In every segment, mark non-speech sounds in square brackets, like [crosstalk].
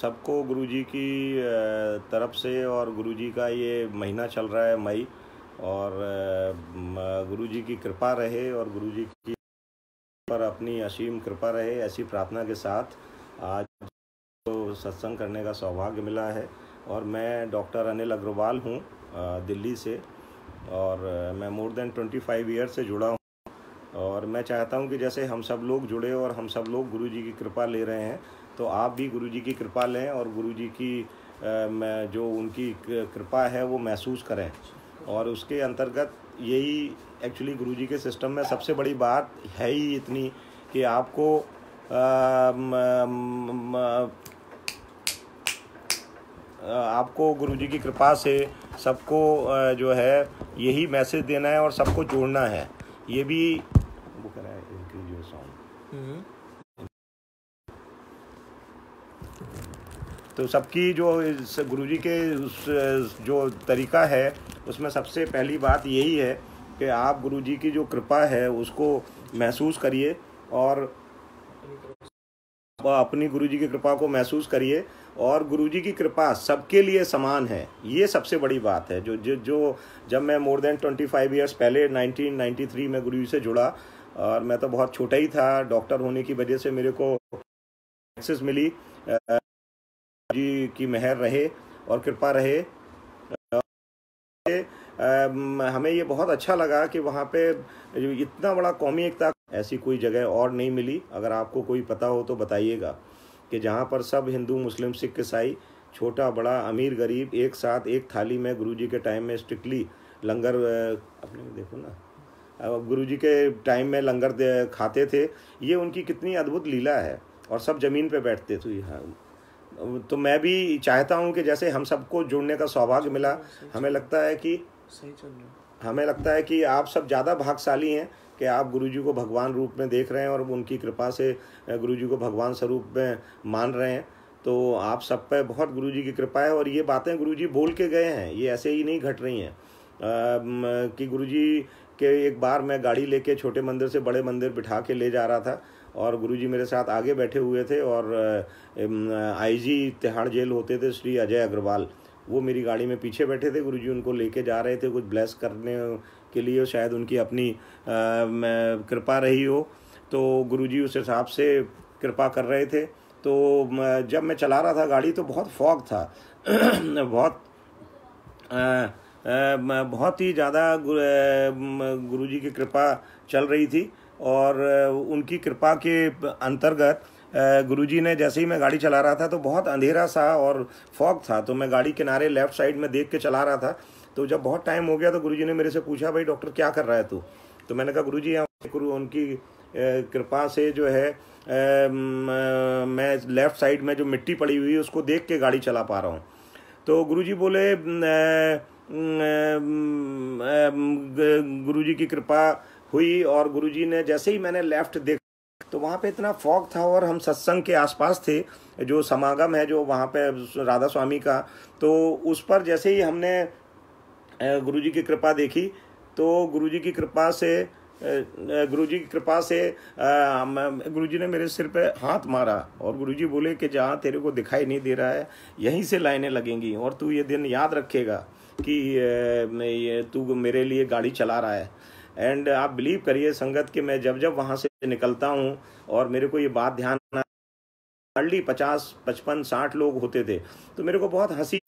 सबको गुरु जी की तरफ से और गुरु जी का ये महीना चल रहा है मई और गुरु जी की कृपा रहे और गुरु जी की पर अपनी असीम कृपा रहे ऐसी प्रार्थना के साथ आज तो सत्संग करने का सौभाग्य मिला है और मैं डॉक्टर अनिल अग्रवाल हूँ दिल्ली से और मैं more than twenty five year से जुड़ा हूँ और मैं चाहता हूँ कि जैसे हम सब लोग जुड़े और हम सब लोग गुरु जी की कृपा ले रहे हैं तो आप भी गुरु जी की कृपा लें और गुरु जी की जो उनकी कृपा है वो महसूस करें और उसके अंतर्गत यही एक्चुअली गुरु जी के सिस्टम में सबसे बड़ी बात है ही इतनी कि आपको आपको गुरु जी की कृपा से सबको जो है यही मैसेज देना है और सबको जोड़ना है ये भी वो रहा है इंक्रीज हम्म। साउंड तो सबकी जो इस गुरु जी के उस जो तरीका है उसमें सबसे पहली बात यही है कि आप गुरु जी की जो कृपा है उसको महसूस करिए और अपनी गुरु जी की कृपा को महसूस करिए और गुरु जी की कृपा सबके लिए समान है ये सबसे बड़ी बात है जो जो, जो जब मैं more than twenty five years पहले 1993 में गुरु जी से जुड़ा और मैं तो बहुत छोटा ही था डॉक्टर होने की वजह से मेरे को एक्सेस मिली जी की मेहर रहे और कृपा रहे हमें ये बहुत अच्छा लगा कि वहाँ पे इतना बड़ा कौमी एकता ऐसी कोई जगह और नहीं मिली अगर आपको कोई पता हो तो बताइएगा कि जहाँ पर सब हिंदू मुस्लिम सिख ईसाई छोटा बड़ा अमीर गरीब एक साथ एक थाली में गुरुजी के टाइम में स्ट्रिक्टली लंगर अपने देखो ना अब गुरु जी के टाइम में लंगर खाते थे ये उनकी कितनी अद्भुत लीला है और सब ज़मीन पे बैठते थे हाँ तो मैं भी चाहता हूँ कि जैसे हम सबको जुड़ने का सौभाग्य मिला हमें लगता है कि हमें लगता है कि आप सब ज़्यादा भागशाली हैं कि आप गुरुजी को भगवान रूप में देख रहे हैं और उनकी कृपा से गुरुजी को भगवान स्वरूप में मान रहे हैं तो आप सब पे बहुत गुरुजी की कृपा है और ये बातें गुरुजी बोल के गए हैं ये ऐसे ही नहीं घट रही हैं कि गुरुजी के एक बार मैं गाड़ी लेके छोटे मंदिर से बड़े मंदिर बिठा के ले जा रहा था और गुरुजी मेरे साथ आगे बैठे हुए थे और आईजी तिहाड़ जेल होते थे श्री अजय अग्रवाल वो मेरी गाड़ी में पीछे बैठे थे गुरुजी उनको लेके जा रहे थे कुछ ब्लेस करने के लिए शायद उनकी अपनी कृपा रही हो तो गुरुजी उस हिसाब से कृपा कर रहे थे तो जब मैं चला रहा था गाड़ी तो बहुत फॉग था [clears throat] बहुत बहुत ही ज़्यादा गुरु जी की कृपा चल रही थी और उनकी कृपा के अंतर्गत गुरुजी ने जैसे ही मैं गाड़ी चला रहा था तो बहुत अंधेरा सा और फॉग था तो मैं गाड़ी किनारे लेफ्ट साइड में देख के चला रहा था तो जब बहुत टाइम हो गया तो गुरुजी ने मेरे से पूछा भाई डॉक्टर क्या कर रहा है तू तो मैंने कहा गुरुजी गुरु उनकी कृपा से जो है मैं लेफ़्ट साइड में जो मिट्टी पड़ी हुई है उसको देख के गाड़ी चला पा रहा हूँ तो गुरुजी बोले गुरुजी की कृपा हुई और गुरुजी ने जैसे ही मैंने लेफ्ट देख तो वहाँ पे इतना फॉग था और हम सत्संग के आसपास थे जो समागम है जो वहाँ पे राधा स्वामी का तो उस पर जैसे ही हमने गुरुजी की कृपा देखी तो गुरुजी की कृपा से गुरुजी की कृपा से गुरुजी ने मेरे सिर पे हाथ मारा और गुरुजी बोले कि जहाँ तेरे को दिखाई नहीं दे रहा है यहीं से लाइनें लगेंगी और तू ये दिन याद रखेगा कि तू मेरे लिए गाड़ी चला रहा है एंड आप बिलीव करिए संगत कि मैं जब जब वहाँ से निकलता हूँ और मेरे को ये बात ध्यान हार्डली पचास पचपन साठ लोग होते थे तो मेरे को बहुत हंसी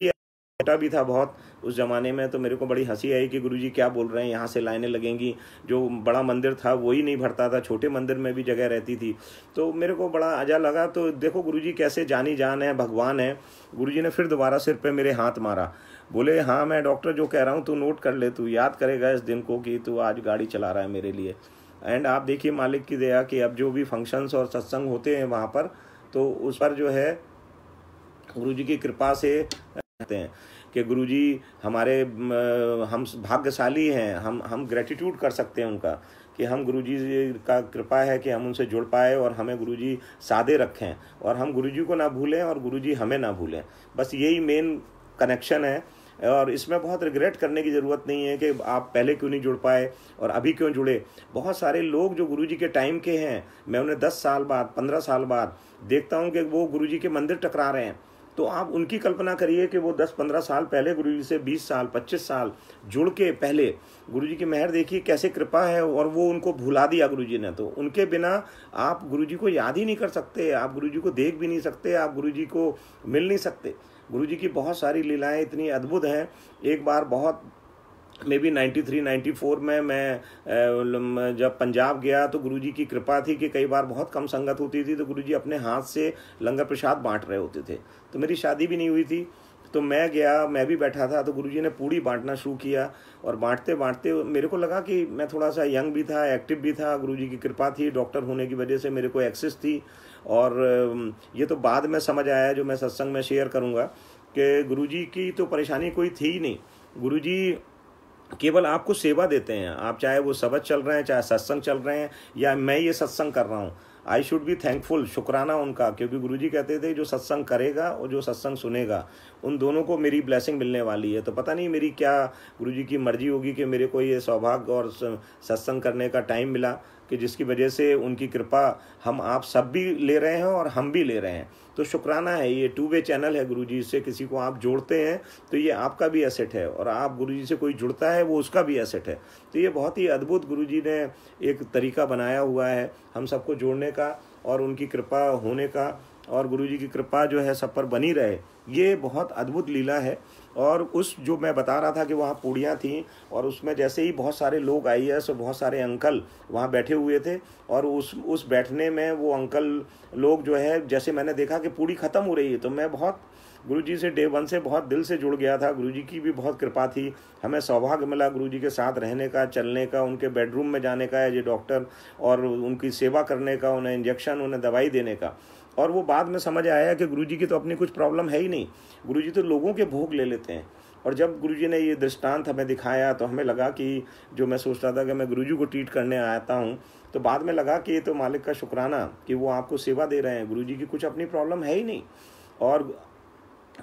छोटा भी था बहुत उस ज़माने में तो मेरे को बड़ी हंसी आई कि गुरुजी क्या बोल रहे हैं यहाँ से लाइनें लगेंगी जो बड़ा मंदिर था वही नहीं भरता था छोटे मंदिर में भी जगह रहती थी तो मेरे को बड़ा अजा लगा तो देखो गुरुजी कैसे जानी जान है भगवान है गुरुजी ने फिर दोबारा सिर पे मेरे हाथ मारा बोले हाँ मैं डॉक्टर जो कह रहा हूँ तू नोट कर ले तू याद करेगा इस दिन को कि तू आज गाड़ी चला रहा है मेरे लिए एंड आप देखिए मालिक की दया कि अब जो भी फंक्शंस और सत्संग होते हैं वहाँ पर तो उस पर जो है गुरु जी की कृपा से कहते हैं कि गुरु जी हमारे हम भाग्यशाली हैं हम हम ग्रेटिट्यूड कर सकते हैं उनका कि हम गुरु जी का कृपा है कि हम उनसे जुड़ पाए और हमें गुरु जी सादे रखें और हम गुरु जी को ना भूलें और गुरु जी हमें ना भूलें बस यही मेन कनेक्शन है और इसमें बहुत रिग्रेट करने की ज़रूरत नहीं है कि आप पहले क्यों नहीं जुड़ पाए और अभी क्यों जुड़े बहुत सारे लोग जो गुरु के टाइम के हैं मैं उन्हें दस साल बाद पंद्रह साल बाद देखता हूँ कि वो गुरु के मंदिर टकरा रहे हैं तो आप उनकी कल्पना करिए कि वो 10-15 साल पहले गुरु जी से 20 साल 25 साल जुड़ के पहले गुरु जी की मेहर देखिए कैसे कृपा है और वो उनको भुला दिया गुरु जी ने तो उनके बिना आप गुरु जी को याद ही नहीं कर सकते आप गुरु जी को देख भी नहीं सकते आप गुरु जी को मिल नहीं सकते गुरु जी की बहुत सारी लीलाएँ इतनी अद्भुत हैं एक बार बहुत maybe ninety three ninety four में मैं जब पंजाब गया तो गुरु जी की कृपा थी कि कई बार बहुत कम संगत होती थी तो गुरु जी अपने हाथ से लंगर प्रसाद बांट रहे होते थे तो मेरी शादी भी नहीं हुई थी तो मैं गया मैं भी बैठा था तो गुरुजी ने पूड़ी बांटना शुरू किया और बांटते बांटते मेरे को लगा कि मैं थोड़ा सा यंग भी था एक्टिव भी था गुरुजी की कृपा थी डॉक्टर होने की वजह से मेरे को एक्सेस थी और ये तो बाद में समझ आया जो मैं सत्संग में शेयर करूँगा कि जी की तो परेशानी कोई थी ही नहीं जी केवल आपको सेवा देते हैं आप चाहे वो सबक चल रहे हैं चाहे सत्संग चल रहे हैं या मैं ये सत्संग कर रहा हूँ आई शुड बी थैंकफुल शुक्राना उनका क्योंकि गुरुजी कहते थे जो सत्संग करेगा और जो सत्संग सुनेगा उन दोनों को मेरी ब्लेसिंग मिलने वाली है तो पता नहीं मेरी क्या गुरुजी की मर्जी होगी कि मेरे को ये सौभाग्य और सत्संग करने का टाइम मिला कि जिसकी वजह से उनकी कृपा हम आप सब भी ले रहे हैं और हम भी ले रहे हैं तो शुक्राना है ये टू वे चैनल है गुरु जी से किसी को आप जोड़ते हैं तो ये आपका भी एसेट है और आप गुरु जी से कोई जुड़ता है वो उसका भी एसेट है तो ये बहुत ही अद्भुत गुरु जी ने एक तरीका बनाया हुआ है हम सबको जोड़ने का और उनकी कृपा होने का और गुरु जी की कृपा जो है सब पर बनी रहे ये बहुत अद्भुत लीला है और उस जो मैं बता रहा था कि वहाँ पूड़ियाँ थीं और उसमें जैसे ही बहुत सारे लोग आई है बहुत सारे अंकल वहाँ बैठे हुए थे और उस उस बैठने में वो अंकल लोग जो है जैसे मैंने देखा कि पूड़ी ख़त्म हो रही है तो मैं बहुत गुरु जी से डे वन से बहुत दिल से जुड़ गया था गुरु जी की भी बहुत कृपा थी हमें सौभाग्य मिला गुरु जी के साथ रहने का चलने का उनके बेडरूम में जाने का एज ए डॉक्टर और उनकी सेवा करने का उन्हें इंजेक्शन उन्हें दवाई देने का और वो बाद में समझ आया कि गुरु की तो अपनी कुछ प्रॉब्लम है ही नहीं गुरु तो लोगों के भोग ले लेते हैं और जब गुरुजी ने ये दृष्टांत हमें दिखाया तो हमें लगा कि जो मैं सोच रहा था कि मैं गुरुजी को ट्रीट करने आता हूँ तो बाद में लगा कि ये तो मालिक का शुक्राना कि वो आपको सेवा दे रहे हैं गुरुजी की कुछ अपनी प्रॉब्लम है ही नहीं और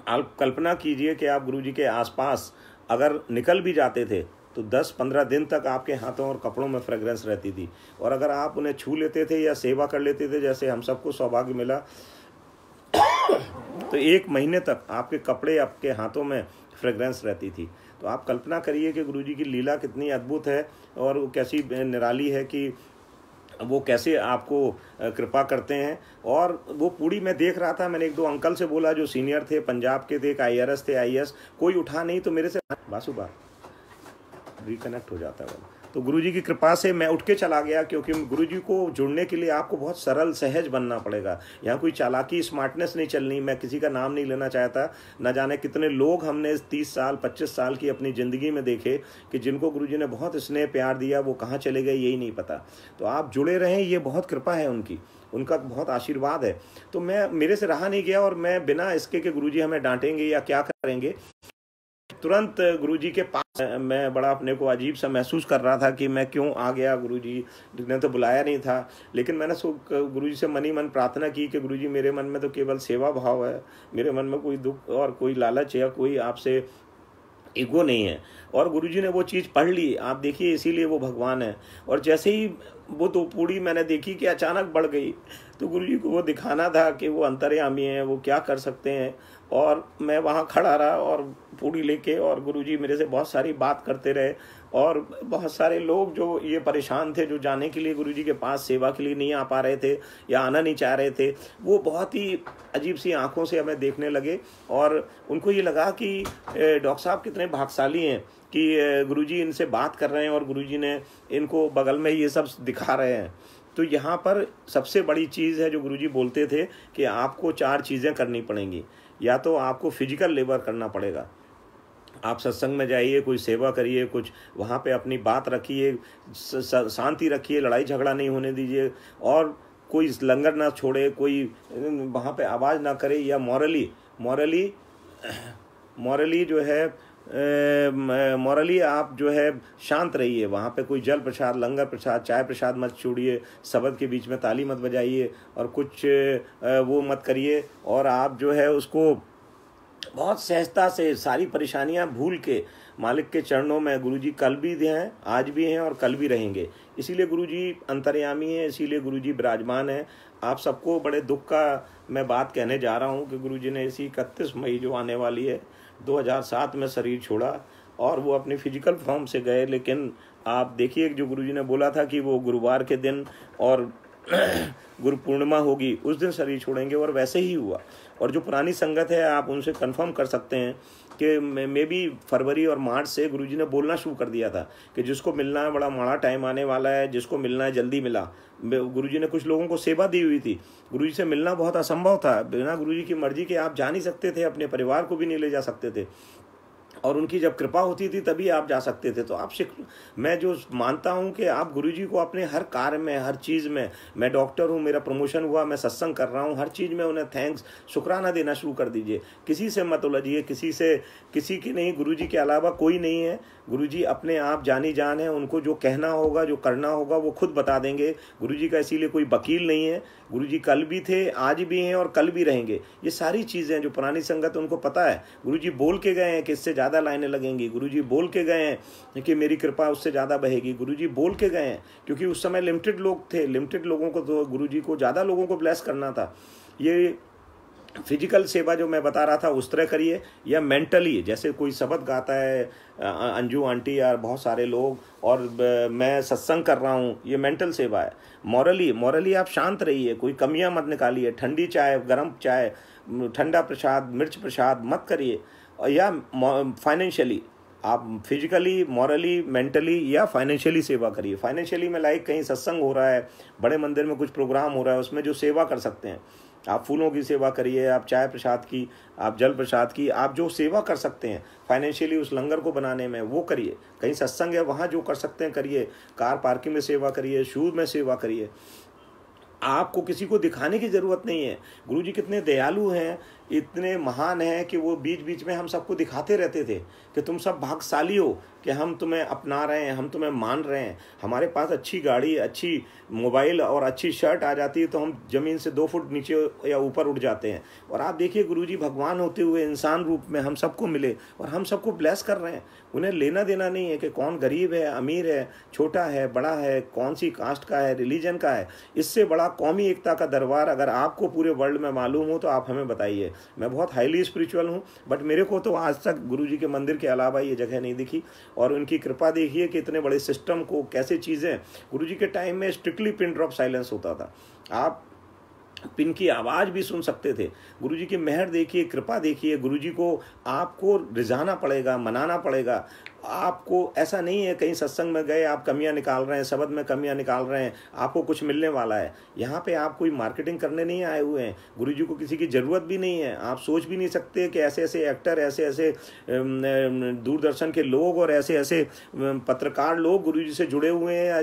आप कल्पना कीजिए कि आप गुरुजी के आसपास अगर निकल भी जाते थे तो 10-15 दिन तक आपके हाथों और कपड़ों में फ्रेगरेंस रहती थी और अगर आप उन्हें छू लेते थे या सेवा कर लेते थे जैसे हम सबको सौभाग्य मिला तो एक महीने तक आपके कपड़े आपके हाथों में फ्रेगरेंस रहती थी तो आप कल्पना करिए कि गुरु की लीला कितनी अद्भुत है और वो कैसी निराली है कि वो कैसे आपको कृपा करते हैं और वो पूरी मैं देख रहा था मैंने एक दो अंकल से बोला जो सीनियर थे पंजाब के थे एक आई थे आई e कोई उठा नहीं तो मेरे से बासुबा रिकनेक्ट हो जाता है तो तो जी की कृपा से मैं उठ के चला गया क्योंकि जी को जुड़ने के लिए आपको बहुत सरल सहज बनना पड़ेगा यहाँ कोई चालाकी स्मार्टनेस नहीं चलनी मैं किसी का नाम नहीं लेना चाहता न जाने कितने लोग हमने तीस साल पच्चीस साल की अपनी ज़िंदगी में देखे कि जिनको जी ने बहुत स्नेह प्यार दिया वो कहाँ चले गए यही नहीं पता तो आप जुड़े रहें ये बहुत कृपा है उनकी उनका बहुत आशीर्वाद है तो मैं मेरे से रहा नहीं गया और मैं बिना इसके कि गुरुजी हमें डांटेंगे या क्या करेंगे तुरंत गुरुजी के पास मैं बड़ा अपने को अजीब सा महसूस कर रहा था कि मैं क्यों आ गया गुरुजी ने तो बुलाया नहीं था लेकिन मैंने सो जी से मनी मन प्रार्थना की कि गुरुजी मेरे मन में तो केवल सेवा भाव है मेरे मन में कोई दुख और कोई लालच या कोई आपसे ईगो नहीं है और गुरुजी ने वो चीज़ पढ़ ली आप देखिए इसीलिए वो भगवान है और जैसे ही वो तो पूरी मैंने देखी कि अचानक बढ़ गई तो गुरुजी को वो दिखाना था कि वो अंतर्यामी हैं वो क्या कर सकते हैं और मैं वहाँ खड़ा रहा और पूड़ी लेके और गुरुजी मेरे से बहुत सारी बात करते रहे और बहुत सारे लोग जो ये परेशान थे जो जाने के लिए गुरुजी के पास सेवा के लिए नहीं आ पा रहे थे या आना नहीं चाह रहे थे वो बहुत ही अजीब सी आंखों से हमें देखने लगे और उनको ये लगा कि डॉक्टर साहब कितने भागशाली हैं कि गुरुजी इनसे बात कर रहे हैं और गुरुजी ने इनको बगल में ये सब दिखा रहे हैं तो यहाँ पर सबसे बड़ी चीज़ है जो गुरुजी बोलते थे कि आपको चार चीज़ें करनी पड़ेंगी या तो आपको फिजिकल लेबर करना पड़ेगा आप सत्संग में जाइए कोई सेवा करिए कुछ वहाँ पे अपनी बात रखिए शांति रखिए लड़ाई झगड़ा नहीं होने दीजिए और कोई लंगर ना छोड़े कोई वहाँ पे आवाज़ ना करे या मॉरली मॉरली मॉरली जो है मॉरली आप जो है शांत रहिए वहाँ पे कोई जल प्रसाद लंगर प्रसाद चाय प्रसाद मत छोड़िए शब्द के बीच में ताली मत बजाइए और कुछ वो मत करिए और आप जो है उसको बहुत सहजता से सारी परेशानियाँ भूल के मालिक के चरणों में गुरुजी कल भी हैं आज भी हैं और कल भी रहेंगे इसीलिए गुरुजी अंतर्यामी हैं इसीलिए गुरुजी विराजमान हैं आप सबको बड़े दुख का मैं बात कहने जा रहा हूँ कि गुरुजी ने इसी इकतीस मई जो आने वाली है 2007 में शरीर छोड़ा और वो अपनी फिजिकल फॉर्म से गए लेकिन आप देखिए जो गुरुजी ने बोला था कि वो गुरुवार के दिन और [clears throat] गुरु पूर्णिमा होगी उस दिन शरीर छोड़ेंगे और वैसे ही हुआ और जो पुरानी संगत है आप उनसे कंफर्म कर सकते हैं के मे बी फरवरी और मार्च से गुरुजी ने बोलना शुरू कर दिया था कि जिसको मिलना है बड़ा माड़ा टाइम आने वाला है जिसको मिलना है जल्दी मिला गुरुजी ने कुछ लोगों को सेवा दी हुई थी गुरुजी से मिलना बहुत असंभव था बिना गुरुजी की मर्जी के आप जा नहीं सकते थे अपने परिवार को भी नहीं ले जा सकते थे और उनकी जब कृपा होती थी तभी आप जा सकते थे तो आप सिख मैं जो मानता हूँ कि आप गुरुजी को अपने हर कार्य में हर चीज़ में मैं डॉक्टर हूँ मेरा प्रमोशन हुआ मैं सत्संग कर रहा हूँ हर चीज़ में उन्हें थैंक्स शुक्राना देना शुरू कर दीजिए किसी से मत उलझिए किसी से किसी की नहीं गुरु के अलावा कोई नहीं है गुरु जी अपने आप जानी जान है उनको जो कहना होगा जो करना होगा वो खुद बता देंगे गुरु जी का इसीलिए कोई वकील नहीं है गुरु जी कल भी थे आज भी हैं और कल भी रहेंगे ये सारी चीज़ें जो पुरानी संगत उनको पता है गुरु जी बोल के गए हैं कि इससे ज़्यादा लाइनें लगेंगी गुरु जी बोल के गए हैं कि मेरी कृपा उससे ज़्यादा बहेगी गुरु जी बोल के गए हैं क्योंकि उस समय लिमिटेड लोग थे लिमिटेड लोगों को तो गुरु को ज़्यादा लोगों को ब्लेस करना था ये फिजिकल सेवा जो मैं बता रहा था उस तरह करिए या मेंटली जैसे कोई शब्द गाता है अंजू आंटी यार बहुत सारे लोग और मैं सत्संग कर रहा हूँ ये मेंटल सेवा है मॉरली मॉरली आप शांत रहिए कोई कमियाँ मत निकालिए ठंडी चाय गर्म चाय ठंडा प्रसाद मिर्च प्रसाद मत करिए या फाइनेंशियली आप फिजिकली मॉरली मेंटली या फाइनेंशियली सेवा करिए फाइनेंशियली में लाइक कहीं सत्संग हो रहा है बड़े मंदिर में कुछ प्रोग्राम हो रहा है उसमें जो सेवा कर सकते हैं आप फूलों की सेवा करिए आप चाय प्रसाद की आप जल प्रसाद की आप जो सेवा कर सकते हैं फाइनेंशियली उस लंगर को बनाने में वो करिए कहीं सत्संग है वहाँ जो कर सकते हैं करिए कार पार्किंग में सेवा करिए शूज में सेवा करिए आपको किसी को दिखाने की ज़रूरत नहीं है गुरु जी कितने दयालु हैं इतने महान हैं कि वो बीच बीच में हम सबको दिखाते रहते थे कि तुम सब भागशाली हो कि हम तुम्हें अपना रहे हैं हम तुम्हें मान रहे हैं हमारे पास अच्छी गाड़ी अच्छी मोबाइल और अच्छी शर्ट आ जाती है तो हम ज़मीन से दो फुट नीचे या ऊपर उठ जाते हैं और आप देखिए गुरुजी भगवान होते हुए इंसान रूप में हम सबको मिले और हम सबको ब्लेस कर रहे हैं उन्हें लेना देना नहीं है कि कौन गरीब है अमीर है छोटा है बड़ा है कौन सी कास्ट का है रिलीजन का है इससे बड़ा कौमी एकता का दरबार अगर आपको पूरे वर्ल्ड में मालूम हो तो आप हमें बताइए मैं बहुत हाईली स्पिरिचुअल हूँ बट मेरे को तो आज तक गुरु जी के मंदिर के अलावा ये जगह नहीं दिखी और उनकी कृपा देखिए कि इतने बड़े सिस्टम को कैसे चीज़ें गुरु जी के टाइम में स्ट्रिक्टली पिन ड्रॉप साइलेंस होता था आप पिन की आवाज़ भी सुन सकते थे गुरुजी की मेहर देखिए कृपा देखिए गुरुजी को आपको रिझाना पड़ेगा मनाना पड़ेगा आपको ऐसा नहीं है कहीं सत्संग में गए आप कमियां निकाल रहे हैं शब्द में कमियां निकाल रहे हैं आपको कुछ मिलने वाला है यहाँ पे आप कोई मार्केटिंग करने नहीं आए हुए हैं गुरु जी को किसी की ज़रूरत भी नहीं है आप सोच भी नहीं सकते कि ऐसे ऐसे एक्टर ऐसे ऐसे दूरदर्शन के लोग और ऐसे ऐसे पत्रकार लोग गुरु जी से जुड़े हुए हैं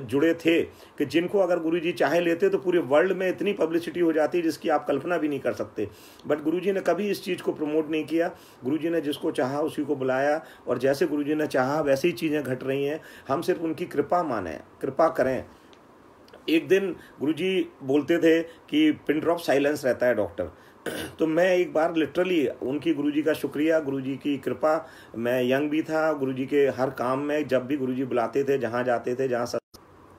जुड़े थे कि जिनको अगर गुरु जी चाहे लेते तो पूरे वर्ल्ड में इतनी पब्लिसिटी हो जाती जिसकी आप कल्पना भी नहीं कर सकते बट गुरु जी ने कभी इस चीज़ को प्रमोट नहीं किया गुरु जी ने जिसको चाहा उसी को बुलाया और जैसे गुरु जी ने चाहा वैसे ही चीज़ें घट रही हैं हम सिर्फ उनकी कृपा माने कृपा करें एक दिन गुरुजी बोलते थे कि पिन ड्रॉप साइलेंस रहता है डॉक्टर [clears throat] तो मैं एक बार लिटरली उनकी गुरुजी का शुक्रिया गुरुजी की कृपा मैं यंग भी था गुरुजी के हर काम में जब भी गुरुजी बुलाते थे जहाँ जाते थे जहाँ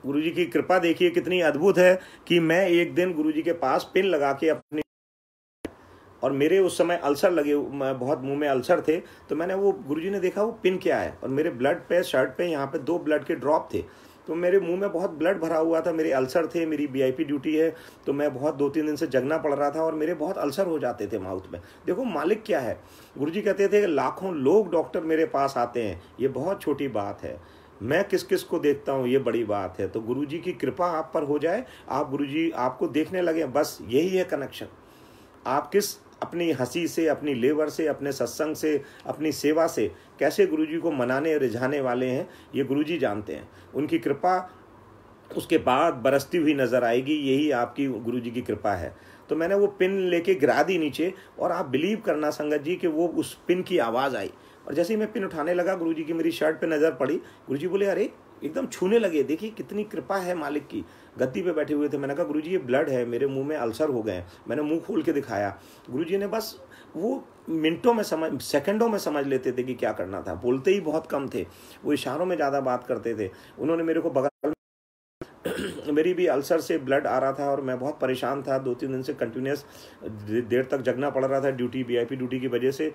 गुरु जी की कृपा देखिए कितनी अद्भुत है कि मैं एक दिन गुरु जी के पास पिन लगा के अपनी और मेरे उस समय अल्सर लगे बहुत मुंह में अल्सर थे तो मैंने वो गुरुजी ने देखा वो पिन क्या है और मेरे ब्लड पे शर्ट पे यहाँ पे दो ब्लड के ड्रॉप थे तो मेरे मुंह में बहुत ब्लड भरा हुआ था मेरे अल्सर थे मेरी बीआईपी ड्यूटी है तो मैं बहुत दो तीन दिन से जगना पड़ रहा था और मेरे बहुत अल्सर हो जाते थे माउथ में देखो मालिक क्या है गुरु कहते थे लाखों लोग डॉक्टर मेरे पास आते हैं ये बहुत छोटी बात है मैं किस किस को देखता हूँ ये बड़ी बात है तो गुरु जी की कृपा आप पर हो जाए आप गुरु जी आपको देखने लगे बस यही है कनेक्शन आप किस अपनी हंसी से अपनी लेवर से अपने सत्संग से अपनी सेवा से कैसे गुरु जी को मनाने रिझाने वाले हैं ये गुरु जी जानते हैं उनकी कृपा उसके बाद बरसती हुई नज़र आएगी यही आपकी गुरु जी की कृपा है तो मैंने वो पिन लेके गिरा दी नीचे और आप बिलीव करना संगत जी कि वो उस पिन की आवाज़ आई और जैसे ही मैं पिन उठाने लगा गुरु की मेरी शर्ट पर नज़र पड़ी गुरु बोले अरे एकदम छूने लगे देखिए कितनी कृपा है मालिक की गद्दी पे बैठे हुए थे मैंने कहा गुरुजी ये ब्लड है मेरे मुंह में अल्सर हो गए मैंने मुंह खोल के दिखाया गुरुजी ने बस वो मिनटों में समझ सेकंडों में समझ लेते थे कि क्या करना था बोलते ही बहुत कम थे वो इशारों में ज़्यादा बात करते थे उन्होंने मेरे को बगल [clears throat] मेरी भी अल्सर से ब्लड आ रहा था और मैं बहुत परेशान था दो तीन दिन से कंटिन्यूस देर तक जगना पड़ रहा था ड्यूटी वी ड्यूटी की वजह से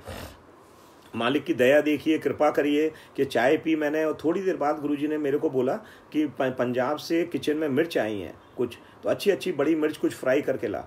मालिक की दया देखिए कृपा करिए कि चाय पी मैंने और थोड़ी देर बाद गुरुजी ने मेरे को बोला कि पंजाब से किचन में मिर्च आई हैं कुछ तो अच्छी अच्छी बड़ी मिर्च कुछ फ्राई करके ला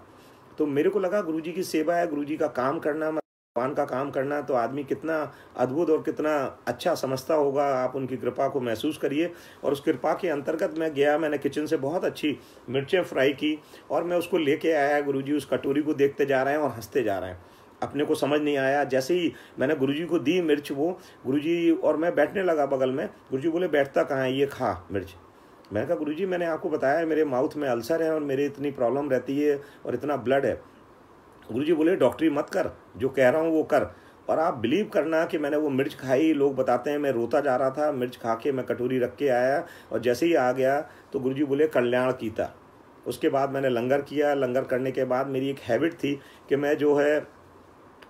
तो मेरे को लगा गुरुजी की सेवा है गुरुजी का काम करना भगवान का काम करना तो आदमी कितना अद्भुत और कितना अच्छा समझता होगा आप उनकी कृपा को महसूस करिए और उस कृपा के अंतर्गत मैं गया मैंने किचन से बहुत अच्छी मिर्चें फ्राई की और मैं उसको लेके आया गुरुजी उस कटोरी को देखते जा रहे हैं और हंसते जा रहे हैं अपने को समझ नहीं आया जैसे ही मैंने गुरुजी को दी मिर्च वो गुरुजी और मैं बैठने लगा बगल में गुरुजी बोले बैठता कहाँ है ये खा मिर्च मैंने कहा गुरुजी मैंने आपको बताया है मेरे माउथ में अल्सर है और मेरी इतनी प्रॉब्लम रहती है और इतना ब्लड है गुरु बोले डॉक्टरी मत कर जो कह रहा हूँ वो कर और आप बिलीव करना कि मैंने वो मिर्च खाई लोग बताते हैं मैं रोता जा रहा था मिर्च खा के मैं कटोरी रख के आया और जैसे ही आ गया तो गुरुजी बोले कल्याण कीता उसके बाद मैंने लंगर किया लंगर करने के बाद मेरी एक हैबिट थी कि मैं जो है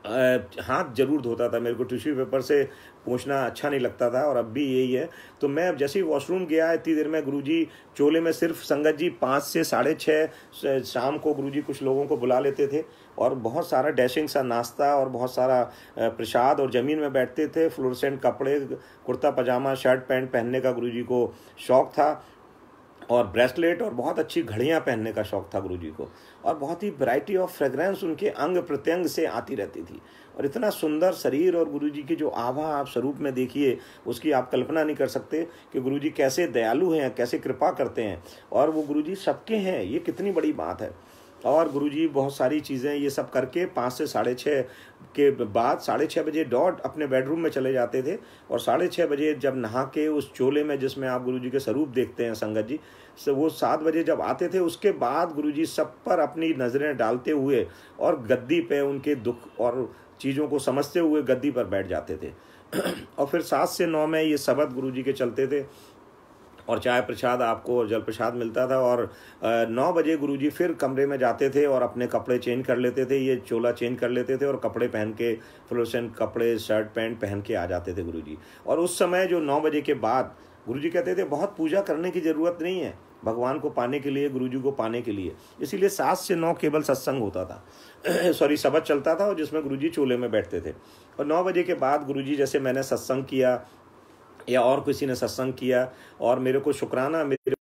हाथ जरूर धोता था मेरे को टिश्यू पेपर से पूछना अच्छा नहीं लगता था और अब भी यही है तो मैं अब जैसे ही वॉशरूम गया इतनी देर में गुरुजी चोले में सिर्फ संगत जी पाँच से साढ़े छः शाम को गुरुजी कुछ लोगों को बुला लेते थे और बहुत सारा डैशिंग सा नाश्ता और बहुत सारा प्रसाद और ज़मीन में बैठते थे फ्लोरसेंट कपड़े कुर्ता पजामा शर्ट पैंट पहनने का गुरु को शौक़ था और ब्रेसलेट और बहुत अच्छी घड़ियाँ पहनने का शौक था गुरुजी को और बहुत ही वैरायटी ऑफ फ्रेग्रेंस उनके अंग प्रत्यंग से आती रहती थी और इतना सुंदर शरीर और गुरुजी की जो आभा आप स्वरूप में देखिए उसकी आप कल्पना नहीं कर सकते कि गुरुजी कैसे दयालु हैं कैसे कृपा करते हैं और वो गुरु सबके हैं ये कितनी बड़ी बात है और गुरुजी बहुत सारी चीज़ें ये सब करके पाँच से साढ़े छः के बाद साढ़े छः बजे डॉट अपने बेडरूम में चले जाते थे और साढ़े छः बजे जब नहा के उस चोले में जिसमें आप गुरुजी के स्वरूप देखते हैं संगत जी से वो सात बजे जब आते थे उसके बाद गुरुजी सब पर अपनी नज़रें डालते हुए और गद्दी पे उनके दुख और चीज़ों को समझते हुए गद्दी पर बैठ जाते थे [clears throat] और फिर सात से नौ में ये सबद गुरुजी के चलते थे और चाय प्रसाद आपको जल प्रसाद मिलता था और नौ बजे गुरुजी फिर कमरे में जाते थे और अपने कपड़े चेंज कर लेते थे ये चोला चेंज कर लेते थे और कपड़े पहन के फ्लोसेंट कपड़े शर्ट पैंट पहन के आ जाते थे गुरुजी और उस समय जो नौ बजे के बाद गुरुजी कहते थे बहुत पूजा करने की ज़रूरत नहीं है भगवान को पाने के लिए गुरुजी को पाने के लिए इसीलिए सात से नौ केवल सत्संग होता था [clears throat] सॉरी सबक चलता था और जिसमें गुरुजी चूल्हे में बैठते थे और नौ बजे के बाद गुरुजी जैसे मैंने सत्संग किया या और किसी ने सत्संग किया और मेरे को शुक्राना मेरे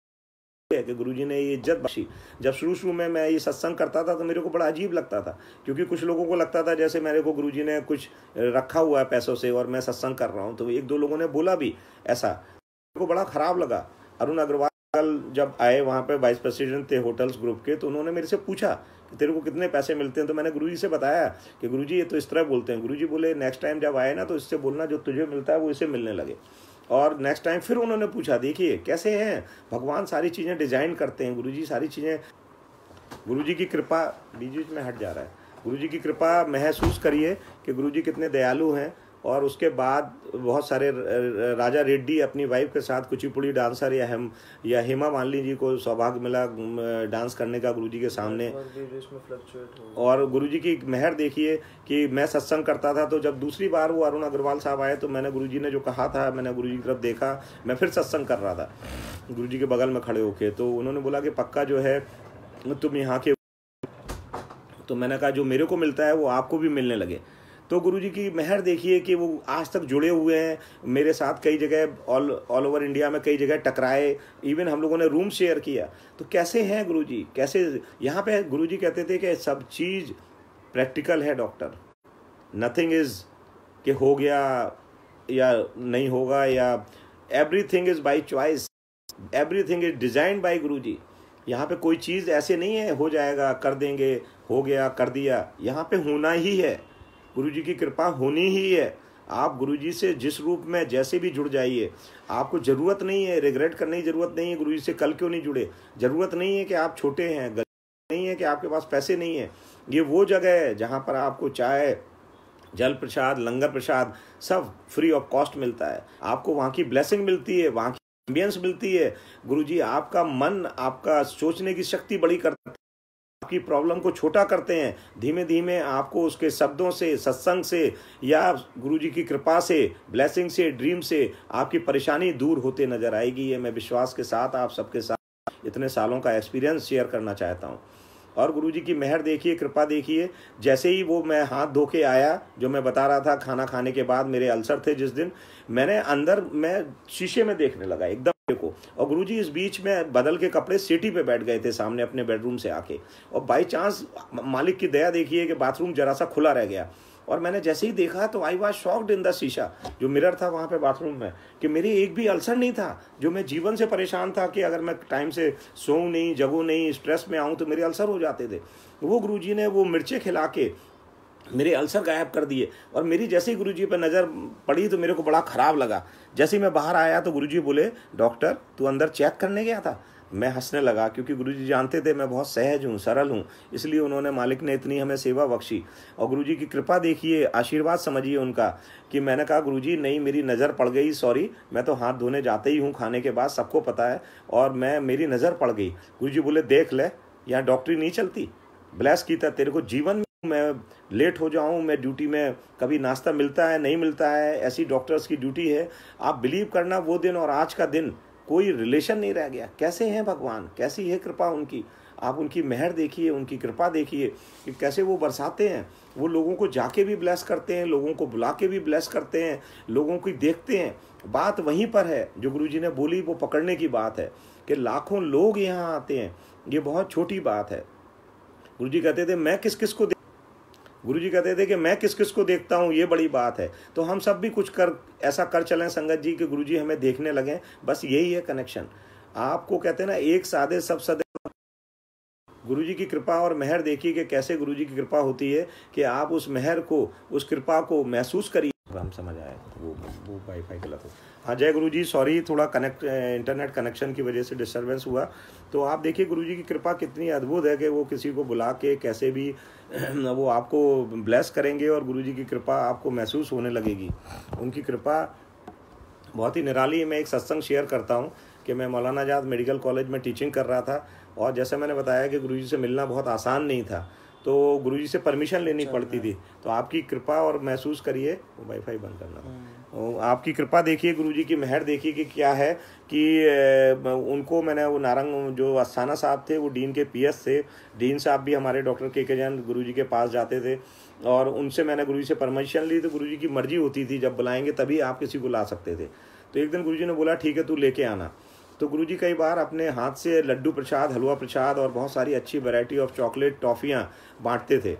है कि गुरुजी ने ये इज्जत बख्शी जब शुरू शुरू में मैं ये सत्संग करता था तो मेरे को बड़ा अजीब लगता था क्योंकि कुछ लोगों को लगता था जैसे मेरे को गुरुजी ने कुछ रखा हुआ है पैसों से और मैं सत्संग कर रहा हूँ तो एक दो लोगों ने बोला भी ऐसा मेरे को बड़ा ख़राब लगा अरुण अग्रवाल जब आए वहाँ पर वाइस प्रेसिडेंट थे होटल्स ग्रुप के तो उन्होंने मेरे से पूछा कि तेरे को कितने पैसे मिलते हैं तो मैंने गुरु से बताया कि गुरु ये तो इस तरह बोलते हैं गुरु बोले नेक्स्ट टाइम जब आए ना तो इससे बोलना जो तुझे मिलता है वो इसे मिलने लगे और नेक्स्ट टाइम फिर उन्होंने पूछा देखिए कैसे हैं भगवान सारी चीज़ें डिजाइन करते हैं गुरुजी सारी चीज़ें गुरुजी की कृपा बीच बीच में हट जा रहा है गुरुजी की कृपा महसूस करिए कि गुरुजी कितने दयालु हैं और उसके बाद बहुत सारे राजा रेड्डी अपनी वाइफ के साथ कुचिपुड़ी डांसर या हम या हेमा मालिनी जी को सौभाग्य मिला डांस करने का गुरुजी के सामने और गुरुजी की मेहर देखिए कि मैं सत्संग करता था तो जब दूसरी बार वो अरुण अग्रवाल साहब आए तो मैंने गुरुजी ने जो कहा था मैंने जी की तरफ देखा मैं फिर सत्संग कर रहा था जी के बगल में खड़े होके तो उन्होंने बोला कि पक्का जो है तुम यहाँ के तो मैंने कहा जो मेरे को मिलता है वो आपको भी मिलने लगे तो गुरु जी की मेहर देखिए कि वो आज तक जुड़े हुए हैं मेरे साथ कई जगह ऑल ऑल ओवर इंडिया में कई जगह टकराए इवन हम लोगों ने रूम शेयर किया तो कैसे हैं गुरु जी कैसे यहाँ पे गुरु जी कहते थे कि सब चीज़ प्रैक्टिकल है डॉक्टर नथिंग इज़ कि हो गया या नहीं होगा या everything is by choice everything is design by Guru ji यहाँ पे कोई चीज़ ऐसे नहीं है हो जाएगा कर देंगे हो गया कर दिया यहाँ पे होना ही है गुरु जी की कृपा होनी ही है आप गुरु जी से जिस रूप में जैसे भी जुड़ जाइए आपको ज़रूरत नहीं है रिग्रेट करने की ज़रूरत नहीं है गुरु जी से कल क्यों नहीं जुड़े ज़रूरत नहीं है कि आप छोटे हैं नहीं है कि आपके पास पैसे नहीं है ये वो जगह है जहाँ पर आपको चाय जल प्रसाद लंगर प्रसाद सब फ्री ऑफ कॉस्ट मिलता है आपको वहाँ की ब्लेसिंग मिलती है वहाँ की एम्बियंस मिलती है गुरु जी आपका मन आपका सोचने की शक्ति बड़ी करता आपकी प्रॉब्लम को छोटा करते हैं धीमे धीमे आपको उसके शब्दों से सत्संग से या गुरु जी की कृपा से ब्लेसिंग से ड्रीम से आपकी परेशानी दूर होते नजर आएगी ये मैं विश्वास के साथ आप सबके साथ इतने सालों का एक्सपीरियंस शेयर करना चाहता हूँ और गुरु जी की मेहर देखिए कृपा देखिए जैसे ही वो मैं हाथ धो के आया जो मैं बता रहा था खाना खाने के बाद मेरे अल्सर थे जिस दिन मैंने अंदर मैं शीशे में देखने लगा एकदम को और गुरुजी इस बीच में बदल के कपड़े सिटी पे बैठ गए थे सामने अपने बेडरूम से आके और बाई चांस मालिक की दया देखिए कि बाथरूम जरा सा खुला रह गया और मैंने जैसे ही देखा तो I was shocked in the शीशा जो मिरर था वहाँ पे बाथरूम में कि मेरी एक भी अल्सर नहीं था जो मैं जीवन से परेशान था कि अगर मैं टाइम से सोऊँ नहीं जगूँ नहीं स्ट्रेस में आऊँ तो मेरे अल्सर हो जाते थे वो गुरुजी ने वो मिर्चें खिला के मेरे अल्सर गायब कर दिए और मेरी जैसे ही गुरुजी पर नज़र पड़ी तो मेरे को बड़ा ख़राब लगा जैसे ही मैं बाहर आया तो गुरुजी बोले डॉक्टर तू अंदर चेक करने गया था मैं हंसने लगा क्योंकि गुरुजी जानते थे मैं बहुत सहज हूँ सरल हूँ इसलिए उन्होंने मालिक ने इतनी हमें सेवा बख्शी और गुरु की कृपा देखिए आशीर्वाद समझिए उनका कि मैंने कहा गुरु नहीं मेरी नज़र पड़ गई सॉरी मैं तो हाथ धोने जाते ही हूँ खाने के बाद सबको पता है और मैं मेरी नज़र पड़ गई गुरु बोले देख ले यहाँ डॉक्टरी नहीं चलती ब्लेस की तेरे को जीवन मैं लेट हो जाऊं मैं ड्यूटी में कभी नाश्ता मिलता है नहीं मिलता है ऐसी डॉक्टर्स की ड्यूटी है आप बिलीव करना वो दिन और आज का दिन कोई रिलेशन नहीं रह गया कैसे हैं भगवान कैसी है कृपा उनकी आप उनकी मेहर देखिए उनकी कृपा देखिए कि कैसे वो बरसाते हैं वो लोगों को जाके भी ब्लेस करते हैं लोगों को बुला के भी ब्लेस करते हैं लोगों की देखते हैं बात वहीं पर है जो गुरु जी ने बोली वो पकड़ने की बात है कि लाखों लोग यहाँ आते हैं ये बहुत छोटी बात है गुरु जी कहते थे मैं किस किस को गुरु जी कहते थे कि मैं किस किस को देखता हूँ ये बड़ी बात है तो हम सब भी कुछ कर ऐसा कर चलें संगत जी कि गुरु जी हमें देखने लगें बस यही है कनेक्शन आपको कहते हैं ना एक सादे सब सदे गुरु जी की कृपा और मेहर देखिए कि कैसे गुरु जी की कृपा होती है कि आप उस मेहर को उस कृपा को महसूस करिए हम समझ आए वो वो वाईफाई गलत हो हाँ जय गुरु जी सॉरी थोड़ा कनेक्ट इंटरनेट कनेक्शन की वजह से डिस्टर्बेंस हुआ तो आप देखिए गुरु जी की कृपा कितनी अद्भुत है कि वो किसी को बुला के कैसे भी वो आपको ब्लेस करेंगे और गुरु जी की कृपा आपको महसूस होने लगेगी उनकी कृपा बहुत ही निराली मैं एक सत्संग शेयर करता हूँ कि मैं मौलाना आजाद मेडिकल कॉलेज में टीचिंग कर रहा था और जैसे मैंने बताया कि गुरु जी से मिलना बहुत आसान नहीं था तो गुरु जी से परमिशन लेनी पड़ती थी तो आपकी कृपा और महसूस करिए वाईफाई बंद करना हम्म। आपकी कृपा देखिए गुरु जी की मेहर देखिए कि क्या है कि उनको मैंने वो नारंग जो अस्थाना साहब थे वो डीन के पीएस थे डीन साहब भी हमारे डॉक्टर के के जैन गुरु के पास जाते थे और उनसे मैंने गुरु से परमिशन ली तो गुरु की मर्जी होती थी जब बुलाएंगे तभी आप किसी को ला सकते थे तो एक दिन गुरु ने बोला ठीक है तू लेके आना तो गुरुजी कई बार अपने हाथ से लड्डू प्रसाद हलवा प्रसाद और बहुत सारी अच्छी वैरायटी ऑफ चॉकलेट टॉफ़ियाँ बांटते थे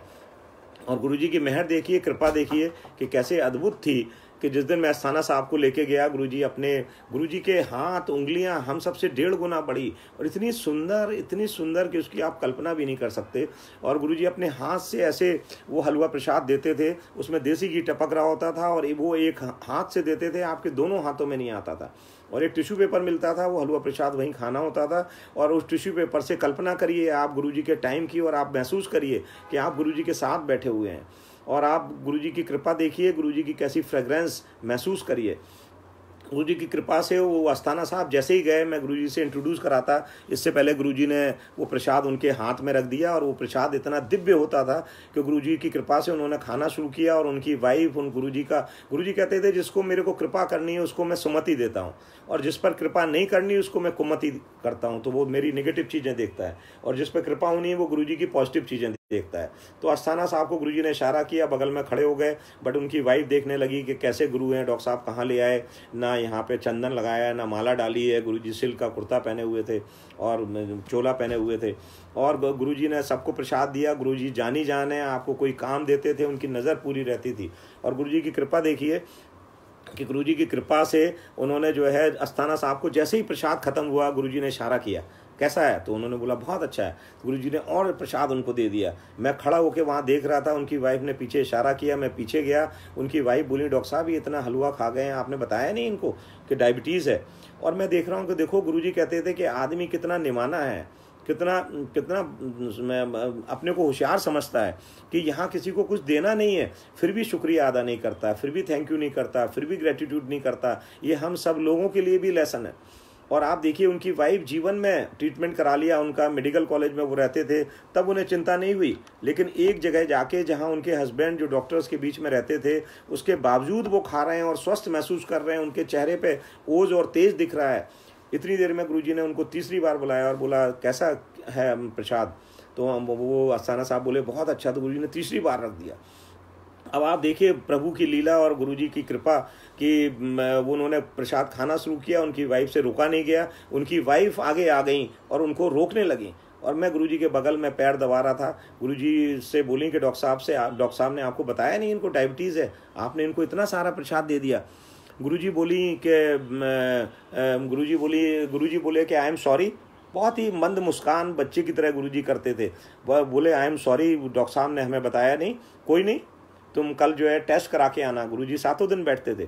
और गुरुजी की मेहर देखिए कृपा देखिए कि कैसे अद्भुत थी कि जिस दिन मैं अस्थाना साहब को लेके गया गुरुजी अपने गुरुजी के हाथ उंगलियां हम सबसे डेढ़ गुना बड़ी और इतनी सुंदर इतनी सुंदर कि उसकी आप कल्पना भी नहीं कर सकते और गुरुजी अपने हाथ से ऐसे वो हलवा प्रसाद देते थे उसमें देसी घी टपक रहा होता था और वो एक हाथ से देते थे आपके दोनों हाथों में नहीं आता था और एक टिश्यू पेपर मिलता था वो हलवा प्रसाद वहीं खाना होता था और उस टिश्यू पेपर से कल्पना करिए आप गुरुजी के टाइम की और आप महसूस करिए कि आप गुरुजी के साथ बैठे हुए हैं और आप गुरु जी की कृपा देखिए गुरु जी की कैसी फ्रेगरेंस महसूस करिए गुरु जी की कृपा से वो अस्थाना साहब जैसे ही गए मैं गुरु जी से इंट्रोड्यूस कराता इससे पहले गुरु जी ने वो प्रसाद उनके हाथ में रख दिया और वो प्रसाद इतना दिव्य होता था कि गुरु जी की कृपा से उन्होंने खाना शुरू किया और उनकी वाइफ उन गुरु जी का गुरु जी कहते थे जिसको मेरे को कृपा करनी है उसको मैं सुमति देता हूँ और जिस पर कृपा नहीं करनी उसको मैं कुमति करता हूँ तो वो मेरी निगेटिव चीज़ें देखता है और जिस पर कृपा होनी है वो गुरु की पॉजिटिव चीज़ें देखता है तो अस्थाना साहब को गुरुजी ने इशारा किया बगल में खड़े हो गए बट उनकी वाइफ देखने लगी कि कैसे गुरु हैं डॉक्टर साहब कहाँ ले आए ना यहाँ पे चंदन लगाया है ना माला डाली है गुरुजी सिल्क का कुर्ता पहने हुए थे और चोला पहने हुए थे और गुरुजी ने सबको प्रसाद दिया गुरुजी जानी जाने आपको कोई काम देते थे उनकी नज़र पूरी रहती थी और गुरु की कृपा देखिए कि गुरु की कृपा से उन्होंने जो है अस्थाना साहब को जैसे ही प्रसाद खत्म हुआ गुरु ने इशारा किया कैसा है तो उन्होंने बोला बहुत अच्छा है तो गुरु जी ने और प्रसाद उनको दे दिया मैं खड़ा होकर वहाँ देख रहा था उनकी वाइफ ने पीछे इशारा किया मैं पीछे गया उनकी वाइफ बोली डॉक्टर साहब ये इतना हलवा खा गए हैं आपने बताया नहीं इनको कि डायबिटीज़ है और मैं देख रहा हूँ कि देखो गुरु जी कहते थे कि आदमी कितना निमाना है कितना कितना अपने को होशियार समझता है कि यहाँ किसी को कुछ देना नहीं है फिर भी शुक्रिया अदा नहीं करता फिर भी थैंक यू नहीं करता फिर भी ग्रेटिट्यूड नहीं करता ये हम सब लोगों के लिए भी लेसन है और आप देखिए उनकी वाइफ जीवन में ट्रीटमेंट करा लिया उनका मेडिकल कॉलेज में वो रहते थे तब उन्हें चिंता नहीं हुई लेकिन एक जगह जाके जहाँ उनके हस्बैंड जो डॉक्टर्स के बीच में रहते थे उसके बावजूद वो खा रहे हैं और स्वस्थ महसूस कर रहे हैं उनके चेहरे पर ओज और तेज दिख रहा है इतनी देर में गुरुजी ने उनको तीसरी बार बुलाया और बोला कैसा है प्रसाद तो वो अस्थाना साहब बोले बहुत अच्छा तो गुरु ने तीसरी बार रख दिया अब आप देखिए प्रभु की लीला और गुरुजी की कृपा कि उन्होंने प्रसाद खाना शुरू किया उनकी वाइफ से रोका नहीं गया उनकी वाइफ आगे आ गई और उनको रोकने लगी और मैं गुरुजी के बगल में पैर दबा रहा था गुरुजी से बोली कि डॉक्टर साहब से डॉक्टर साहब ने आपको बताया नहीं इनको डायबिटीज़ है आपने इनको इतना सारा प्रसाद दे दिया गुरुजी बोली के गुरुजी बोली गुरुजी बोले कि आई एम सॉरी बहुत ही मंद मुस्कान बच्चे की तरह गुरुजी करते थे वह बोले आई एम सॉरी डॉक्टर साहब ने हमें बताया नहीं कोई नहीं तुम कल जो है टेस्ट करा के आना गुरु जी सातों दिन बैठते थे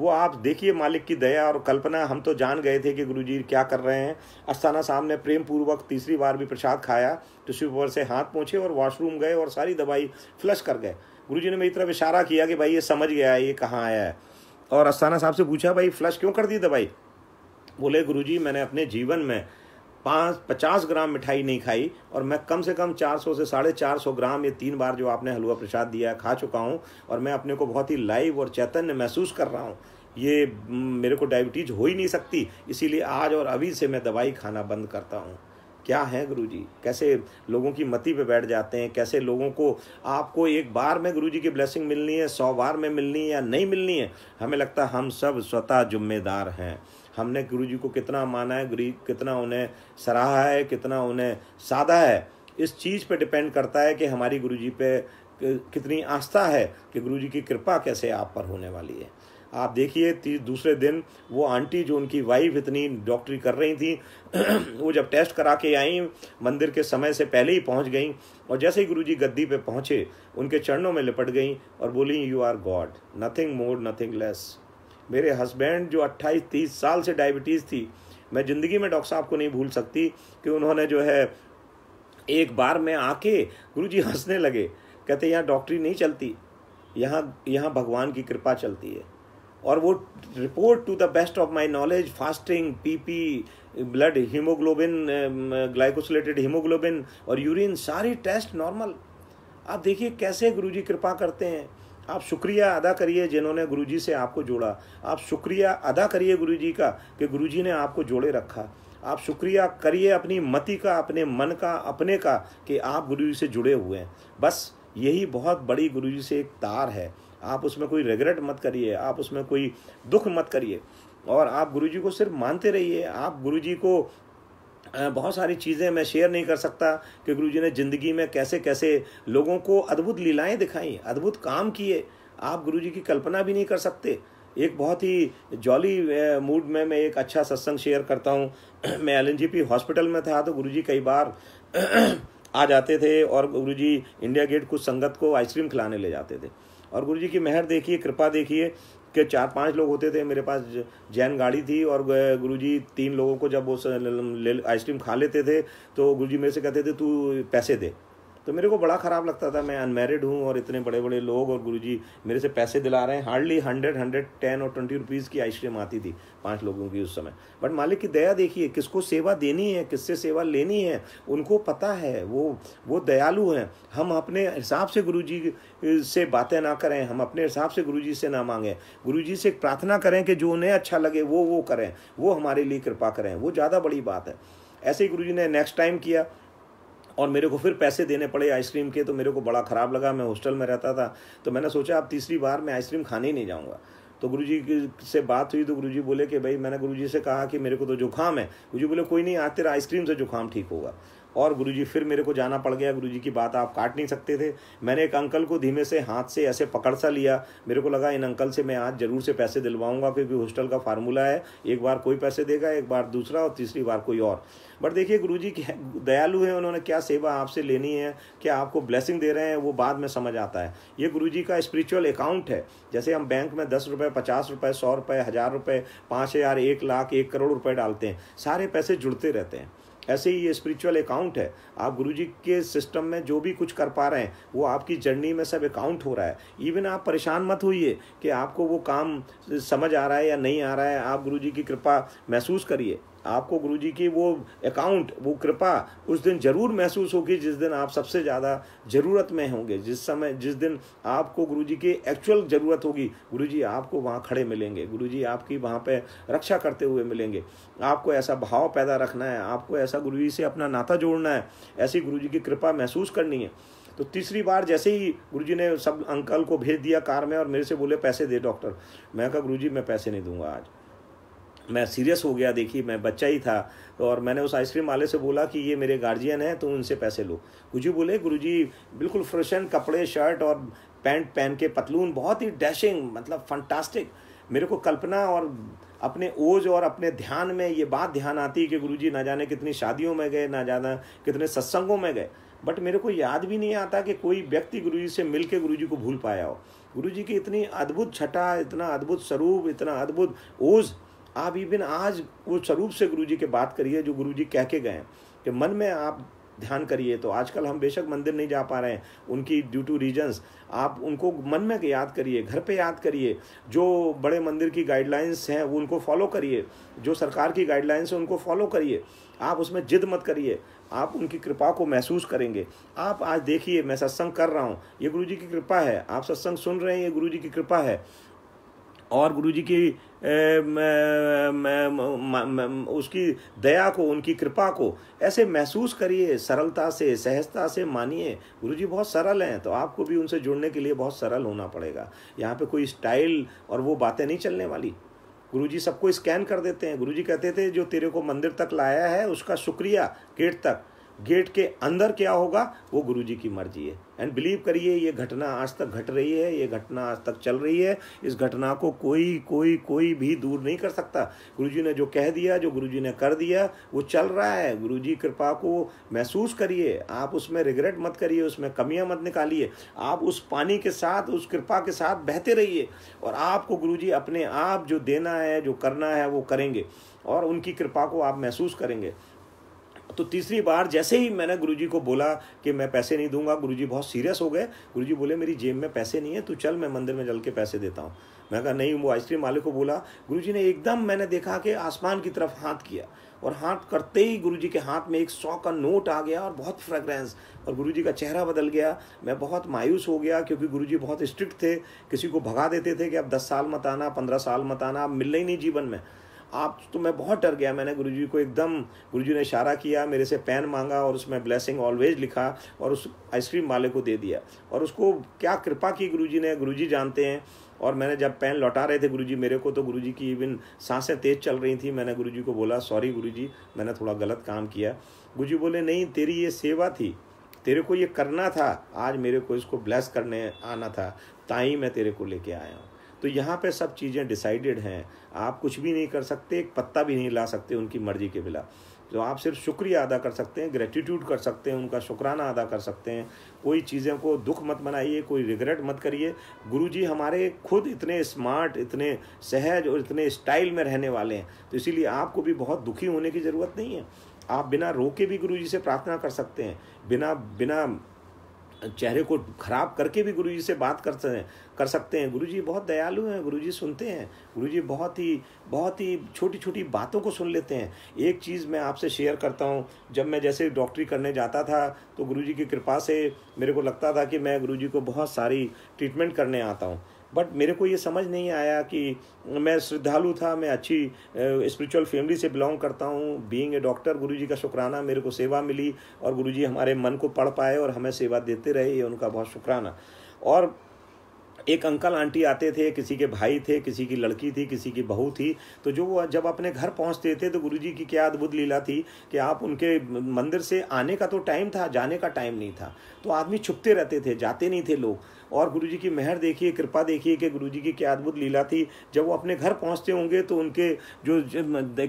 वो आप देखिए मालिक की दया और कल्पना हम तो जान गए थे कि गुरु जी क्या कर रहे हैं अस्थाना साहब ने प्रेम पूर्वक तीसरी बार भी प्रसाद खाया टिश्यू पेपर से हाथ पहुँचे और वॉशरूम गए और सारी दवाई फ्लश कर गए गुरु जी ने मेरी तरफ इशारा किया कि भाई ये समझ गया है ये कहाँ आया है और अस्थाना साहब से पूछा भाई फ्लश क्यों कर दी दवाई बोले गुरुजी मैंने अपने जीवन में पाँच पचास ग्राम मिठाई नहीं खाई और मैं कम से कम चार सौ से साढ़े चार सौ ग्राम ये तीन बार जो आपने हलवा प्रसाद दिया है खा चुका हूँ और मैं अपने को बहुत ही लाइव और चैतन्य महसूस कर रहा हूँ ये मेरे को डायबिटीज़ हो ही नहीं सकती इसीलिए आज और अभी से मैं दवाई खाना बंद करता हूँ क्या है जी कैसे लोगों की मती पे बैठ जाते हैं कैसे लोगों को आपको एक बार में गुरु जी की ब्लेसिंग मिलनी है सौ बार में मिलनी है या नहीं मिलनी है हमें लगता है हम सब स्वतः जिम्मेदार हैं हमने गुरु जी को कितना माना है गुरु कितना उन्हें सराहा है कितना उन्हें साधा है इस चीज़ पर डिपेंड करता है कि हमारी गुरु जी पे कितनी आस्था है कि गुरु जी की कृपा कैसे आप पर होने वाली है आप देखिए दूसरे दिन वो आंटी जो उनकी वाइफ इतनी डॉक्टरी कर रही थी [clears throat] वो जब टेस्ट करा के आई मंदिर के समय से पहले ही पहुंच गई और जैसे ही गुरुजी गद्दी पे पहुंचे उनके चरणों में लिपट गई और बोली you are God nothing more nothing less मेरे हस्बैंड जो 28 तीस साल से डायबिटीज़ थी मैं ज़िंदगी में डॉक्टर साहब को नहीं भूल सकती कि उन्होंने जो है एक बार मैं आके गुरु हंसने लगे कहते यहाँ डॉक्टरी नहीं चलती यहाँ यहाँ भगवान की कृपा चलती है और वो report to the best of my knowledge fasting PP blood haemoglobin glycosylated haemoglobin और यूरिन सारी टेस्ट नॉर्मल आप देखिए कैसे गुरुजी कृपा करते हैं आप शुक्रिया अदा करिए जिन्होंने गुरुजी से आपको जोड़ा आप शुक्रिया अदा करिए गुरुजी का कि गुरुजी ने आपको जोड़े रखा आप शुक्रिया करिए अपनी मति का अपने मन का अपने का कि आप गुरुजी से जुड़े हुए हैं बस यही बहुत बड़ी गुरुजी से एक तार है आप उसमें कोई रिग्रेट मत करिए आप उसमें कोई दुख मत करिए और आप गुरुजी को सिर्फ मानते रहिए आप गुरुजी को बहुत सारी चीज़ें मैं शेयर नहीं कर सकता कि गुरुजी ने ज़िंदगी में कैसे कैसे लोगों को अद्भुत लीलाएं दिखाई अद्भुत काम किए आप गुरुजी की कल्पना भी नहीं कर सकते एक बहुत ही जॉली मूड में मैं एक अच्छा सत्संग शेयर करता हूँ [clears throat] मैं एल हॉस्पिटल में था तो गुरुजी कई बार [clears throat] आ जाते थे और गुरुजी इंडिया गेट कुछ संगत को आइसक्रीम खिलाने ले जाते थे और गुरु जी की मेहर देखिए कृपा देखिए कि चार पांच लोग होते थे मेरे पास जैन गाड़ी थी और गुरु जी तीन लोगों को जब वो आइसक्रीम खा लेते थे तो गुरु जी मेरे से कहते थे तू पैसे दे तो मेरे को बड़ा ख़राब लगता था मैं अनमेरिड हूँ और इतने बड़े बड़े लोग और गुरु मेरे से पैसे दिला रहे हैं हार्डली हंड्रेड हंड्रेड टेन और ट्वेंटी रुपीज़ की आइसक्रीम आती थी पाँच लोगों की उस समय बट मालिक की दया देखिए किसको सेवा देनी है किससे सेवा लेनी है उनको पता है वो वो दयालु हैं हम अपने हिसाब से गुरु जी से बातें ना करें हम अपने हिसाब से गुरु जी से ना मांगें गुरु जी से प्रार्थना करें कि जो उन्हें अच्छा लगे वो वो करें वो हमारे लिए कृपा करें वो ज़्यादा बड़ी बात है ऐसे ही गुरु जी ने नेक्स्ट टाइम किया और मेरे को फिर पैसे देने पड़े आइसक्रीम के तो मेरे को बड़ा ख़राब लगा मैं हॉस्टल में रहता था तो मैंने सोचा अब तीसरी बार मैं आइसक्रीम खाने ही नहीं जाऊँगा तो जी से बात हुई तो जी बोले कि भाई मैंने जी से कहा कि मेरे को तो जुकाम है जी बोले कोई नहीं आज तेरा आइसक्रीम से जुकाम ठीक होगा और गुरुजी फिर मेरे को जाना पड़ गया गुरुजी की बात आप काट नहीं सकते थे मैंने एक अंकल को धीमे से हाथ से ऐसे पकड़ सा लिया मेरे को लगा इन अंकल से मैं आज ज़रूर से पैसे दिलवाऊंगा क्योंकि हॉस्टल का फार्मूला है एक बार कोई पैसे देगा एक बार दूसरा और तीसरी बार कोई और बट देखिए गुरु जी दयालु हैं उन्होंने क्या सेवा आपसे लेनी है क्या आपको ब्लेसिंग दे रहे हैं वो बाद में समझ आता है ये गुरु जी का स्पिरिचुअल अकाउंट है जैसे हम बैंक में दस रुपये पचास रुपये सौ रुपये हज़ार रुपये पाँच हज़ार एक लाख एक करोड़ रुपये डालते हैं सारे पैसे जुड़ते रहते हैं ऐसे ही ये स्पिरिचुअल अकाउंट है आप गुरुजी के सिस्टम में जो भी कुछ कर पा रहे हैं वो आपकी जर्नी में सब अकाउंट हो रहा है इवन आप परेशान मत होइए कि आपको वो काम समझ आ रहा है या नहीं आ रहा है आप गुरुजी की कृपा महसूस करिए आपको गुरु जी की वो अकाउंट वो कृपा उस दिन ज़रूर महसूस होगी जिस दिन आप सबसे ज़्यादा ज़रूरत में होंगे जिस समय जिस दिन आपको गुरु जी की एक्चुअल ज़रूरत होगी गुरु जी आपको वहाँ खड़े मिलेंगे गुरु जी आपकी वहाँ पर रक्षा करते हुए मिलेंगे आपको ऐसा भाव पैदा रखना है आपको ऐसा गुरु जी से अपना नाता जोड़ना है ऐसी गुरु जी की कृपा महसूस करनी है तो तीसरी बार जैसे ही गुरुजी ने सब अंकल को भेज दिया कार में और मेरे से बोले पैसे दे डॉक्टर मैं कहा गुरुजी मैं पैसे नहीं दूंगा आज मैं सीरियस हो गया देखिए मैं बच्चा ही था और मैंने उस आइसक्रीम वाले से बोला कि ये मेरे गार्जियन हैं तो उनसे पैसे लो गुरु बोले गुरु बिल्कुल फ्रेशन कपड़े शर्ट और पैंट पहन के पतलून बहुत ही डैशिंग मतलब फंटास्टिक मेरे को कल्पना और अपने ओज और अपने ध्यान में ये बात ध्यान आती कि गुरुजी ना जाने कितनी शादियों में गए ना जाना कितने सत्संगों में गए बट मेरे को याद भी नहीं आता कि कोई व्यक्ति गुरुजी से मिल के गुरु को भूल पाया हो गुरुजी की इतनी अद्भुत छटा इतना अद्भुत स्वरूप इतना अद्भुत ओज आप इवन आज वो स्वरूप से गुरु जी के बात करिए जो गुरु जी कह के गए हैं कि मन में आप ध्यान करिए तो आजकल हम बेशक मंदिर नहीं जा पा रहे हैं उनकी ड्यू टू रीजन्स आप उनको मन में याद करिए घर पे याद करिए जो बड़े मंदिर की गाइडलाइंस हैं वो उनको फॉलो करिए जो सरकार की गाइडलाइंस हैं उनको फॉलो करिए आप उसमें जिद मत करिए आप उनकी कृपा को महसूस करेंगे आप आज देखिए मैं सत्संग कर रहा हूँ ये गुरु जी की कृपा है आप सत्संग सुन रहे हैं ये गुरु जी की कृपा है और गुरुजी की ए, म, उसकी दया को उनकी कृपा को ऐसे महसूस करिए सरलता से सहजता से मानिए गुरु जी बहुत सरल हैं तो आपको भी उनसे जुड़ने के लिए बहुत सरल होना पड़ेगा यहाँ पे कोई स्टाइल और वो बातें नहीं चलने वाली गुरुजी सबको स्कैन कर देते हैं गुरुजी कहते थे जो तेरे को मंदिर तक लाया है उसका शुक्रिया गेट तक गेट के अंदर क्या होगा वो गुरुजी की मर्जी है एंड बिलीव करिए ये घटना आज तक घट रही है ये घटना आज तक चल रही है इस घटना को कोई कोई कोई भी दूर नहीं कर सकता गुरुजी ने जो कह दिया जो गुरुजी ने कर दिया वो चल रहा है गुरुजी कृपा को महसूस करिए आप उसमें रिग्रेट मत करिए उसमें कमियां मत निकालिए आप उस पानी के साथ उस कृपा के साथ बहते रहिए और आपको गुरु जी अपने आप जो देना है जो करना है वो करेंगे और उनकी कृपा को आप महसूस करेंगे तो तीसरी बार जैसे ही मैंने गुरुजी को बोला कि मैं पैसे नहीं दूंगा गुरुजी बहुत सीरियस हो गए गुरुजी बोले मेरी जेब में पैसे नहीं है तू चल मैं मंदिर में जल के पैसे देता हूँ मैं कहा नहीं वो आइसक्रीम वाले को बोला गुरु ने एकदम मैंने देखा कि आसमान की तरफ हाथ किया और हाथ करते ही गुरु के हाथ में एक सौ का नोट आ गया और बहुत फ्रेग्रेंस और गुरु का चेहरा बदल गया मैं बहुत मायूस हो गया क्योंकि गुरु बहुत स्ट्रिक्ट थे किसी को भगा देते थे कि अब दस साल मत आना पंद्रह साल मत आना अब मिलना ही नहीं जीवन में आप तो मैं बहुत डर गया मैंने गुरुजी को एकदम गुरुजी ने इशारा किया मेरे से पेन मांगा और उसमें ब्लेसिंग ऑलवेज लिखा और उस आइसक्रीम वाले को दे दिया और उसको क्या कृपा की गुरुजी ने गुरुजी जानते हैं और मैंने जब पेन लौटा रहे थे गुरुजी मेरे को तो गुरुजी की इवन सांसें तेज चल रही थी मैंने गुरुजी को बोला सॉरी गुरुजी मैंने थोड़ा गलत काम किया गुरुजी बोले नहीं तेरी ये सेवा थी तेरे को ये करना था आज मेरे को इसको ब्लेस करने आना था ताई मैं तेरे को लेके आया हूँ तो यहाँ पे सब चीज़ें डिसाइडेड हैं आप कुछ भी नहीं कर सकते एक पत्ता भी नहीं ला सकते उनकी मर्जी के बिला तो आप सिर्फ शुक्रिया अदा कर सकते हैं ग्रेटिट्यूड कर सकते हैं उनका शुक्राना अदा कर सकते हैं कोई चीज़ों को दुख मत मनाइए कोई रिग्रेट मत करिए गुरु जी हमारे खुद इतने स्मार्ट इतने सहज और इतने स्टाइल में रहने वाले हैं तो इसीलिए आपको भी बहुत दुखी होने की ज़रूरत नहीं है आप बिना रोके भी गुरु जी से प्रार्थना कर सकते हैं बिना बिना चेहरे को खराब करके भी गुरु जी से बात कर सकते कर सकते हैं जी बहुत दयालु हैं गुरु जी सुनते हैं गुरु जी बहुत ही बहुत ही छोटी छोटी बातों को सुन लेते हैं एक चीज़ मैं आपसे शेयर करता हूँ जब मैं जैसे डॉक्टरी करने जाता था तो गुरु जी की कृपा से मेरे को लगता था कि मैं गुरु जी को बहुत सारी ट्रीटमेंट करने आता हूँ बट मेरे को ये समझ नहीं आया कि मैं श्रद्धालु था मैं अच्छी स्पिरिचुअल फैमिली से बिलोंग करता हूँ बीइंग ए डॉक्टर गुरुजी का शुक्राना मेरे को सेवा मिली और गुरुजी हमारे मन को पढ़ पाए और हमें सेवा देते रहे ये उनका बहुत शुक्राना और एक अंकल आंटी आते थे किसी के भाई थे किसी की लड़की थी किसी की बहू थी तो जो वो जब अपने घर पहुंचते थे तो गुरुजी की क्या अद्भुत लीला थी कि आप उनके मंदिर से आने का तो टाइम था जाने का टाइम नहीं था तो आदमी छुपते रहते थे जाते नहीं थे लोग और गुरु जी की मेहर देखिए कृपा देखिए कि गुरु जी की क्या अद्भुत लीला थी जब वो अपने घर पहुँचते होंगे तो उनके जो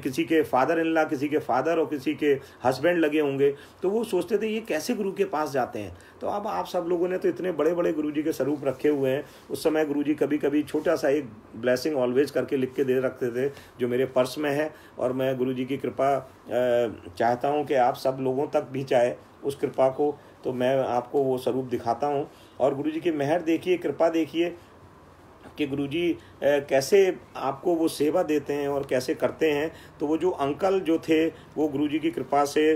किसी के फादर इन ला किसी के फादर और किसी के हस्बैंड लगे होंगे तो वो सोचते थे ये कैसे गुरु के पास जाते हैं तो अब आप सब लोगों ने तो इतने बड़े बड़े गुरु जी के स्वरूप रखे हुए हैं उस समय गुरु जी कभी कभी छोटा सा एक ब्लैसिंग ऑलवेज करके लिख के दे रखते थे जो मेरे पर्स में है और मैं गुरु जी की कृपा चाहता हूँ कि आप सब लोगों तक भी चाहे उस कृपा को तो मैं आपको वो स्वरूप दिखाता हूँ और गुरु जी की मेहर देखिए कृपा देखिए कि गुरु जी कैसे आपको वो सेवा देते हैं और कैसे करते हैं तो वो जो अंकल जो थे वो गुरु जी की कृपा से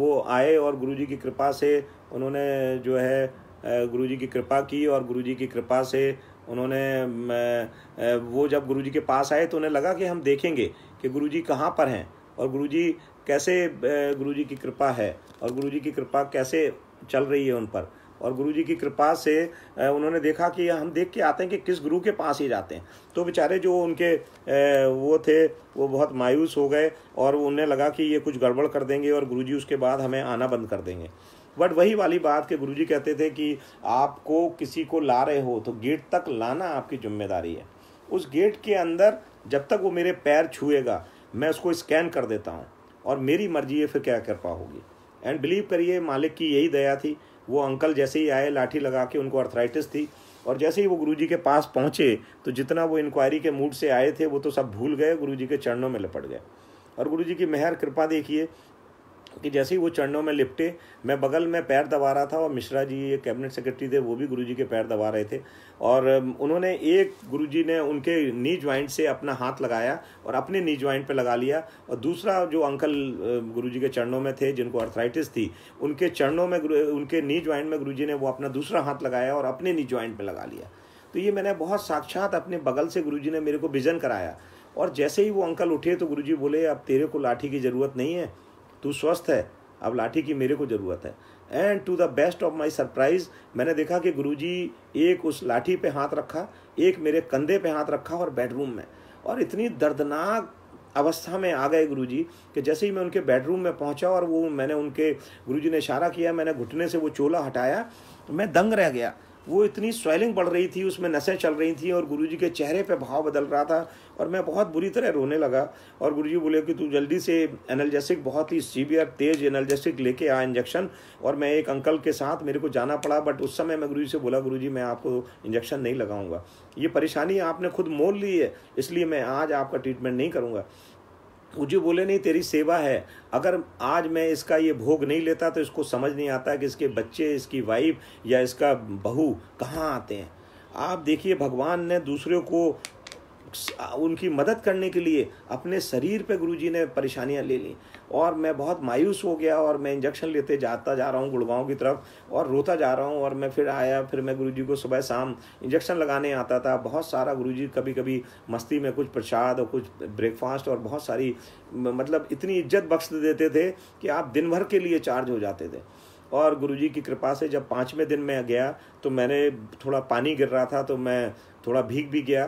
वो आए और गुरु जी की कृपा से उन्होंने जो है गुरु जी की कृपा की और गुरु जी की कृपा से उन्होंने वो जब गुरु जी के पास आए तो उन्हें लगा कि हम देखेंगे कि गुरु जी कहाँ पर हैं और गुरु जी कैसे गुरु जी की कृपा है और गुरु जी की कृपा कैसे चल रही है उन पर और गुरु जी की कृपा से उन्होंने देखा कि हम देख के आते हैं कि किस गुरु के पास ही जाते हैं तो बेचारे जो उनके वो थे वो बहुत मायूस हो गए और उन्हें लगा कि ये कुछ गड़बड़ कर देंगे और गुरु जी उसके बाद हमें आना बंद कर देंगे बट वही वाली बात कि गुरुजी कहते थे कि आपको किसी को ला रहे हो तो गेट तक लाना आपकी जिम्मेदारी है उस गेट के अंदर जब तक वो मेरे पैर छुएगा मैं उसको स्कैन कर देता हूँ और मेरी मर्जी है फिर क्या कर पाओगी एंड बिलीव करिए मालिक की यही दया थी वो अंकल जैसे ही आए लाठी लगा के उनको अर्थराइटिस थी और जैसे ही वो गुरुजी के पास पहुँचे तो जितना वो इंक्वायरी के मूड से आए थे वो तो सब भूल गए गुरुजी के चरणों में लपट गए और गुरुजी की मेहर कृपा देखिए कि जैसे ही वो चरणों में लिपटे मैं बगल में पैर दबा रहा था और मिश्रा जी ये कैबिनेट सेक्रेटरी थे वो भी गुरुजी के पैर दबा रहे थे और उन्होंने एक गुरुजी ने उनके नी ज्वाइंट से अपना हाथ लगाया और अपने नी ज्वाइंट पे लगा लिया और दूसरा जो अंकल गुरुजी के चरणों में थे जिनको अर्थराइटिस थी उनके चरणों में उनके नी ज्वाइंट में गुरु ने वो अपना दूसरा हाथ लगाया और अपने नी ज्वाइंट पर लगा लिया तो ये मैंने बहुत साक्षात अपने बगल से गुरु ने मेरे को विजन कराया और जैसे ही वो अंकल उठे तो गुरु बोले अब तेरे को लाठी की ज़रूरत नहीं है तू स्वस्थ है अब लाठी की मेरे को ज़रूरत है and to the best of my surprise मैंने देखा कि गुरु एक उस लाठी पे हाथ रखा एक मेरे कंधे पे हाथ रखा और बेडरूम में और इतनी दर्दनाक अवस्था में आ गए गुरुजी कि जैसे ही मैं उनके बेडरूम में पहुंचा और वो मैंने उनके गुरुजी ने इशारा किया मैंने घुटने से वो चोला हटाया मैं दंग रह गया वो इतनी स्वेलिंग बढ़ रही थी उसमें नसें चल रही थी और गुरु के चेहरे पर भाव बदल रहा था और मैं बहुत बुरी तरह रोने लगा और गुरु बोले कि तू जल्दी से एनर्जेसिक बहुत ही सीवियर तेज़ एनर्जेसिक लेके आ इंजेक्शन और मैं एक अंकल के साथ मेरे को जाना पड़ा बट उस समय मैं गुरु से बोला गुरु मैं आपको इंजेक्शन नहीं लगाऊंगा ये परेशानी आपने खुद मोल ली है इसलिए मैं आज आपका ट्रीटमेंट नहीं करूँगा जो बोले नहीं तेरी सेवा है अगर आज मैं इसका ये भोग नहीं लेता तो इसको समझ नहीं आता कि इसके बच्चे इसकी वाइफ या इसका बहू कहाँ आते हैं आप देखिए भगवान ने दूसरों को उनकी मदद करने के लिए अपने शरीर पे गुरुजी ने परेशानियाँ ले ली और मैं बहुत मायूस हो गया और मैं इंजेक्शन लेते जाता जा रहा हूँ गुड़गांव की तरफ और रोता जा रहा हूँ और मैं फिर आया फिर मैं गुरुजी को सुबह शाम इंजेक्शन लगाने आता था बहुत सारा गुरुजी कभी कभी मस्ती में कुछ प्रसाद और कुछ ब्रेकफास्ट और बहुत सारी मतलब इतनी इज्जत बख्श देते थे कि आप दिन भर के लिए चार्ज हो जाते थे और गुरुजी की कृपा से जब पाँचवें दिन मैं गया तो मैंने थोड़ा पानी गिर रहा था तो मैं थोड़ा भीग भी गया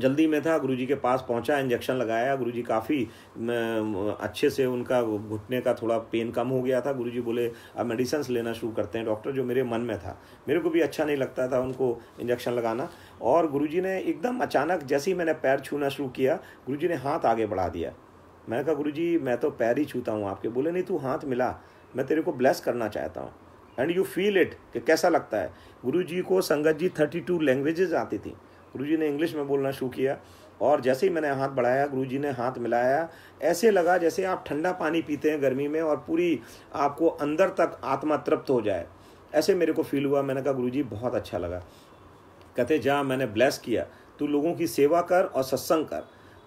जल्दी में था गुरुजी के पास पहुंचा इंजेक्शन लगाया गुरुजी काफ़ी अच्छे से उनका घुटने का थोड़ा पेन कम हो गया था गुरुजी बोले अब मेडिसन्स लेना शुरू करते हैं डॉक्टर जो मेरे मन में था मेरे को भी अच्छा नहीं लगता था उनको इंजेक्शन लगाना और जी ने एकदम अचानक जैसे ही मैंने पैर छूना शुरू किया जी ने हाथ आगे बढ़ा दिया मैंने कहा जी मैं तो पैर ही छूता हूँ आपके बोले नहीं तू हाथ मिला मैं तेरे को ब्लेस करना चाहता हूँ एंड यू फील इट कि कैसा लगता है गुरु जी को संगत जी थर्टी टू लैंग्वेजेज आती थी गुरुजी ने इंग्लिश में बोलना शुरू किया और जैसे ही मैंने हाथ बढ़ाया गुरुजी ने हाथ मिलाया ऐसे लगा जैसे आप ठंडा पानी पीते हैं गर्मी में और पूरी आपको अंदर तक आत्मा तृप्त हो जाए ऐसे मेरे को फील हुआ मैंने कहा गुरु बहुत अच्छा लगा कहते जा मैंने ब्लेस किया तू लोगों की सेवा कर और सत्संग कर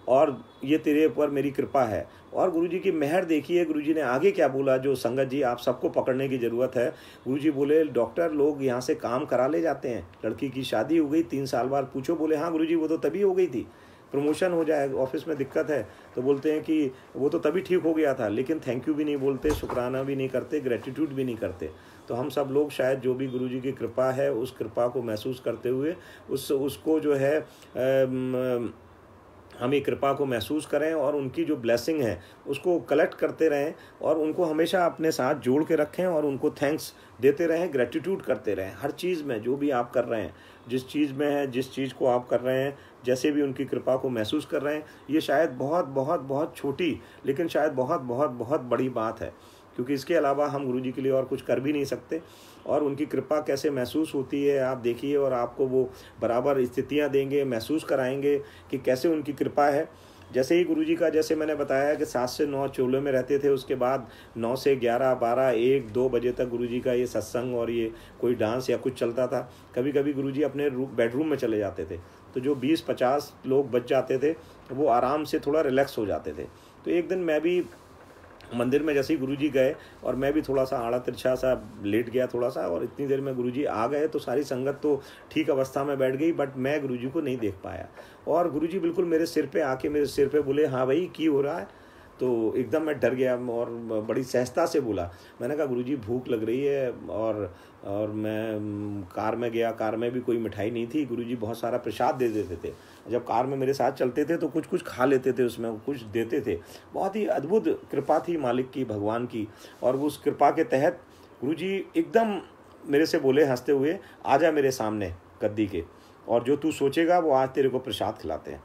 और ये तेरे ऊपर मेरी कृपा है और गुरुजी की मेहर देखिए गुरुजी ने आगे क्या बोला जो संगत जी आप सबको पकड़ने की ज़रूरत है गुरुजी बोले डॉक्टर लोग यहाँ से काम करा ले जाते हैं लड़की की शादी हो गई तीन साल बाद पूछो बोले हाँ गुरुजी वो तो तभी हो गई थी प्रमोशन हो जाए ऑफिस में दिक्कत है तो बोलते हैं कि वो तो तभी ठीक हो गया था लेकिन थैंक यू भी नहीं बोलते शुक्राना भी नहीं करते ग्रेटिट्यूड भी नहीं करते तो हम सब लोग शायद जो भी गुरुजी की कृपा है उस कृपा को महसूस करते हुए उस उसको जो है आ, हम ये कृपा को महसूस करें और उनकी जो ब्लेसिंग है उसको कलेक्ट करते रहें और उनको हमेशा अपने साथ जोड़ के रखें और उनको थैंक्स देते रहें ग्रेटिट्यूड करते रहें हर चीज़ में जो भी आप कर रहे हैं जिस चीज़ में है जिस चीज़ को आप कर रहे हैं जैसे भी उनकी कृपा को महसूस कर रहे हैं ये शायद बहुत बहुत बहुत छोटी लेकिन शायद बहुत बहुत बहुत बड़ी बात है क्योंकि इसके अलावा हम गुरु जी के लिए और कुछ कर भी नहीं सकते और उनकी कृपा कैसे महसूस होती है आप देखिए और आपको वो बराबर स्थितियाँ देंगे महसूस कराएंगे कि कैसे उनकी कृपा है जैसे ही गुरुजी का जैसे मैंने बताया कि सात से नौ चोले में रहते थे उसके बाद नौ से ग्यारह बारह एक दो बजे तक गुरुजी का ये सत्संग और ये कोई डांस या कुछ चलता था कभी कभी गुरुजी अपने बेडरूम में चले जाते थे तो जो बीस पचास लोग बच जाते थे वो आराम से थोड़ा रिलैक्स हो जाते थे तो एक दिन मैं भी मंदिर में जैसे ही गुरु गए और मैं भी थोड़ा सा आड़ा तिरछा सा लेट गया थोड़ा सा और इतनी देर में गुरु आ गए तो सारी संगत तो ठीक अवस्था में बैठ गई बट मैं गुरु को नहीं देख पाया और गुरु बिल्कुल मेरे सिर पर आके मेरे सिर पर बोले हाँ भाई की हो रहा है तो एकदम मैं डर गया और बड़ी सहजता से बोला मैंने कहा गुरुजी भूख लग रही है और और मैं कार में गया कार में भी कोई मिठाई नहीं थी गुरुजी बहुत सारा प्रसाद दे देते थे जब कार में मेरे साथ चलते थे तो कुछ कुछ खा लेते थे उसमें कुछ देते थे बहुत ही अद्भुत कृपा थी मालिक की भगवान की और उस कृपा के तहत गुरु जी एकदम मेरे से बोले हंसते हुए आ जा मेरे सामने गद्दी के और जो तू सोचेगा वो आज तेरे को प्रसाद खिलाते हैं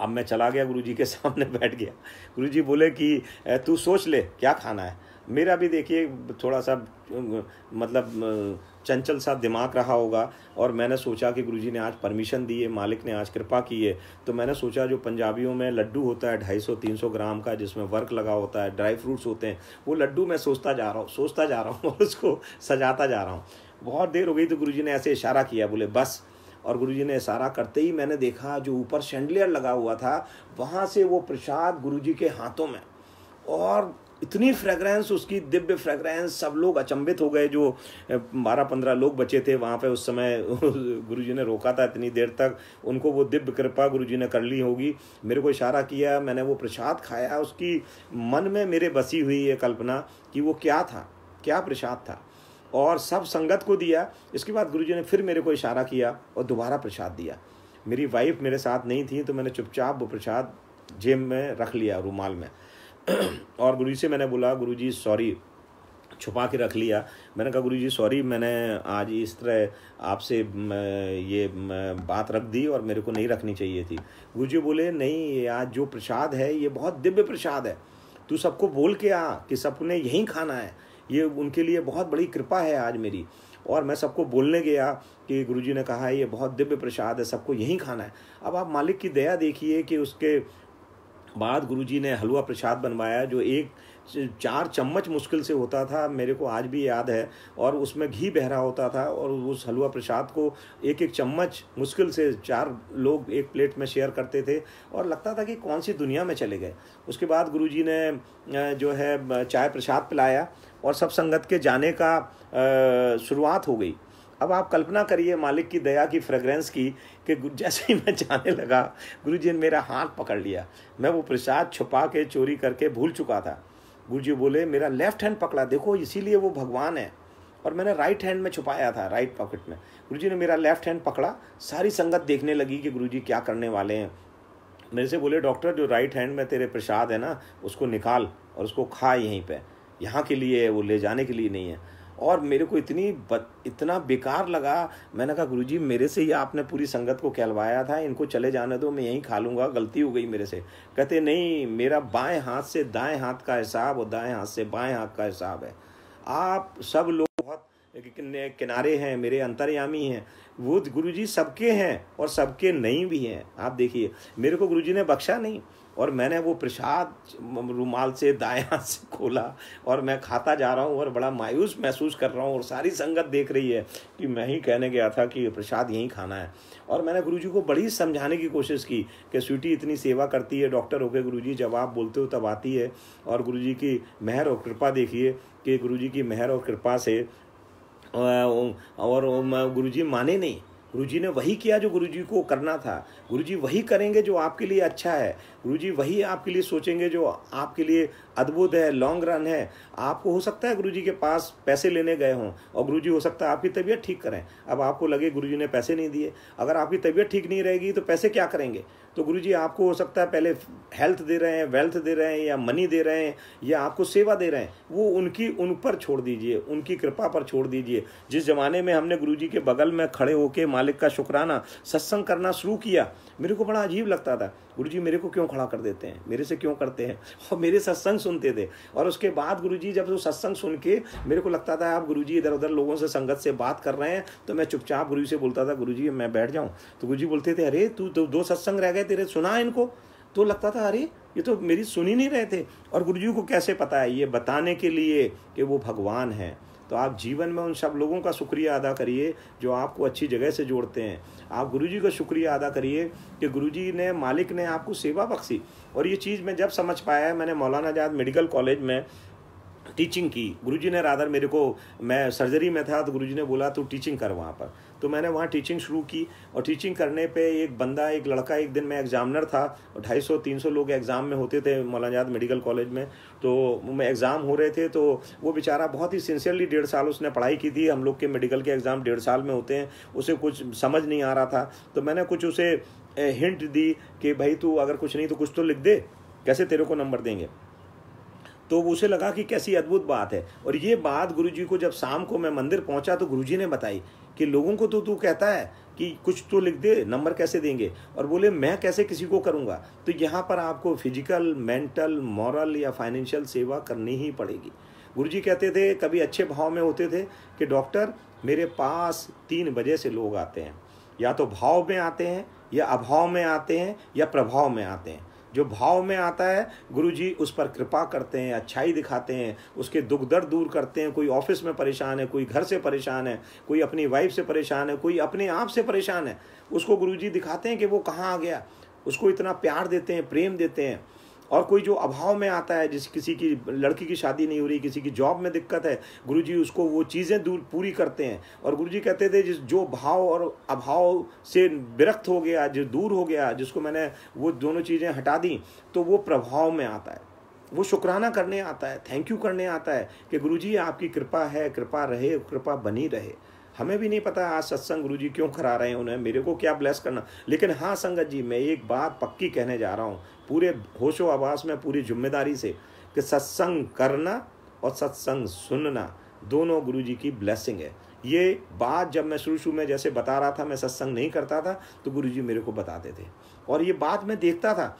अब मैं चला गया गुरुजी के [laughs] सामने बैठ गया गुरुजी बोले कि तू सोच ले क्या खाना है मेरा भी देखिए थोड़ा सा मतलब चंचल सा दिमाग रहा होगा और मैंने सोचा कि गुरुजी ने आज परमिशन दी है मालिक ने आज कृपा की है तो मैंने सोचा जो पंजाबियों में लड्डू होता है ढाई सौ तीन सौ ग्राम का जिसमें वर्क लगा होता है ड्राई फ्रूट्स होते हैं वो लड्डू मैं सोचता जा रहा हूँ सोचता जा रहा हूँ और उसको सजाता जा रहा हूँ बहुत देर हो गई तो गुरु ने ऐसे इशारा किया बोले बस और गुरु ने इशारा करते ही मैंने देखा जो ऊपर शेंडलियर लगा हुआ था वहाँ से वो प्रसाद गुरु के हाथों में और इतनी फ्रेगरेंस उसकी दिव्य फ्रेगरेंस सब लोग अचंभित हो गए जो बारह पंद्रह लोग बचे थे वहाँ पे उस समय [laughs] गुरु जी ने रोका था इतनी देर तक उनको वो दिव्य कृपा गुरु जी ने कर ली होगी मेरे को इशारा किया मैंने वो प्रसाद खाया उसकी मन में मेरे बसी हुई ये कल्पना कि वो क्या था क्या प्रसाद था और सब संगत को दिया इसके बाद गुरु ने फिर मेरे को इशारा किया और दोबारा प्रसाद दिया मेरी वाइफ मेरे साथ नहीं थी तो मैंने चुपचाप वो प्रसाद जेब में रख लिया रूमाल में [clears throat] और गुरु से मैंने बोला गुरु जी सॉरी छुपा के रख लिया मैंने कहा गुरु जी सॉरी मैंने आज इस तरह आपसे ये बात रख दी और मेरे को नहीं रखनी चाहिए थी गुरु जी बोले नहीं आज जो प्रसाद है ये बहुत दिव्य प्रसाद है तू सबको बोल के आ कि सबने यहीं खाना है ये उनके लिए बहुत बड़ी कृपा है आज मेरी और मैं सबको बोलने गया कि गुरुजी ने कहा है ये बहुत दिव्य प्रसाद है सबको यहीं खाना है अब आप मालिक की दया देखिए कि उसके बाद गुरुजी ने हलवा प्रसाद बनवाया जो एक चार चम्मच मुश्किल से होता था मेरे को आज भी याद है और उसमें घी बहरा होता था और उस हलवा प्रसाद को एक एक चम्मच मुश्किल से चार लोग एक प्लेट में शेयर करते थे और लगता था कि कौन सी दुनिया में चले गए उसके बाद गुरुजी ने जो है चाय प्रसाद पिलाया और सब संगत के जाने का शुरुआत हो गई अब आप कल्पना करिए मालिक की दया की फ्रेगरेंस की कि जैसे ही मैं जाने लगा गुरु जी ने मेरा हाथ पकड़ लिया मैं वो प्रसाद छुपा के चोरी करके भूल चुका था गुरु जी बोले मेरा लेफ्ट हैंड पकड़ा देखो इसीलिए वो भगवान है और मैंने राइट हैंड में छुपाया था राइट पॉकेट में गुरु जी ने मेरा लेफ्ट हैंड पकड़ा सारी संगत देखने लगी कि गुरु जी क्या करने वाले हैं मेरे से बोले डॉक्टर जो राइट हैंड में तेरे प्रसाद है ना उसको निकाल और उसको खा यहीं पर यहाँ के लिए वो ले जाने के लिए नहीं है और मेरे को इतनी ब, इतना बेकार लगा मैंने कहा गुरुजी मेरे से ही आपने पूरी संगत को कहलवाया था इनको चले जाने दो मैं यहीं खा लूँगा गलती हो गई मेरे से कहते नहीं मेरा बाएं हाथ से दाएं हाथ का हिसाब और दाएं हाथ से बाएं हाथ का हिसाब है आप सब लोग बहुत किनारे हैं मेरे अंतर्यामी हैं वो गुरु सबके हैं और सबके नहीं भी हैं आप देखिए मेरे को गुरु ने बख्शा नहीं और मैंने वो प्रसाद रुमाल से दाया [laughs] से खोला और मैं खाता जा रहा हूँ और बड़ा मायूस महसूस कर रहा हूँ और सारी संगत देख रही है कि मैं ही कहने गया था कि प्रसाद यहीं खाना है और मैंने गुरुजी को बड़ी समझाने की कोशिश की कि स्वीटी इतनी सेवा करती है डॉक्टर होके गुरु जी जवाब बोलते हो तब आती है और गुरु जी की मेहर और कृपा देखिए कि गुरु जी की मेहर और कृपा से और गुरु जी माने नहीं गुरुजी ने वही किया जो गुरुजी को करना था गुरुजी वही करेंगे जो आपके लिए अच्छा है गुरुजी वही आपके लिए सोचेंगे जो आपके लिए अद्भुत है लॉन्ग रन है आपको हो सकता है गुरुजी के पास पैसे लेने गए हों और गुरुजी हो सकता है आपकी तबीयत ठीक करें अब आपको लगे गुरुजी ने पैसे नहीं दिए अगर आपकी तबीयत ठीक नहीं रहेगी तो पैसे क्या करेंगे तो गुरु आपको हो सकता है पहले हेल्थ दे रहे हैं वेल्थ दे रहे हैं या मनी दे रहे हैं या आपको सेवा दे रहे हैं वो उनकी उन पर छोड़ दीजिए उनकी कृपा पर छोड़ दीजिए जिस ज़माने में हमने गुरुजी के बगल में खड़े होकर मालिक का शुक्राना सत्संग करना शुरू किया मेरे को बड़ा अजीब लगता था गुरु जी मेरे को क्यों खड़ा कर देते हैं मेरे से क्यों करते हैं और मेरे सत्संग सुनते थे और उसके बाद गुरु जी जब वो सत्संग सुन के मेरे को लगता था आप गुरु जी इधर उधर लोगों से संगत से बात कर रहे हैं तो मैं चुपचाप गुरु जी से बोलता था गुरु जी मैं बैठ जाऊँ तो गुरु जी बोलते थे अरे तू तो दो सत्संग रह गए तेरे सुना इनको तो लगता था अरे ये तो मेरी सुन ही नहीं रहे थे और गुरु जी को कैसे पता है ये बताने के लिए कि वो भगवान हैं तो आप जीवन में उन सब लोगों का शुक्रिया अदा करिए जो आपको अच्छी जगह से जोड़ते हैं आप गुरुजी का शुक्रिया अदा करिए कि गुरुजी ने मालिक ने आपको सेवा बख्शी और ये चीज़ मैं जब समझ पाया है मैंने मौलाना आजाद मेडिकल कॉलेज में टीचिंग की गुरुजी ने रादर मेरे को मैं सर्जरी में था तो गुरुजी ने बोला तू टीचिंग कर वहाँ पर तो मैंने वहाँ टीचिंग शुरू की और टीचिंग करने पे एक बंदा एक लड़का एक दिन मैं एग्जामिनर था और ढाई सौ तीन सौ लोग एग्ज़ाम में होते थे मौलानाजाद मेडिकल कॉलेज में तो मैं एग्ज़ाम हो रहे थे तो वो बेचारा बहुत ही सिंसियरली डेढ़ साल उसने पढ़ाई की थी हम लोग के मेडिकल के एग्ज़ाम डेढ़ साल में होते हैं उसे कुछ समझ नहीं आ रहा था तो मैंने कुछ उसे हिंट दी कि भाई तू अगर कुछ नहीं तो कुछ तो लिख दे कैसे तेरे को नंबर देंगे तो उसे लगा कि कैसी अद्भुत बात है और ये बात गुरुजी को जब शाम को मैं मंदिर पहुंचा तो गुरुजी ने बताई कि लोगों को तो तू कहता है कि कुछ तो लिख दे नंबर कैसे देंगे और बोले मैं कैसे किसी को करूँगा तो यहाँ पर आपको फिजिकल मेंटल मॉरल या फाइनेंशियल सेवा करनी ही पड़ेगी गुरुजी कहते थे कभी अच्छे भाव में होते थे कि डॉक्टर मेरे पास तीन बजे से लोग आते हैं या तो भाव में आते हैं या अभाव में आते हैं या प्रभाव में आते हैं जो भाव में आता है गुरु जी उस पर कृपा करते हैं अच्छाई दिखाते हैं उसके दुख दर्द दूर करते हैं कोई ऑफिस में परेशान है कोई घर से परेशान है कोई अपनी वाइफ से परेशान है कोई अपने आप से परेशान है उसको गुरु जी दिखाते हैं कि वो कहाँ आ गया उसको इतना प्यार देते हैं प्रेम देते हैं और कोई जो अभाव में आता है जिस किसी की लड़की की शादी नहीं हो रही किसी की जॉब में दिक्कत है गुरुजी उसको वो चीज़ें दूर पूरी करते हैं और गुरुजी कहते थे जिस जो भाव और अभाव से विरक्त हो गया जो दूर हो गया जिसको मैंने वो दोनों चीज़ें हटा दी तो वो प्रभाव में आता है वो शुक्राना करने आता है थैंक यू करने आता है कि गुरु जी आपकी कृपा है कृपा रहे कृपा बनी रहे हमें भी नहीं पता आज सत्संग गुरु जी क्यों करा रहे हैं उन्हें मेरे को क्या ब्लेस करना लेकिन हाँ संगत जी मैं एक बात पक्की कहने जा रहा हूँ पूरे होशो आवास में पूरी जिम्मेदारी से कि सत्संग करना और सत्संग सुनना दोनों गुरु जी की ब्लेसिंग है ये बात जब मैं शुरू शुरू में जैसे बता रहा था मैं सत्संग नहीं करता था तो गुरु जी मेरे को बताते थे और ये बात मैं देखता था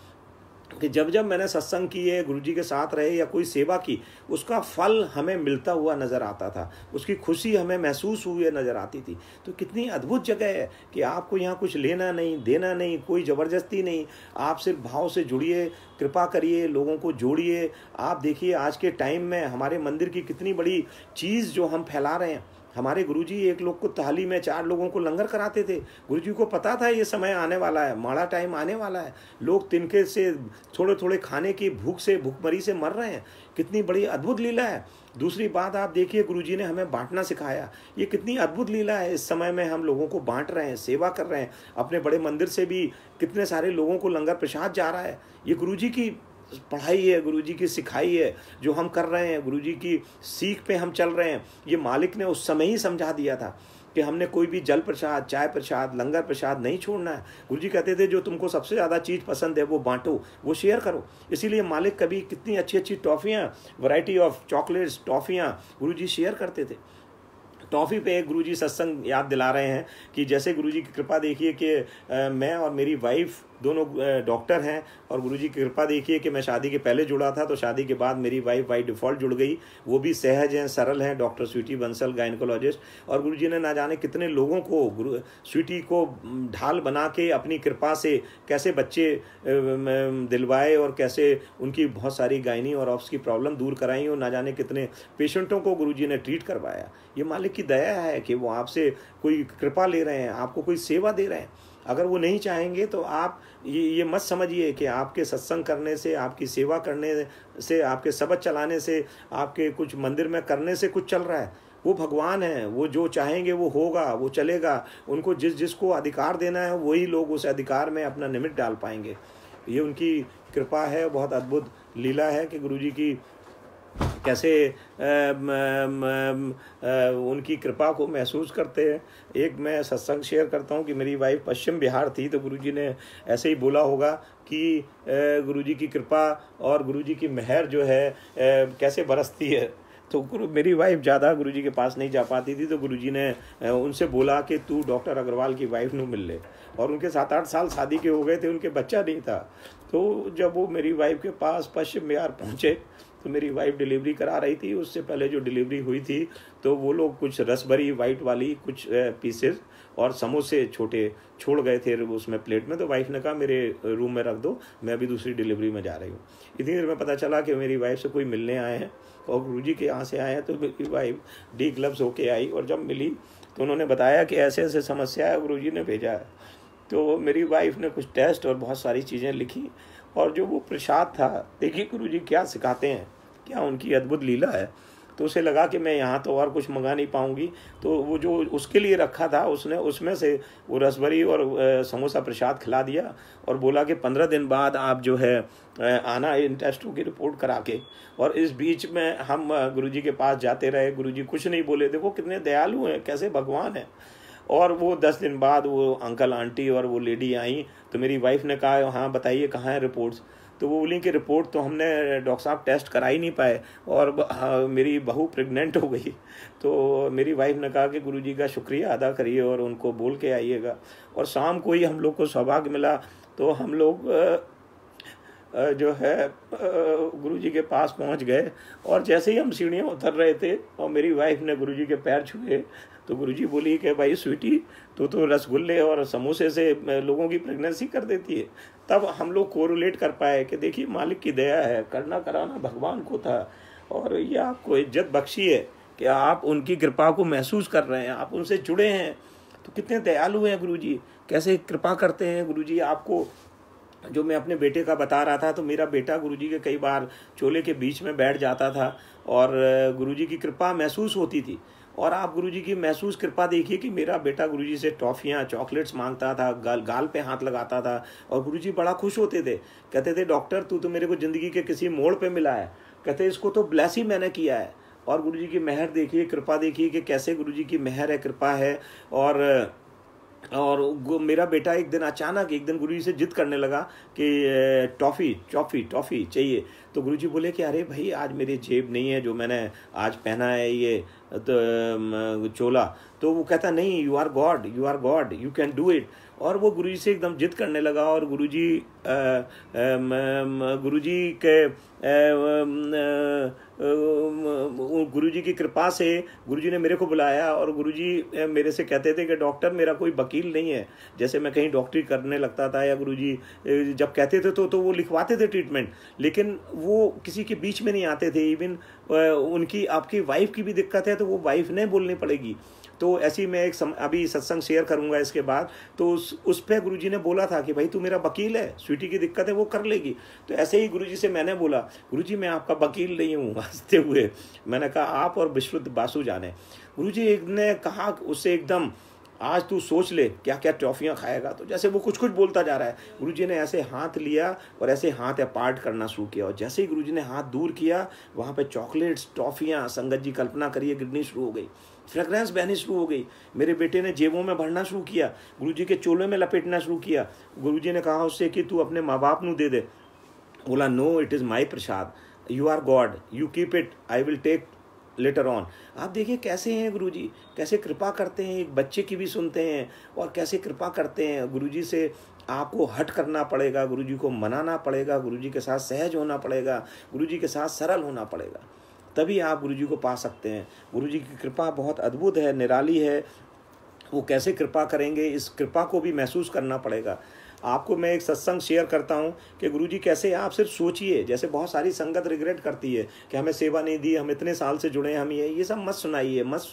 कि जब जब मैंने सत्संग किए गुरु जी के साथ रहे या कोई सेवा की उसका फल हमें मिलता हुआ नज़र आता था उसकी खुशी हमें महसूस हुई नज़र आती थी तो कितनी अद्भुत जगह है कि आपको यहाँ कुछ लेना नहीं देना नहीं कोई ज़बरदस्ती नहीं आप सिर्फ भाव से जुड़िए कृपा करिए लोगों को जोड़िए आप देखिए आज के टाइम में हमारे मंदिर की कितनी बड़ी चीज़ जो हम फैला रहे हैं हमारे गुरुजी एक लोग को थाली में चार लोगों को लंगर कराते थे गुरुजी को पता था ये समय आने वाला है माड़ा टाइम आने वाला है लोग तिनके से थोड़े थोड़े खाने की भूख से भूखमरी से मर रहे हैं कितनी बड़ी अद्भुत लीला है दूसरी बात आप देखिए गुरुजी ने हमें बांटना सिखाया ये कितनी अद्भुत लीला है इस समय में हम लोगों को बांट रहे हैं सेवा कर रहे हैं अपने बड़े मंदिर से भी कितने सारे लोगों को लंगर प्रसाद जा रहा है ये गुरु की पढ़ाई है गुरु जी की सिखाई है जो हम कर रहे हैं गुरु जी की सीख पे हम चल रहे हैं ये मालिक ने उस समय ही समझा दिया था कि हमने कोई भी जल प्रसाद चाय प्रसाद लंगर प्रसाद नहीं छोड़ना है गुरु जी कहते थे जो तुमको सबसे ज़्यादा चीज़ पसंद है वो बांटो वो शेयर करो इसीलिए मालिक कभी कितनी अच्छी अच्छी टॉफ़ियाँ वैरायटी ऑफ चॉकलेट्स टॉफ़ियाँ गुरु जी शेयर करते थे टॉफ़ी पे गुरुजी सत्संग याद दिला रहे हैं कि जैसे गुरुजी की कृपा देखिए कि मैं और मेरी वाइफ दोनों डॉक्टर हैं और गुरुजी की कृपा देखिए कि मैं शादी के पहले जुड़ा था तो शादी के बाद मेरी वाइफ बाई डिफ़ॉल्ट जुड़ गई वो भी सहज हैं सरल हैं डॉक्टर स्वीटी बंसल गाइनकोलॉजिस्ट और गुरुजी ने ना जाने कितने लोगों को गुरु स्वीटी को ढाल बना के अपनी कृपा से कैसे बच्चे दिलवाए और कैसे उनकी बहुत सारी गायनी और ऑफ्स की प्रॉब्लम दूर कराई और ना जाने कितने पेशेंटों को जी ने ट्रीट करवाया ये मालिक की दया है कि वो आपसे कोई कृपा ले रहे हैं आपको कोई सेवा दे रहे हैं अगर वो नहीं चाहेंगे तो आप ये ये मत समझिए कि आपके सत्संग करने से आपकी सेवा करने से आपके सबक चलाने से आपके कुछ मंदिर में करने से कुछ चल रहा है वो भगवान है वो जो चाहेंगे वो होगा वो चलेगा उनको जिस जिसको अधिकार देना है वही लोग उस अधिकार में अपना निमित्त डाल पाएंगे ये उनकी कृपा है बहुत अद्भुत लीला है कि गुरु जी की कैसे आम, म, आ, उनकी कृपा को महसूस करते हैं एक मैं सत्संग शेयर करता हूँ कि मेरी वाइफ पश्चिम बिहार थी तो गुरुजी ने ऐसे ही बोला होगा कि गुरुजी की कृपा और गुरुजी की मेहर जो है कैसे बरसती है तो गुरु मेरी वाइफ ज़्यादा गुरुजी के पास नहीं जा पाती थी तो गुरुजी ने उनसे बोला कि तू डॉक्टर अग्रवाल की वाइफ नू मिल ले और उनके सात आठ साल शादी के हो गए थे उनके बच्चा नहीं था तो जब वो मेरी वाइफ के पास पश्चिम बिहार पहुँचे तो मेरी वाइफ डिलीवरी करा रही थी उससे पहले जो डिलीवरी हुई थी तो वो लोग कुछ रसभरी वाइट वाली कुछ पीसेस और समोसे छोटे छोड़ गए थे उसमें प्लेट में तो वाइफ ने कहा मेरे रूम में रख दो मैं अभी दूसरी डिलीवरी में जा रही हूँ इतनी देर में पता चला कि मेरी वाइफ से कोई मिलने आए हैं और गुरु जी के यहाँ से आए हैं तो मेरी वाइफ डी ग्लव्स होके आई और जब मिली तो उन्होंने बताया कि ऐसे ऐसे समस्या है गुरु जी ने भेजा है तो मेरी वाइफ ने कुछ टेस्ट और बहुत सारी चीज़ें लिखी और जो वो प्रसाद था देखिए गुरु जी क्या सिखाते हैं क्या उनकी अद्भुत लीला है तो उसे लगा कि मैं यहाँ तो और कुछ मंगा नहीं पाऊंगी तो वो जो उसके लिए रखा था उसने उसमें से वो रसभरी और समोसा प्रसाद खिला दिया और बोला कि पंद्रह दिन बाद आप जो है आना इन टेस्टों की रिपोर्ट करा के और इस बीच में हम गुरुजी के पास जाते रहे गुरुजी कुछ नहीं बोले देखो कितने दयालु हैं कैसे भगवान हैं और वो दस दिन बाद वो अंकल आंटी और वो लेडी आई तो मेरी वाइफ ने कहा हाँ बताइए कहाँ है रिपोर्ट्स तो वो बोली कि रिपोर्ट तो हमने डॉक्टर साहब टेस्ट करा ही नहीं पाए और हाँ, मेरी बहू प्रेग्नेंट हो गई तो मेरी वाइफ ने कहा कि गुरुजी का शुक्रिया अदा करिए और उनको बोल के आइएगा और शाम को ही हम लोग को सौभाग्य मिला तो हम लोग जो है गुरुजी के पास पहुंच गए और जैसे ही हम सीढ़ियाँ उतर रहे थे और मेरी वाइफ ने गुरुजी के पैर छुए तो गुरुजी बोली कि भाई स्वीटी तू तो रसगुल्ले और समोसे से लोगों की प्रेगनेंसी कर देती है तब हम लोग कोरिलेट कर पाए कि देखिए मालिक की दया है करना कराना भगवान को था और ये आपको इज्जत बख्शी है कि आप उनकी कृपा को महसूस कर रहे हैं आप उनसे जुड़े हैं तो कितने दयालु हैं जी कैसे कृपा करते हैं जी आपको जो मैं अपने बेटे का बता रहा था तो मेरा बेटा गुरुजी के कई बार चोले के बीच में बैठ जाता था और गुरुजी की कृपा महसूस होती थी और आप गुरुजी की महसूस कृपा देखिए कि मेरा बेटा गुरुजी से टॉफ़ियाँ चॉकलेट्स मांगता था गाल गाल पे हाथ लगाता था और गुरुजी बड़ा खुश होते थे कहते थे डॉक्टर तू तो मेरे को ज़िंदगी के किसी मोड़ पे मिला है कहते इसको तो ब्लैस ही मैंने किया है और गुरु की मेहर देखिए कृपा देखिए कि कैसे गुरु की मेहर है कृपा है और और मेरा बेटा एक दिन अचानक एक दिन गुरुजी से जिद करने लगा कि टॉफ़ी टॉफ़ी टॉफ़ी चाहिए तो गुरुजी बोले कि अरे भाई आज मेरी जेब नहीं है जो मैंने आज पहना है ये तो uh, चोला um, uh, तो वो कहता नहीं you are god you are god you can do it और वो गुरुजी से एकदम जिद करने लगा और गुरुजी uh, um, um, गुरुजी के गुरु जी की कृपा से गुरु जी ने मेरे को बुलाया और गुरु जी मेरे से कहते थे कि डॉक्टर मेरा कोई वकील नहीं है जैसे मैं कहीं डॉक्टरी करने लगता था या गुरु जी जब कहते थे तो तो वो लिखवाते थे ट्रीटमेंट लेकिन वो किसी के बीच में नहीं आते थे इवन उनकी आपकी वाइफ की भी दिक्कत है तो वो वाइफ नहीं बोलनी पड़ेगी तो ऐसी मैं एक सम, अभी सत्संग शेयर करूंगा इसके बाद तो उस उस पर गुरु ने बोला था कि भाई तू मेरा वकील है स्वीटी की दिक्कत है वो कर लेगी तो ऐसे ही गुरु से मैंने बोला गुरु मैं आपका वकील नहीं हूँ [laughs] हंसते हुए मैंने कहा आप और विश्वद्ध बासु जाने गुरु जी ने कहा उससे एकदम आज तू सोच ले क्या क्या ट्रॉफियाँ खाएगा तो जैसे वो कुछ कुछ बोलता जा रहा है गुरुजी ने ऐसे हाथ लिया और ऐसे हाथ अपार्ट करना शुरू किया और जैसे ही गुरुजी ने हाथ दूर किया वहाँ पे चॉकलेट्स ट्रॉफियाँ संगत जी कल्पना करिए गिरनी शुरू हो गई फ्रेगरेंस बहनी शुरू हो गई मेरे बेटे ने जेबों में भरना शुरू किया गुरुजी के चोले में लपेटना शुरू किया गुरुजी ने कहा उससे कि तू अपने माँ बाप न दे दे बोला no it is my prasad you are god you keep it I will take later on आप देखिए कैसे हैं गुरुजी कैसे कृपा करते हैं एक बच्चे की भी सुनते हैं और कैसे कृपा करते हैं गुरुजी से आपको हट करना पड़ेगा गुरुजी को मनाना पड़ेगा गुरुजी के साथ सहज होना पड़ेगा गुरुजी के साथ सरल होना पड़ेगा तभी आप गुरु जी को पा सकते हैं गुरु जी की कृपा बहुत अद्भुत है निराली है वो कैसे कृपा करेंगे इस कृपा को भी महसूस करना पड़ेगा आपको मैं एक सत्संग शेयर करता हूँ कि गुरुजी कैसे आप सिर्फ सोचिए जैसे बहुत सारी संगत रिग्रेट करती है कि हमें सेवा नहीं दी हम इतने साल से जुड़े हैं हम ये ये सब मत सुनाइए मत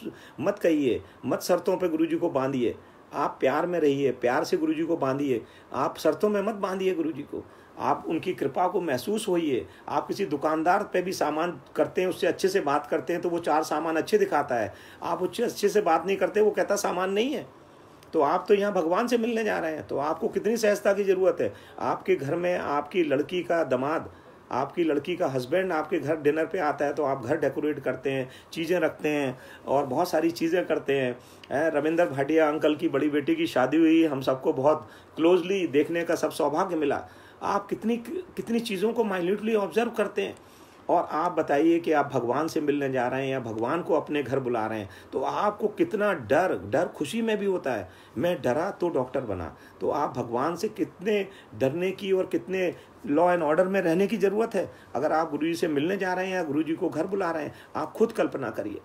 मत कहिए मत शर्तों पे गुरुजी को बांधिए आप प्यार में रहिए प्यार से गुरुजी को बांधिए आप शर्तों में मत बांधिए जी को आप उनकी कृपा को महसूस होइए आप किसी दुकानदार पे भी सामान करते हैं उससे अच्छे से बात करते हैं तो वो चार सामान अच्छे दिखाता है आप उससे अच्छे से बात नहीं करते वो कहता सामान नहीं है तो आप तो यहाँ भगवान से मिलने जा रहे हैं तो आपको कितनी सहजता की ज़रूरत है आपके घर में आपकी लड़की का दमाद आपकी लड़की का हस्बैंड आपके घर डिनर पे आता है तो आप घर डेकोरेट करते हैं चीज़ें रखते हैं और बहुत सारी चीज़ें करते हैं रविंदर भाटिया अंकल की बड़ी बेटी की शादी हुई हम सबको बहुत क्लोजली देखने का सब सौभाग्य मिला आप कितनी कितनी चीज़ों को माइन्यूटली ऑब्जर्व करते हैं और आप बताइए कि आप भगवान से मिलने जा रहे हैं या भगवान को अपने घर बुला रहे हैं तो आपको कितना डर डर खुशी में भी होता है मैं डरा तो डॉक्टर बना तो आप भगवान से कितने डरने की और कितने लॉ एंड ऑर्डर में रहने की ज़रूरत है अगर आप गुरुजी से मिलने जा रहे हैं या गुरुजी को घर बुला रहे हैं आप खुद कल्पना करिए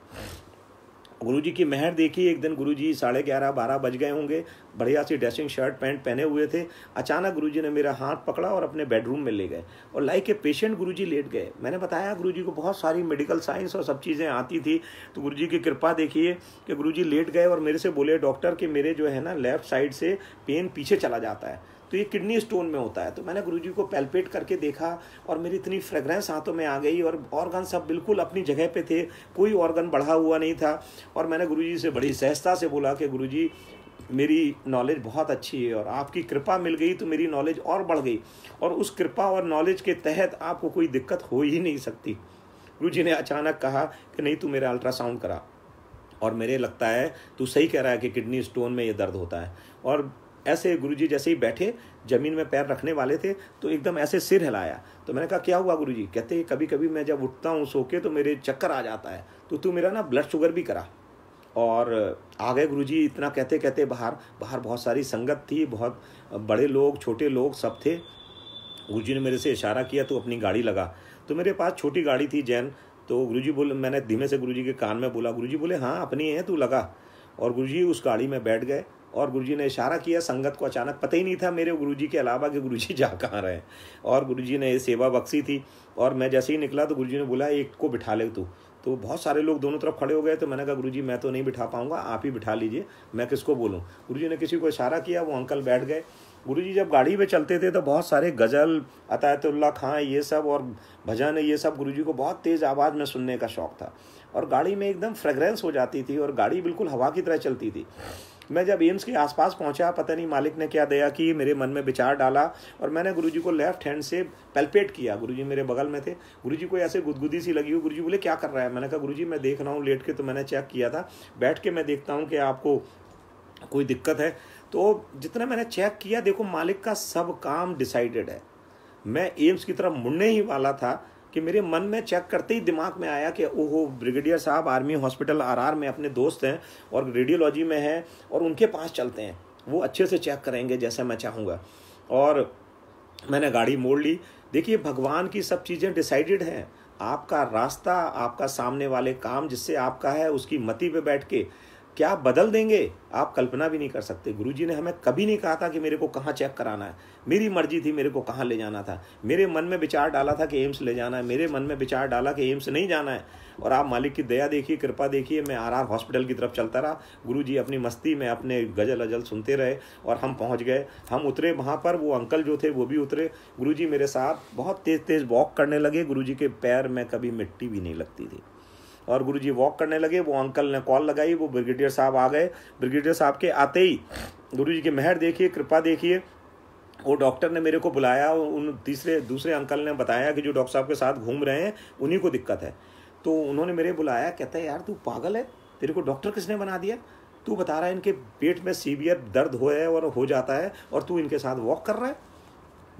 गुरुजी की मेहर देखी एक दिन गुरुजी साढ़े ग्यारह बारह बज गए होंगे बढ़िया सी ड्रेसिंग शर्ट पैंट पहने हुए थे अचानक गुरुजी ने मेरा हाथ पकड़ा और अपने बेडरूम में ले गए और लाइक ए पेशेंट गुरुजी लेट गए मैंने बताया गुरुजी को बहुत सारी मेडिकल साइंस और सब चीज़ें आती थी तो गुरु की कृपा देखिए कि गुरु लेट गए और मेरे से बोले डॉक्टर कि मेरे जो है ना लेफ्ट साइड से पेन पीछे चला जाता है तो ये किडनी स्टोन में होता है तो मैंने गुरु को पैल्पेट करके देखा और मेरी इतनी फ्रेग्रेंस हाथों में आ गई और ऑर्गन सब बिल्कुल अपनी जगह पे थे कोई ऑर्गन बढ़ा हुआ नहीं था और मैंने गुरु से बड़ी सहजता से बोला कि गुरु मेरी नॉलेज बहुत अच्छी है और आपकी कृपा मिल गई तो मेरी नॉलेज और बढ़ गई और उस कृपा और नॉलेज के तहत आपको कोई दिक्कत हो ही नहीं सकती गुरु जी ने अचानक कहा कि नहीं तू मेरा अल्ट्रासाउंड करा और मेरे लगता है तू सही कह रहा है कि किडनी स्टोन में ये दर्द होता है और ऐसे गुरु जी जैसे ही बैठे ज़मीन में पैर रखने वाले थे तो एकदम ऐसे सिर हिलाया तो मैंने कहा क्या हुआ गुरु जी कहते कभी कभी मैं जब उठता हूँ सो के तो मेरे चक्कर आ जाता है तो तू मेरा ना ब्लड शुगर भी करा और आ गए गुरु जी इतना कहते कहते बाहर बाहर बहुत सारी संगत थी बहुत बड़े लोग छोटे लोग सब थे गुरु जी ने मेरे से इशारा किया तो अपनी गाड़ी लगा तो मेरे पास छोटी गाड़ी थी जैन तो गुरु जी बोले मैंने धीमे से गुरु जी के कान में बोला गुरु जी बोले हाँ अपनी है तू लगा और गुरु जी उस गाड़ी में बैठ गए और गुरुजी ने इशारा किया संगत को अचानक पता ही नहीं था मेरे गुरुजी के अलावा कि गुरुजी [laughs] जा कहाँ रहे हैं और गुरुजी ने सेवा बख्शी थी और मैं जैसे ही निकला तो गुरुजी ने बोला एक को बिठा ले तू तो बहुत सारे लोग दोनों तरफ खड़े हो गए तो मैंने कहा गुरुजी मैं तो नहीं बिठा पाऊंगा आप ही बिठा लीजिए मैं किसको बोलूँ गुरुजी ने किसी को इशारा किया वो अंकल बैठ गए गुरुजी जब गाड़ी में चलते थे तो बहुत सारे गज़ल अतायतुल्ला खां ये सब और भजन ये सब गुरुजी को बहुत तेज़ आवाज़ में सुनने का शौक़ था और गाड़ी में एकदम फ्रेगरेंस हो जाती थी और गाड़ी बिल्कुल हवा की तरह चलती थी मैं जब एम्स के आसपास पहुंचा पता नहीं मालिक ने क्या दिया कि मेरे मन में विचार डाला और मैंने गुरुजी को लेफ्ट हैंड से पेल्पेट किया गुरुजी मेरे बगल में थे गुरुजी को ऐसे गुदगुदी सी लगी हुई गुरुजी बोले क्या कर रहा है मैंने कहा गुरुजी मैं देख रहा हूँ लेट के तो मैंने चेक किया था बैठ के मैं देखता हूँ कि आपको कोई दिक्कत है तो जितना मैंने चेक किया देखो मालिक का सब काम डिसाइडेड है मैं एम्स की तरफ मुड़ने ही वाला था कि मेरे मन में चेक करते ही दिमाग में आया कि ओहो ब्रिगेडियर साहब आर्मी हॉस्पिटल आरआर में अपने दोस्त हैं और रेडियोलॉजी में हैं और उनके पास चलते हैं वो अच्छे से चेक करेंगे जैसा मैं चाहूँगा और मैंने गाड़ी मोड़ ली देखिए भगवान की सब चीज़ें डिसाइडेड हैं आपका रास्ता आपका सामने वाले काम जिससे आपका है उसकी मति पे बैठ के क्या बदल देंगे आप कल्पना भी नहीं कर सकते गुरुजी ने हमें कभी नहीं कहा था कि मेरे को कहाँ चेक कराना है मेरी मर्जी थी मेरे को कहाँ ले जाना था मेरे मन में विचार डाला था कि एम्स ले जाना है मेरे मन में विचार डाला कि एम्स नहीं जाना है और आप मालिक की दया देखिए कृपा देखिए मैं आर आर हॉस्पिटल की तरफ चलता रहा गुरु जी अपनी मस्ती में अपने गजल अजल सुनते रहे और हम पहुँच गए हम उतरे वहाँ पर वो अंकल जो थे वो भी उतरे गुरु जी मेरे साथ बहुत तेज़ तेज़ वॉक करने लगे गुरु जी के पैर में कभी मिट्टी भी नहीं लगती थी और गुरु जी वॉक करने लगे वो अंकल ने कॉल लगाई वो ब्रिगेडियर साहब आ गए ब्रिगेडियर साहब के आते ही गुरु जी की मेहर देखिए कृपा देखिए वो डॉक्टर ने मेरे को बुलाया उन तीसरे दूसरे अंकल ने बताया कि जो डॉक्टर साहब के साथ घूम रहे हैं उन्हीं को दिक्कत है तो उन्होंने मेरे बुलाया कहता है यार तू पागल है तेरे को डॉक्टर किसने बना दिया तू बता रहा है इनके पेट में सीवियर दर्द हो है और हो जाता है और तू इनके साथ वॉक कर रहा है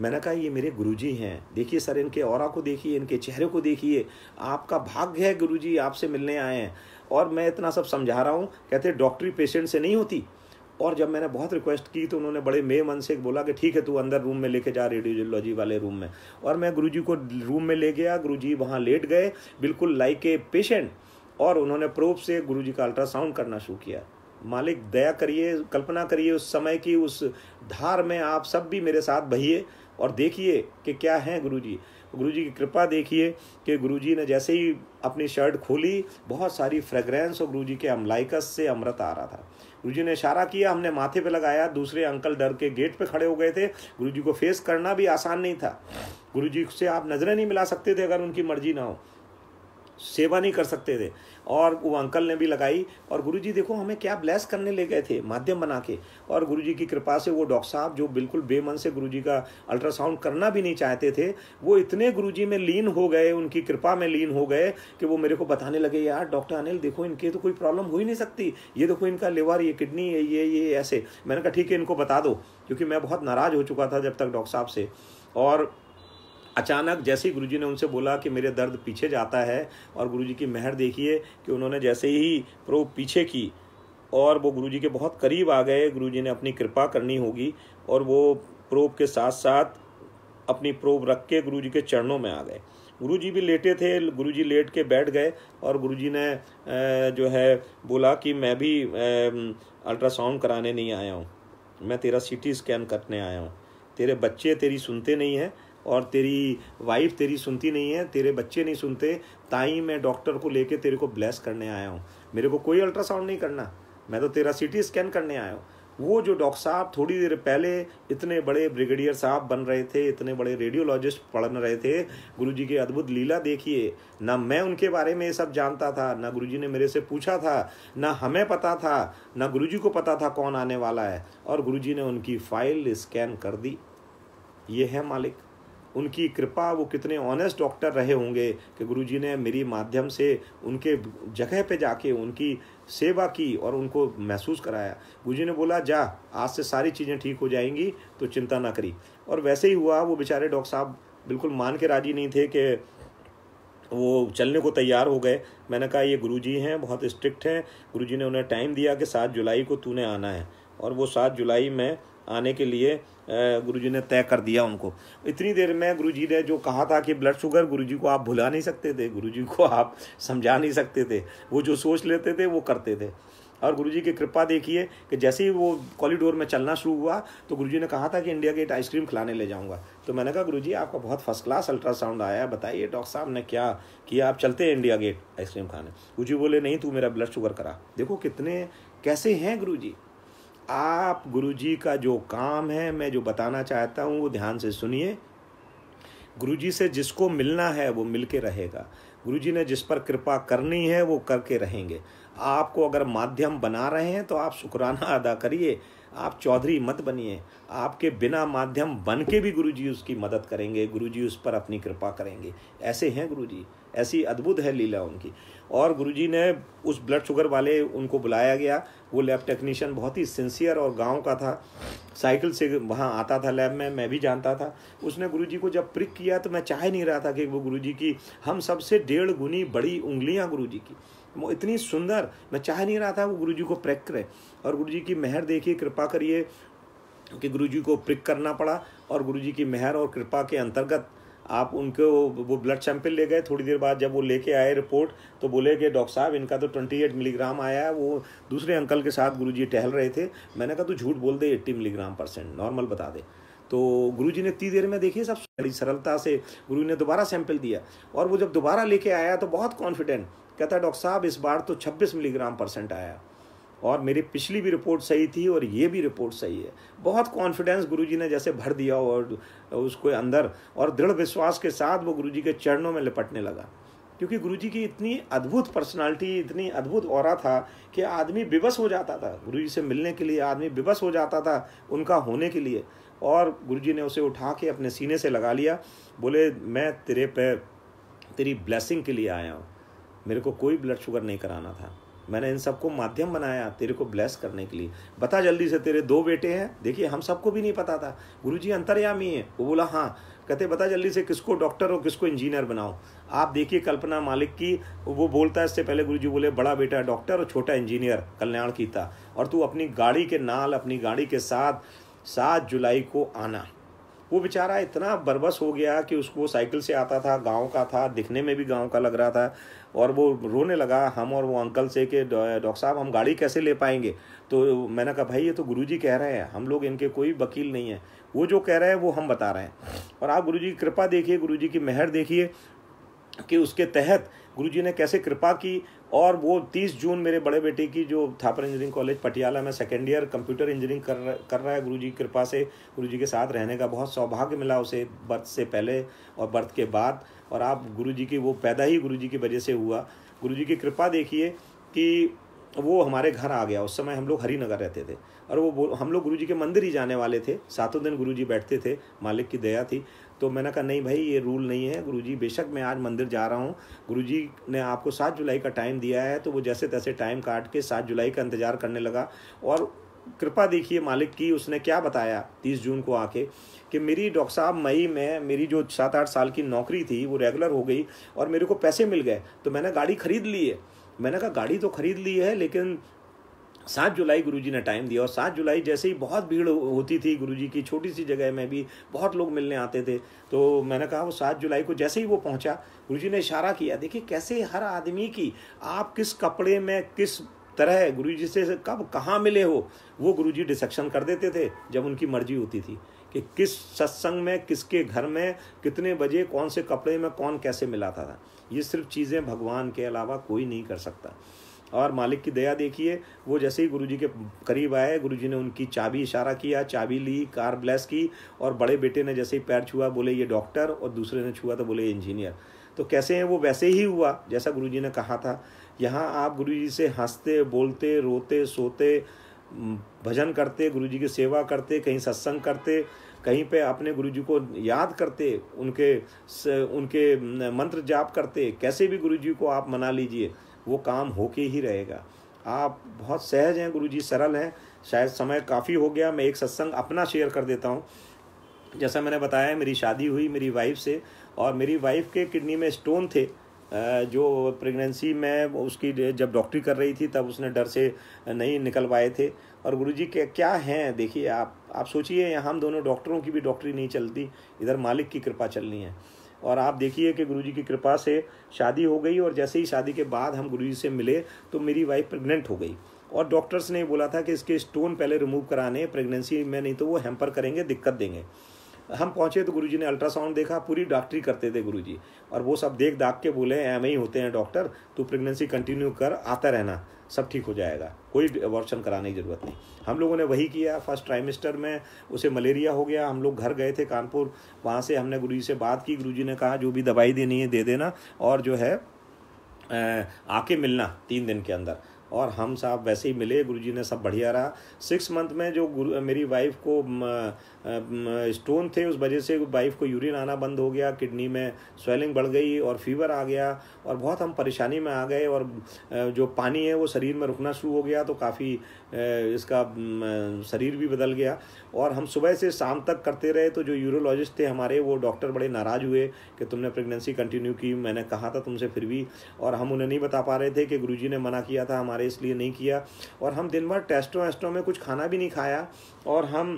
मैंने कहा ये मेरे गुरुजी हैं देखिए सर इनके और को देखिए इनके चेहरे को देखिए आपका भाग्य है गुरुजी आपसे मिलने आए हैं और मैं इतना सब समझा रहा हूँ कहते डॉक्टरी पेशेंट से नहीं होती और जब मैंने बहुत रिक्वेस्ट की तो उन्होंने बड़े मे मन से बोला कि ठीक है तू अंदर रूम में लेके जा रेडियोलॉजी वाले रूम में और मैं गुरु को रूम में ले गया गुरु वहाँ लेट गए बिल्कुल लाइक ए पेशेंट और उन्होंने प्रोप से गुरु का अल्ट्रासाउंड करना शुरू किया मालिक दया करिए कल्पना करिए उस समय की उस धार में आप सब भी मेरे साथ बहिए और देखिए कि क्या हैं गुरु जी गुरु जी की कृपा देखिए कि गुरु जी ने जैसे ही अपनी शर्ट खोली बहुत सारी फ्रेग्रेंस और गुरु जी के अमलाइकस से अमृत आ रहा था गुरु जी ने इशारा किया हमने माथे पे लगाया दूसरे अंकल डर के गेट पे खड़े हो गए थे गुरु जी को फेस करना भी आसान नहीं था गुरु जी से आप नज़रें नहीं मिला सकते थे अगर उनकी मर्जी ना हो सेवा नहीं कर सकते थे और वो अंकल ने भी लगाई और गुरुजी देखो हमें क्या ब्लेस करने ले गए थे माध्यम बना के और गुरुजी की कृपा से वो डॉक्टर साहब जो बिल्कुल बेमन से गुरुजी का अल्ट्रासाउंड करना भी नहीं चाहते थे वो इतने गुरुजी में लीन हो गए उनकी कृपा में लीन हो गए कि वो मेरे को बताने लगे यार डॉक्टर अनिल देखो इनके तो कोई प्रॉब्लम हो ही नहीं सकती ये देखो इनका लिवर ये किडनी है ये ये ऐसे मैंने कहा ठीक है इनको बता दो क्योंकि मैं बहुत नाराज़ हो चुका था जब तक डॉक्टर साहब से और अचानक जैसे ही गुरुजी ने उनसे बोला कि मेरे दर्द पीछे जाता है और गुरुजी की मेहर देखिए कि उन्होंने जैसे ही प्रो पीछे की और वो गुरुजी के बहुत करीब आ गए गुरुजी ने अपनी कृपा करनी होगी और वो प्रोब के साथ साथ अपनी प्रोब रख के गुरु के चरणों में आ गए गुरुजी भी लेटे थे गुरुजी लेट के बैठ गए और गुरुजी ने जो है बोला कि मैं भी अल्ट्रासाउंड कराने नहीं आया हूँ मैं तेरा सी टी स्कैन करने आया हूँ तेरे बच्चे तेरी सुनते नहीं हैं और तेरी वाइफ तेरी सुनती नहीं है तेरे बच्चे नहीं सुनते ताई मैं डॉक्टर को लेके तेरे को ब्लेस करने आया हूँ मेरे को कोई अल्ट्रासाउंड नहीं करना मैं तो तेरा सी स्कैन करने आया हूँ वो जो डॉक्टर साहब थोड़ी देर पहले इतने बड़े ब्रिगेडियर साहब बन रहे थे इतने बड़े रेडियोलॉजिस्ट पढ़ रहे थे जी की अद्भुत लीला देखिए ना मैं उनके बारे में ये सब जानता था ना जी ने मेरे से पूछा था ना हमें पता था ना जी को पता था कौन आने वाला है और जी ने उनकी फाइल स्कैन कर दी ये है मालिक उनकी कृपा वो कितने ऑनेस्ट डॉक्टर रहे होंगे कि गुरुजी ने मेरी माध्यम से उनके जगह पे जाके उनकी सेवा की और उनको महसूस कराया गुरुजी ने बोला जा आज से सारी चीज़ें ठीक हो जाएंगी तो चिंता ना करी और वैसे ही हुआ वो बेचारे डॉक्टर साहब बिल्कुल मान के राजी नहीं थे कि वो चलने को तैयार हो गए मैंने कहा ये जी हैं बहुत स्ट्रिक्ट हैं जी ने उन्हें टाइम दिया कि सात जुलाई को तूने आना है और वो सात जुलाई में आने के लिए गुरुजी ने तय कर दिया उनको इतनी देर में गुरुजी ने जो कहा था कि ब्लड शुगर गुरुजी को आप भुला नहीं सकते थे गुरुजी को आप समझा नहीं सकते थे वो जो सोच लेते थे वो करते थे और गुरुजी की कृपा देखिए कि जैसे ही वो कॉरिडोर में चलना शुरू हुआ तो गुरुजी ने कहा था कि इंडिया गेट आइसक्रीम खिलाने ले जाऊंगा तो मैंने कहा गुरुजी आपका बहुत फर्स्ट क्लास अल्ट्रासाउंड आया है बताइए डॉक्टर साहब ने क्या किया आप चलते हैं इंडिया गेट आइसक्रीम खाने गुरुजी बोले नहीं तू मेरा ब्लड शुगर करा देखो कितने कैसे हैं गुरु आप गुरुजी का जो काम है मैं जो बताना चाहता हूँ वो ध्यान से सुनिए गुरुजी से जिसको मिलना है वो मिल के रहेगा गुरुजी ने जिस पर कृपा करनी है वो करके रहेंगे आपको अगर माध्यम बना रहे हैं तो आप शुक्राना [laughs] अदा करिए आप चौधरी मत बनिए आपके बिना माध्यम बन के भी जी उसकी मदद करेंगे जी उस पर अपनी कृपा करेंगे ऐसे हैं जी ऐसी अद्भुत है लीला उनकी और गुरुजी ने उस ब्लड शुगर वाले उनको बुलाया गया वो लैब टेक्नीशियन बहुत ही सिंसियर और गांव का था साइकिल से वहाँ आता था लैब में मैं भी जानता था उसने गुरुजी को जब प्रिक किया तो मैं चाह नहीं रहा था कि वो गुरुजी की हम सबसे डेढ़ गुनी बड़ी उंगलियाँ गुरु की वो इतनी सुंदर मैं चाह नहीं रहा था वो गुरुजी को प्रेक करें और गुरुजी की मेहर देखिए कृपा करिए कि गुरुजी को प्रिक करना पड़ा और गुरुजी की मेहर और कृपा के अंतर्गत आप उनको वो ब्लड सैंपल ले गए थोड़ी देर बाद जब वो लेके आए रिपोर्ट तो बोले कि डॉक्टर साहब इनका तो ट्वेंटी एट मिलीग्राम आया है वो दूसरे अंकल के साथ गुरुजी टहल रहे थे मैंने कहा तो झूठ बोल दे एट्टी मिलीग्राम परसेंट नॉर्मल बता दे तो गुरु जी ने इतनी देर में देखिए सब बड़ी सरलता से गुरु ने दोबारा सैंपल दिया और वो जब दोबारा लेके आया तो बहुत कॉन्फिडेंट कहता डॉक्टर साहब इस बार तो छब्बीस मिलीग्राम परसेंट आया और मेरी पिछली भी रिपोर्ट सही थी और ये भी रिपोर्ट सही है बहुत कॉन्फिडेंस गुरुजी ने जैसे भर दिया और उसको अंदर और दृढ़ विश्वास के साथ वो गुरुजी के चरणों में लिपटने लगा क्योंकि गुरुजी की इतनी अद्भुत पर्सनालिटी इतनी अद्भुत और था कि आदमी विवश हो जाता था गुरु से मिलने के लिए आदमी विवश हो जाता था उनका होने के लिए और गुरु ने उसे उठा के अपने सीने से लगा लिया बोले मैं तेरे पे तेरी ब्लेसिंग के लिए आया हूँ मेरे को कोई ब्लड शुगर नहीं कराना था मैंने इन सबको माध्यम बनाया तेरे को ब्लेस करने के लिए बता जल्दी से तेरे दो बेटे हैं देखिए हम सबको भी नहीं पता था गुरु जी अंतर्यामी है वो बोला हाँ कहते बता जल्दी से किसको डॉक्टर हो किसको इंजीनियर बनाओ आप देखिए कल्पना मालिक की वो बोलता है इससे पहले गुरु जी बोले बड़ा बेटा डॉक्टर और छोटा इंजीनियर कल्याण की था और तू अपनी गाड़ी के नाल अपनी गाड़ी के साथ सात जुलाई को आना वो बेचारा इतना बरबस हो गया कि उसको साइकिल से आता था गांव का था दिखने में भी गांव का लग रहा था और वो रोने लगा हम और वो अंकल से कि डॉक्टर साहब हम गाड़ी कैसे ले पाएंगे तो मैंने कहा भाई ये तो गुरु कह रहे हैं हम लोग इनके कोई वकील नहीं है वो जो कह रहे हैं वो हम बता रहे हैं और आप जी की कृपा देखिए जी की मेहर देखिए कि उसके तहत गुरुजी ने कैसे कृपा की और वो 30 जून मेरे बड़े बेटे की जो थापर इंजीनियरिंग कॉलेज पटियाला में सेकेंड ईयर कंप्यूटर इंजीनियरिंग कर कर रहा है गुरुजी की कृपा से गुरुजी के साथ रहने का बहुत सौभाग्य मिला उसे बर्थ से पहले और बर्थ के बाद और आप गुरु जी की वो पैदा ही गुरु जी की वजह से हुआ गुरु जी की कृपा देखिए कि वो हमारे घर आ गया उस समय हम लोग हरिनगर रहते थे और वो हम लोग गुरु जी के मंदिर ही जाने वाले थे सातों दिन गुरु जी बैठते थे मालिक की दया थी तो मैंने कहा नहीं भाई ये रूल नहीं है गुरु जी बेशक मैं आज मंदिर जा रहा हूँ गुरु जी ने आपको सात जुलाई का टाइम दिया है तो वो जैसे तैसे टाइम काट के सात जुलाई का इंतज़ार करने लगा और कृपा देखिए मालिक की उसने क्या बताया तीस जून को आके कि मेरी डॉक्टर साहब मई में मेरी जो सात आठ साल की नौकरी थी वो रेगुलर हो गई और मेरे को पैसे मिल गए तो मैंने गाड़ी खरीद ली है मैंने कहा गाड़ी तो खरीद ली है लेकिन सात जुलाई गुरुजी ने टाइम दिया और सात जुलाई जैसे ही बहुत भीड़ होती थी गुरुजी की छोटी सी जगह में भी बहुत लोग मिलने आते थे तो मैंने कहा वो सात जुलाई को जैसे ही वो पहुंचा गुरुजी ने इशारा किया देखिए कैसे हर आदमी की आप किस कपड़े में किस तरह गुरुजी से कब कहाँ मिले हो वो गुरुजी डिसेक्शन कर देते थे जब उनकी मर्जी होती थी कि किस सत्संग में किसके घर में कितने बजे कौन से कपड़े में कौन कैसे मिलाता था ये सिर्फ चीज़ें भगवान के अलावा कोई नहीं कर सकता और मालिक की दया देखिए वो जैसे ही गुरुजी के करीब आए गुरुजी ने उनकी चाबी इशारा किया चाबी ली कार ब्लेस की और बड़े बेटे ने जैसे ही पैर छुआ बोले ये डॉक्टर और दूसरे ने छुआ तो बोले इंजीनियर तो कैसे हैं वो वैसे ही हुआ जैसा गुरुजी ने कहा था यहाँ आप गुरुजी से हंसते बोलते रोते सोते भजन करते गुरु जी की सेवा करते कहीं सत्संग करते कहीं पे अपने गुरु जी को याद करते उनके उनके मंत्र जाप करते कैसे भी गुरु जी को आप मना लीजिए वो काम होके ही रहेगा आप बहुत सहज हैं गुरु जी सरल हैं शायद समय काफ़ी हो गया मैं एक सत्संग अपना शेयर कर देता हूँ जैसा मैंने बताया मेरी शादी हुई मेरी वाइफ से और मेरी वाइफ के किडनी में स्टोन थे जो प्रेगनेंसी में उसकी जब डॉक्टरी कर रही थी तब उसने डर से नहीं निकल पाए थे और गुरुजी के क्या हैं देखिए आप आप सोचिए हम दोनों डॉक्टरों की भी डॉक्टरी नहीं चलती इधर मालिक की कृपा चलनी है और आप देखिए कि गुरुजी की कृपा से शादी हो गई और जैसे ही शादी के बाद हम गुरुजी से मिले तो मेरी वाइफ प्रेग्नेंट हो गई और डॉक्टर्स ने बोला था कि इसके स्टोन पहले रिमूव कराने प्रेगनेंसी में नहीं तो वो हैम्पर करेंगे दिक्कत देंगे हम पहुंचे तो गुरुजी ने अल्ट्रासाउंड देखा पूरी डॉक्टरी करते थे गुरुजी और वो सब देख दाख के बोले एम ही होते हैं डॉक्टर तू प्रेगनेंसी कंटिन्यू कर आता रहना सब ठीक हो जाएगा कोई अबॉर्शन कराने की ज़रूरत नहीं हम लोगों ने वही किया फर्स्ट ट्राइमेस्टर में उसे मलेरिया हो गया हम लोग घर गए थे कानपुर वहाँ से हमने गुरु से बात की गुरु ने कहा जो भी दवाई देनी है दे देना और जो है आके मिलना तीन दिन के अंदर और हम साहब वैसे ही मिले गुरुजी ने सब बढ़िया रहा सिक्स मंथ में जो गुरु मेरी वाइफ को स्टोन थे उस वजह से वाइफ को यूरिन आना बंद हो गया किडनी में स्वेलिंग बढ़ गई और फीवर आ गया और बहुत हम परेशानी में आ गए और जो पानी है वो शरीर में रुकना शुरू हो गया तो काफ़ी इसका शरीर भी बदल गया और हम सुबह से शाम तक करते रहे तो जो यूरोलॉजिस्ट थे हमारे वो डॉक्टर बड़े नाराज़ हुए कि तुमने प्रेगनेंसी कंटिन्यू की मैंने कहा था तुमसे फिर भी और हम उन्हें नहीं बता पा रहे थे कि गुरु ने मना किया था हमारे इसलिए नहीं किया और हम दिन भर टेस्टों वेस्टों में कुछ खाना भी नहीं खाया और हम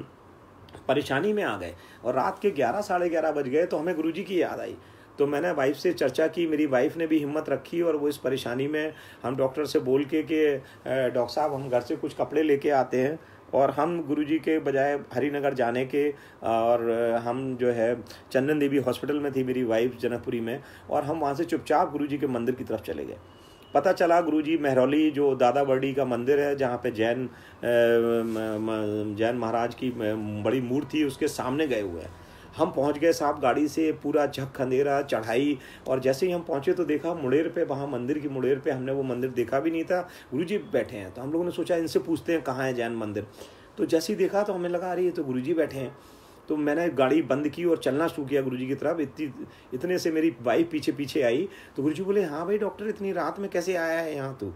परेशानी में आ गए और रात के ग्यारह साढ़े ग्यारह बज गए तो हमें गुरुजी की याद आई तो मैंने वाइफ से चर्चा की मेरी वाइफ ने भी हिम्मत रखी और वो इस परेशानी में हम डॉक्टर से बोल के कि डॉक्टर साहब हम घर से कुछ कपड़े लेके आते हैं और हम गुरुजी के बजाय हरिनगर जाने के और हम जो है चंदन देवी हॉस्पिटल में थी मेरी वाइफ जनकपुरी में और हम वहाँ से चुपचाप गुरु के मंदिर की तरफ चले गए पता चला गुरुजी मेहरौली जो दादा बर्डी का मंदिर है जहाँ पे जैन जैन महाराज की बड़ी मूर्ति उसके सामने गए हुए हैं हम पहुंच गए साहब गाड़ी से पूरा झक अंधेरा चढ़ाई और जैसे ही हम पहुंचे तो देखा मुड़ेर पे वहाँ मंदिर की मुड़ेर पे हमने वो मंदिर देखा भी नहीं था गुरु जी बैठे हैं तो हम लोगों ने सोचा इनसे पूछते हैं कहाँ है जैन मंदिर तो जैसे ही देखा तो हमें लगा अरे ये तो गुरु जी बैठे हैं तो मैंने गाड़ी बंद की और चलना शुरू किया गुरुजी की तरफ इतनी इतने से मेरी वाइफ पीछे पीछे आई तो गुरुजी बोले हाँ भाई डॉक्टर इतनी रात में कैसे आया है यहाँ तू तो?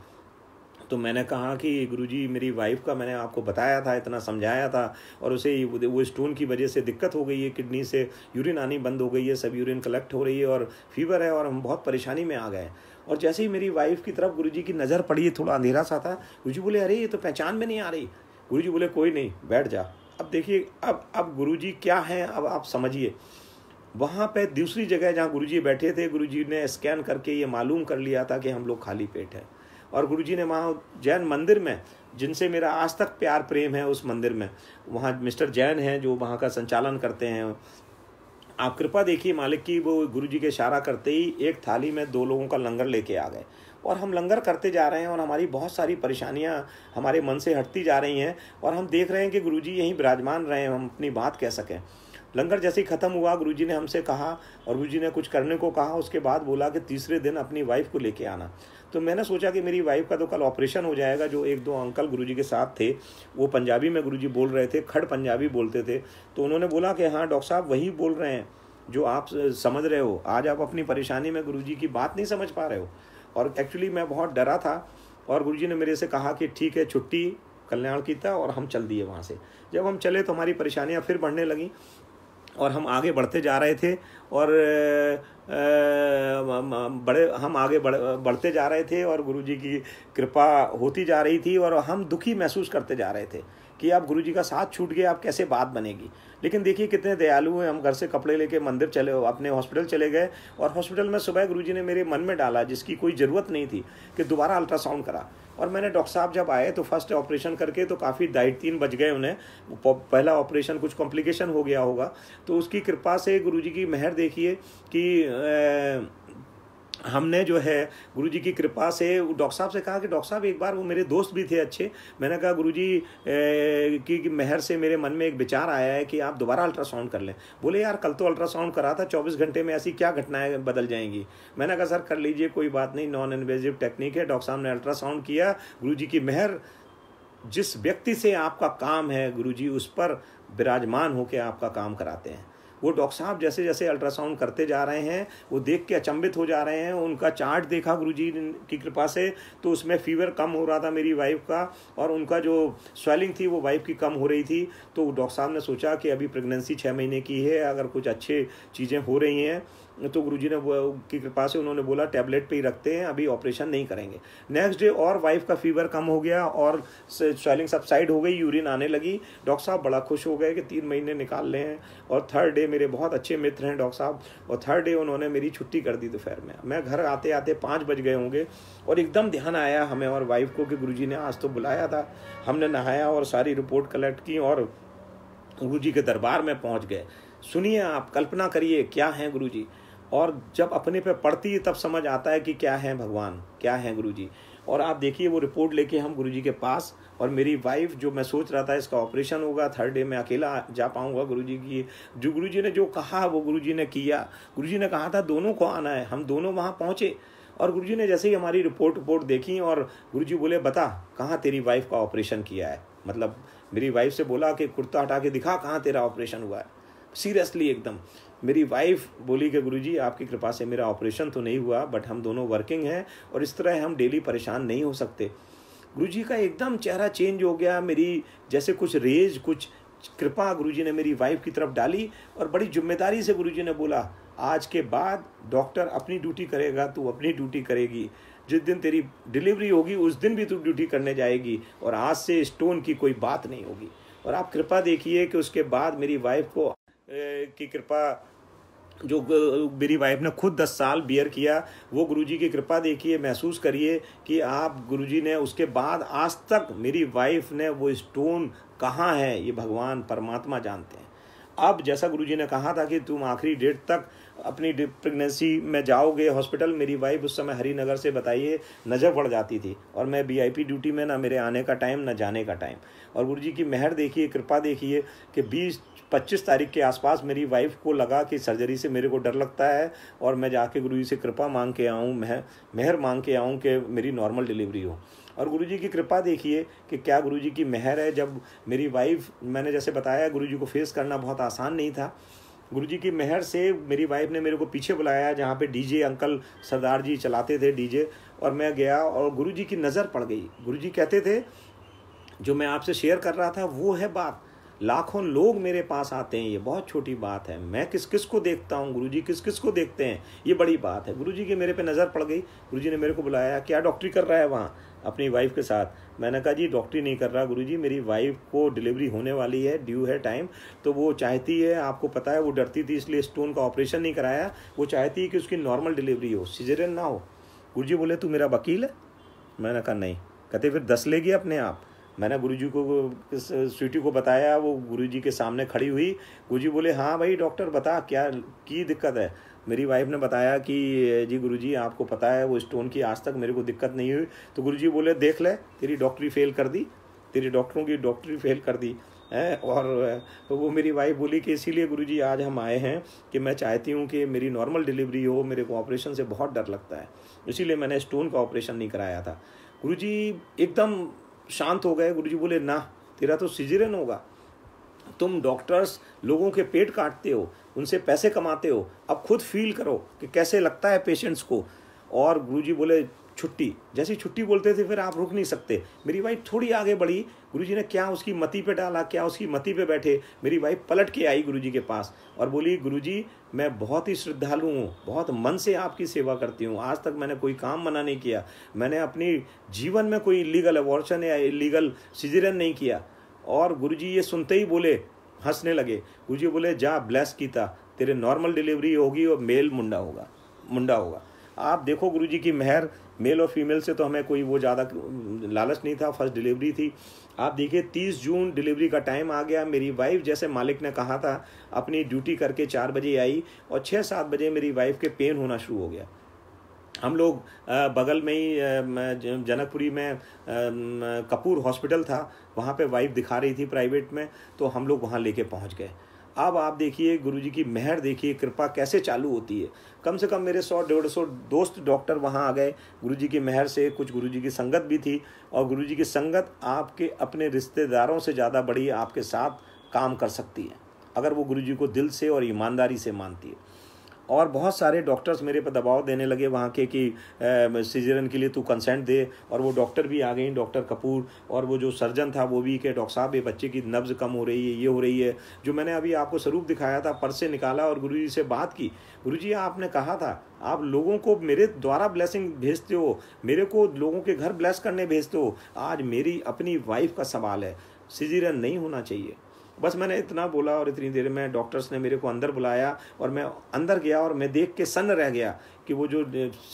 तो मैंने कहा कि गुरुजी मेरी वाइफ का मैंने आपको बताया था इतना समझाया था और उसे वो स्टोन की वजह से दिक्कत हो गई है किडनी से यूरिन आनी बंद हो गई है सब यूरिन कलेक्ट हो रही है और फीवर है और हम बहुत परेशानी में आ गए और जैसे ही मेरी वाइफ की तरफ गुरु की नज़र पड़ी थोड़ा अंधेरा सा था गुरु बोले अरे ये तो पहचान में नहीं आ रही गुरु बोले कोई नहीं बैठ जा अब देखिए अब अब गुरु क्या हैं अब आप समझिए वहाँ पे दूसरी जगह जहाँ गुरुजी बैठे थे गुरुजी ने स्कैन करके ये मालूम कर लिया था कि हम लोग खाली पेट हैं और गुरुजी ने वहाँ जैन मंदिर में जिनसे मेरा आज तक प्यार प्रेम है उस मंदिर में वहाँ मिस्टर जैन हैं जो वहाँ का संचालन करते हैं आप कृपा देखिए मालिक की वो गुरु जी के इशारा करते ही एक थाली में दो लोगों का लंगर लेके आ गए और हम लंगर करते जा रहे हैं और हमारी बहुत सारी परेशानियां हमारे मन से हटती जा रही हैं और हम देख रहे हैं कि गुरुजी यहीं विराजमान रहे हैं हम अपनी बात कह सकें लंगर जैसे ही ख़त्म हुआ गुरुजी ने हमसे कहा और गुरुजी ने कुछ करने को कहा उसके बाद बोला कि तीसरे दिन अपनी वाइफ को लेके आना तो मैंने सोचा कि मेरी वाइफ का तो कल ऑपरेशन हो जाएगा जो एक दो अंकल गुरुजी के साथ थे वो पंजाबी में गुरुजी बोल रहे थे खड़ पंजाबी बोलते थे तो उन्होंने बोला कि हाँ डॉक्टर साहब वही बोल रहे हैं जो आप समझ रहे हो आज आप अपनी परेशानी में गुरु की बात नहीं समझ पा रहे हो और एक्चुअली मैं बहुत डरा था और गुरु ने मेरे से कहा कि ठीक है छुट्टी कल्याण की था और हम चल दिए वहाँ से जब हम चले तो हमारी परेशानियाँ फिर बढ़ने लगीं और हम आगे बढ़ते जा रहे थे और बड़े हम आगे बढ़ बढ़ते जा रहे थे और गुरु जी की कृपा होती जा रही थी और हम दुखी महसूस करते जा रहे थे कि अब गुरु जी का साथ छूट गया अब कैसे बात बनेगी लेकिन देखिए कितने दयालु हैं हम घर से कपड़े लेके मंदिर चले अपने हॉस्पिटल चले गए और हॉस्पिटल में सुबह गुरु ने मेरे मन में डाला जिसकी कोई ज़रूरत नहीं थी कि दोबारा अल्ट्रासाउंड करा और मैंने डॉक्टर साहब जब आए तो फर्स्ट ऑपरेशन करके तो काफ़ी ढाई तीन बज गए उन्हें पहला ऑपरेशन कुछ कॉम्प्लिकेशन हो गया होगा तो उसकी कृपा से गुरुजी की मेहर देखिए कि हमने जो है गुरु जी की कृपा से डॉक्टर साहब से कहा कि डॉक्टर साहब एक बार वो मेरे दोस्त भी थे अच्छे मैंने कहा गुरु जी की मेहर से मेरे मन में एक विचार आया है कि आप दोबारा अल्ट्रासाउंड कर लें बोले यार कल तो अल्ट्रासाउंड करा था चौबीस घंटे में ऐसी क्या घटनाएं बदल जाएंगी मैंने कहा सर कर लीजिए कोई बात नहीं नॉन इन्वेजिव टेक्निक है डॉक्टर साहब ने अल्ट्रासाउंड किया गुरु जी की मेहर जिस व्यक्ति से आपका काम है गुरु जी उस पर विराजमान होकर आपका काम कराते हैं वो डॉक्टर साहब जैसे जैसे अल्ट्रासाउंड करते जा रहे हैं वो देख के अचंभित हो जा रहे हैं उनका चार्ट देखा गुरु जी की कृपा से तो उसमें फीवर कम हो रहा था मेरी वाइफ का और उनका जो स्वेलिंग थी वो वाइफ की कम हो रही थी तो डॉक्टर साहब ने सोचा कि अभी प्रेगनेंसी छः महीने की है अगर कुछ अच्छे चीज़ें हो रही हैं तो गुरुजी ने की कृपा से उन्होंने बोला टैबलेट पे ही रखते हैं अभी ऑपरेशन नहीं करेंगे नेक्स्ट डे और वाइफ का फीवर कम हो गया और स्वेलिंग सबसाइड हो गई यूरिन आने लगी डॉक्टर साहब बड़ा खुश हो गए कि तीन महीने निकाल लें हैं और थर्ड डे मेरे बहुत अच्छे मित्र हैं डॉक्टर साहब और थर्ड डे उन्होंने मेरी छुट्टी कर दी दोपहर में मैं घर आते आते पाँच बज गए होंगे और एकदम ध्यान आया हमें और वाइफ को कि गुरुजी ने आज तो बुलाया था हमने नहाया और सारी रिपोर्ट कलेक्ट की और गुरुजी के दरबार में पहुंच गए सुनिए आप कल्पना करिए क्या हैं गुरुजी जी और जब अपने पे पढ़ती है तब समझ आता है कि क्या है भगवान क्या है गुरु जी और आप देखिए वो रिपोर्ट लेके हम गुरु जी के पास और मेरी वाइफ जो मैं सोच रहा था इसका ऑपरेशन होगा थर्ड डे मैं अकेला जा पाऊँगा गुरु जी की जो गुरु जी ने जो कहा वो गुरु जी ने किया गुरु जी ने कहा था दोनों को आना है हम दोनों वहाँ पहुँचे और गुरु जी ने जैसे ही हमारी रिपोर्ट वपोर्ट देखी और गुरु जी बोले बता कहाँ तेरी वाइफ का ऑपरेशन किया है मतलब मेरी वाइफ से बोला कि कुर्ता हटा के दिखा कहाँ तेरा ऑपरेशन हुआ है सीरियसली एकदम मेरी वाइफ बोली कि गुरुजी आपकी कृपा से मेरा ऑपरेशन तो नहीं हुआ बट हम दोनों वर्किंग हैं और इस तरह हम डेली परेशान नहीं हो सकते गुरुजी का एकदम चेहरा चेंज हो गया मेरी जैसे कुछ रेज कुछ कृपा गुरुजी ने मेरी वाइफ की तरफ डाली और बड़ी जिम्मेदारी से जी ने बोला आज के बाद डॉक्टर अपनी ड्यूटी करेगा तू अपनी ड्यूटी करेगी जिस दिन तेरी डिलीवरी होगी उस दिन भी तू ड्यूटी करने जाएगी और आज से स्टोन की कोई बात नहीं होगी और आप कृपा देखिए कि उसके बाद मेरी वाइफ को की कृपा जो मेरी वाइफ ने खुद दस साल बियर किया वो गुरुजी की कृपा देखिए महसूस करिए कि आप गुरुजी ने उसके बाद आज तक मेरी वाइफ ने वो स्टोन कहाँ है ये भगवान परमात्मा जानते हैं अब जैसा गुरुजी ने कहा था कि तुम आखिरी डेट तक अपनी प्रेगनेंसी में जाओगे हॉस्पिटल मेरी वाइफ उस समय हरिनगर से बताइए नज़र पड़ जाती थी और मैं वी ड्यूटी में ना मेरे आने का टाइम ना जाने का टाइम और गुरु जी की मेहर देखिए कृपा देखिए कि बीस पच्चीस तारीख के आसपास मेरी वाइफ को लगा कि सर्जरी से मेरे को डर लगता है और मैं जाके गुरु जी से कृपा मांग के आऊँ मह मेहर मांग के आऊँ कि मेरी नॉर्मल डिलीवरी हो और गुरुजी की कृपा देखिए कि क्या गुरुजी की मेहर है जब मेरी वाइफ मैंने जैसे बताया गुरुजी को फेस करना बहुत आसान नहीं था गुरुजी की मेहर से मेरी वाइफ ने मेरे को पीछे बुलाया जहाँ पे डीजे अंकल सरदार जी चलाते थे डीजे और मैं गया और गुरुजी की नज़र पड़ गई गुरुजी कहते थे जो मैं आपसे शेयर कर रहा था वो है बात लाखों लोग मेरे पास आते हैं ये बहुत छोटी बात है मैं किस किस को देखता हूँ गुरुजी किस किस को देखते हैं ये बड़ी बात है गुरुजी की मेरे पे नज़र पड़ गई गुरुजी ने मेरे को बुलाया क्या डॉक्टरी कर रहा है वहाँ अपनी वाइफ के साथ मैंने कहा जी डॉक्टरी नहीं कर रहा गुरुजी मेरी वाइफ को डिलीवरी होने वाली है ड्यू है टाइम तो वो चाहती है आपको पता है वो डरती थी इसलिए स्टोन का ऑपरेशन नहीं कराया वो चाहती है कि उसकी नॉर्मल डिलीवरी हो सीजरियन ना हो गुरु बोले तू मेरा वकील है मैंने कहा नहीं कहते फिर दस लेगी अपने आप मैंने गुरुजी को स्वीटी को बताया वो गुरुजी के सामने खड़ी हुई गुरुजी बोले हाँ भाई डॉक्टर बता क्या की दिक्कत है मेरी वाइफ ने बताया कि जी गुरुजी आपको पता है वो स्टोन की आज तक मेरे को दिक्कत नहीं हुई तो गुरुजी बोले देख ले तेरी डॉक्टरी फेल कर दी तेरी डॉक्टरों की डॉक्टरी फेल कर दी है और तो वो मेरी वाइफ बोली कि इसीलिए गुरु आज हम आए हैं कि मैं चाहती हूँ कि मेरी नॉर्मल डिलीवरी हो मेरे को ऑपरेशन से बहुत डर लगता है इसीलिए मैंने स्टोन का ऑपरेशन नहीं कराया था गुरुजी एकदम शांत हो गए गुरुजी बोले ना तेरा तो सिजरन होगा तुम डॉक्टर्स लोगों के पेट काटते हो उनसे पैसे कमाते हो अब खुद फील करो कि कैसे लगता है पेशेंट्स को और गुरुजी बोले छुट्टी जैसे छुट्टी बोलते थे फिर आप रुक नहीं सकते मेरी वाइफ थोड़ी आगे बढ़ी गुरुजी ने क्या उसकी मती पे डाला क्या उसकी मती पे बैठे मेरी वाइफ पलट के आई गुरुजी के पास और बोली गुरुजी मैं बहुत ही श्रद्धालु हूँ बहुत मन से आपकी सेवा करती हूँ आज तक मैंने कोई काम मना नहीं किया मैंने अपनी जीवन में कोई इलीगल अबॉर्शन या इलीगल सिजरन नहीं किया और गुरु ये सुनते ही बोले हंसने लगे गुरु बोले जा ब्लेस कीता तेरे नॉर्मल डिलीवरी होगी और मेल मुंडा होगा मुंडा होगा आप देखो गुरुजी की मेहर मेल और फीमेल से तो हमें कोई वो ज़्यादा लालच नहीं था फर्स्ट डिलीवरी थी आप देखिए तीस जून डिलीवरी का टाइम आ गया मेरी वाइफ जैसे मालिक ने कहा था अपनी ड्यूटी करके चार बजे आई और छः सात बजे मेरी वाइफ के पेन होना शुरू हो गया हम लोग बगल में ही जनकपुरी में कपूर हॉस्पिटल था वहाँ पे वाइफ दिखा रही थी प्राइवेट में तो हम लोग वहाँ लेके पहुँच गए अब आप देखिए गुरु जी की मेहर देखिए कृपा कैसे चालू होती है कम से कम मेरे सौ डेढ़ सौ दोस्त डॉक्टर वहाँ आ गए गुरु जी की मेहर से कुछ गुरु जी की संगत भी थी और गुरु जी की संगत आपके अपने रिश्तेदारों से ज़्यादा बड़ी आपके साथ काम कर सकती है अगर वो गुरु जी को दिल से और ईमानदारी से मानती है और बहुत सारे डॉक्टर्स मेरे पर दबाव देने लगे वहाँ के कि सीजरन के लिए तू कंसेंट दे और वो डॉक्टर भी आ गई डॉक्टर कपूर और वो जो सर्जन था वो भी कि डॉक्टर साहब ये बच्चे की नब्ज़ कम हो रही है ये हो रही है जो मैंने अभी आपको स्वरूप दिखाया था पर्स से निकाला और गुरु से बात की गुरु आपने कहा था आप लोगों को मेरे द्वारा ब्लेसिंग भेजते हो मेरे को लोगों के घर ब्लेस करने भेजते हो आज मेरी अपनी वाइफ का सवाल है सीजरन नहीं होना चाहिए बस मैंने इतना बोला और इतनी देर में डॉक्टर्स ने मेरे को अंदर बुलाया और मैं अंदर गया और मैं देख के सन्न रह गया कि वो जो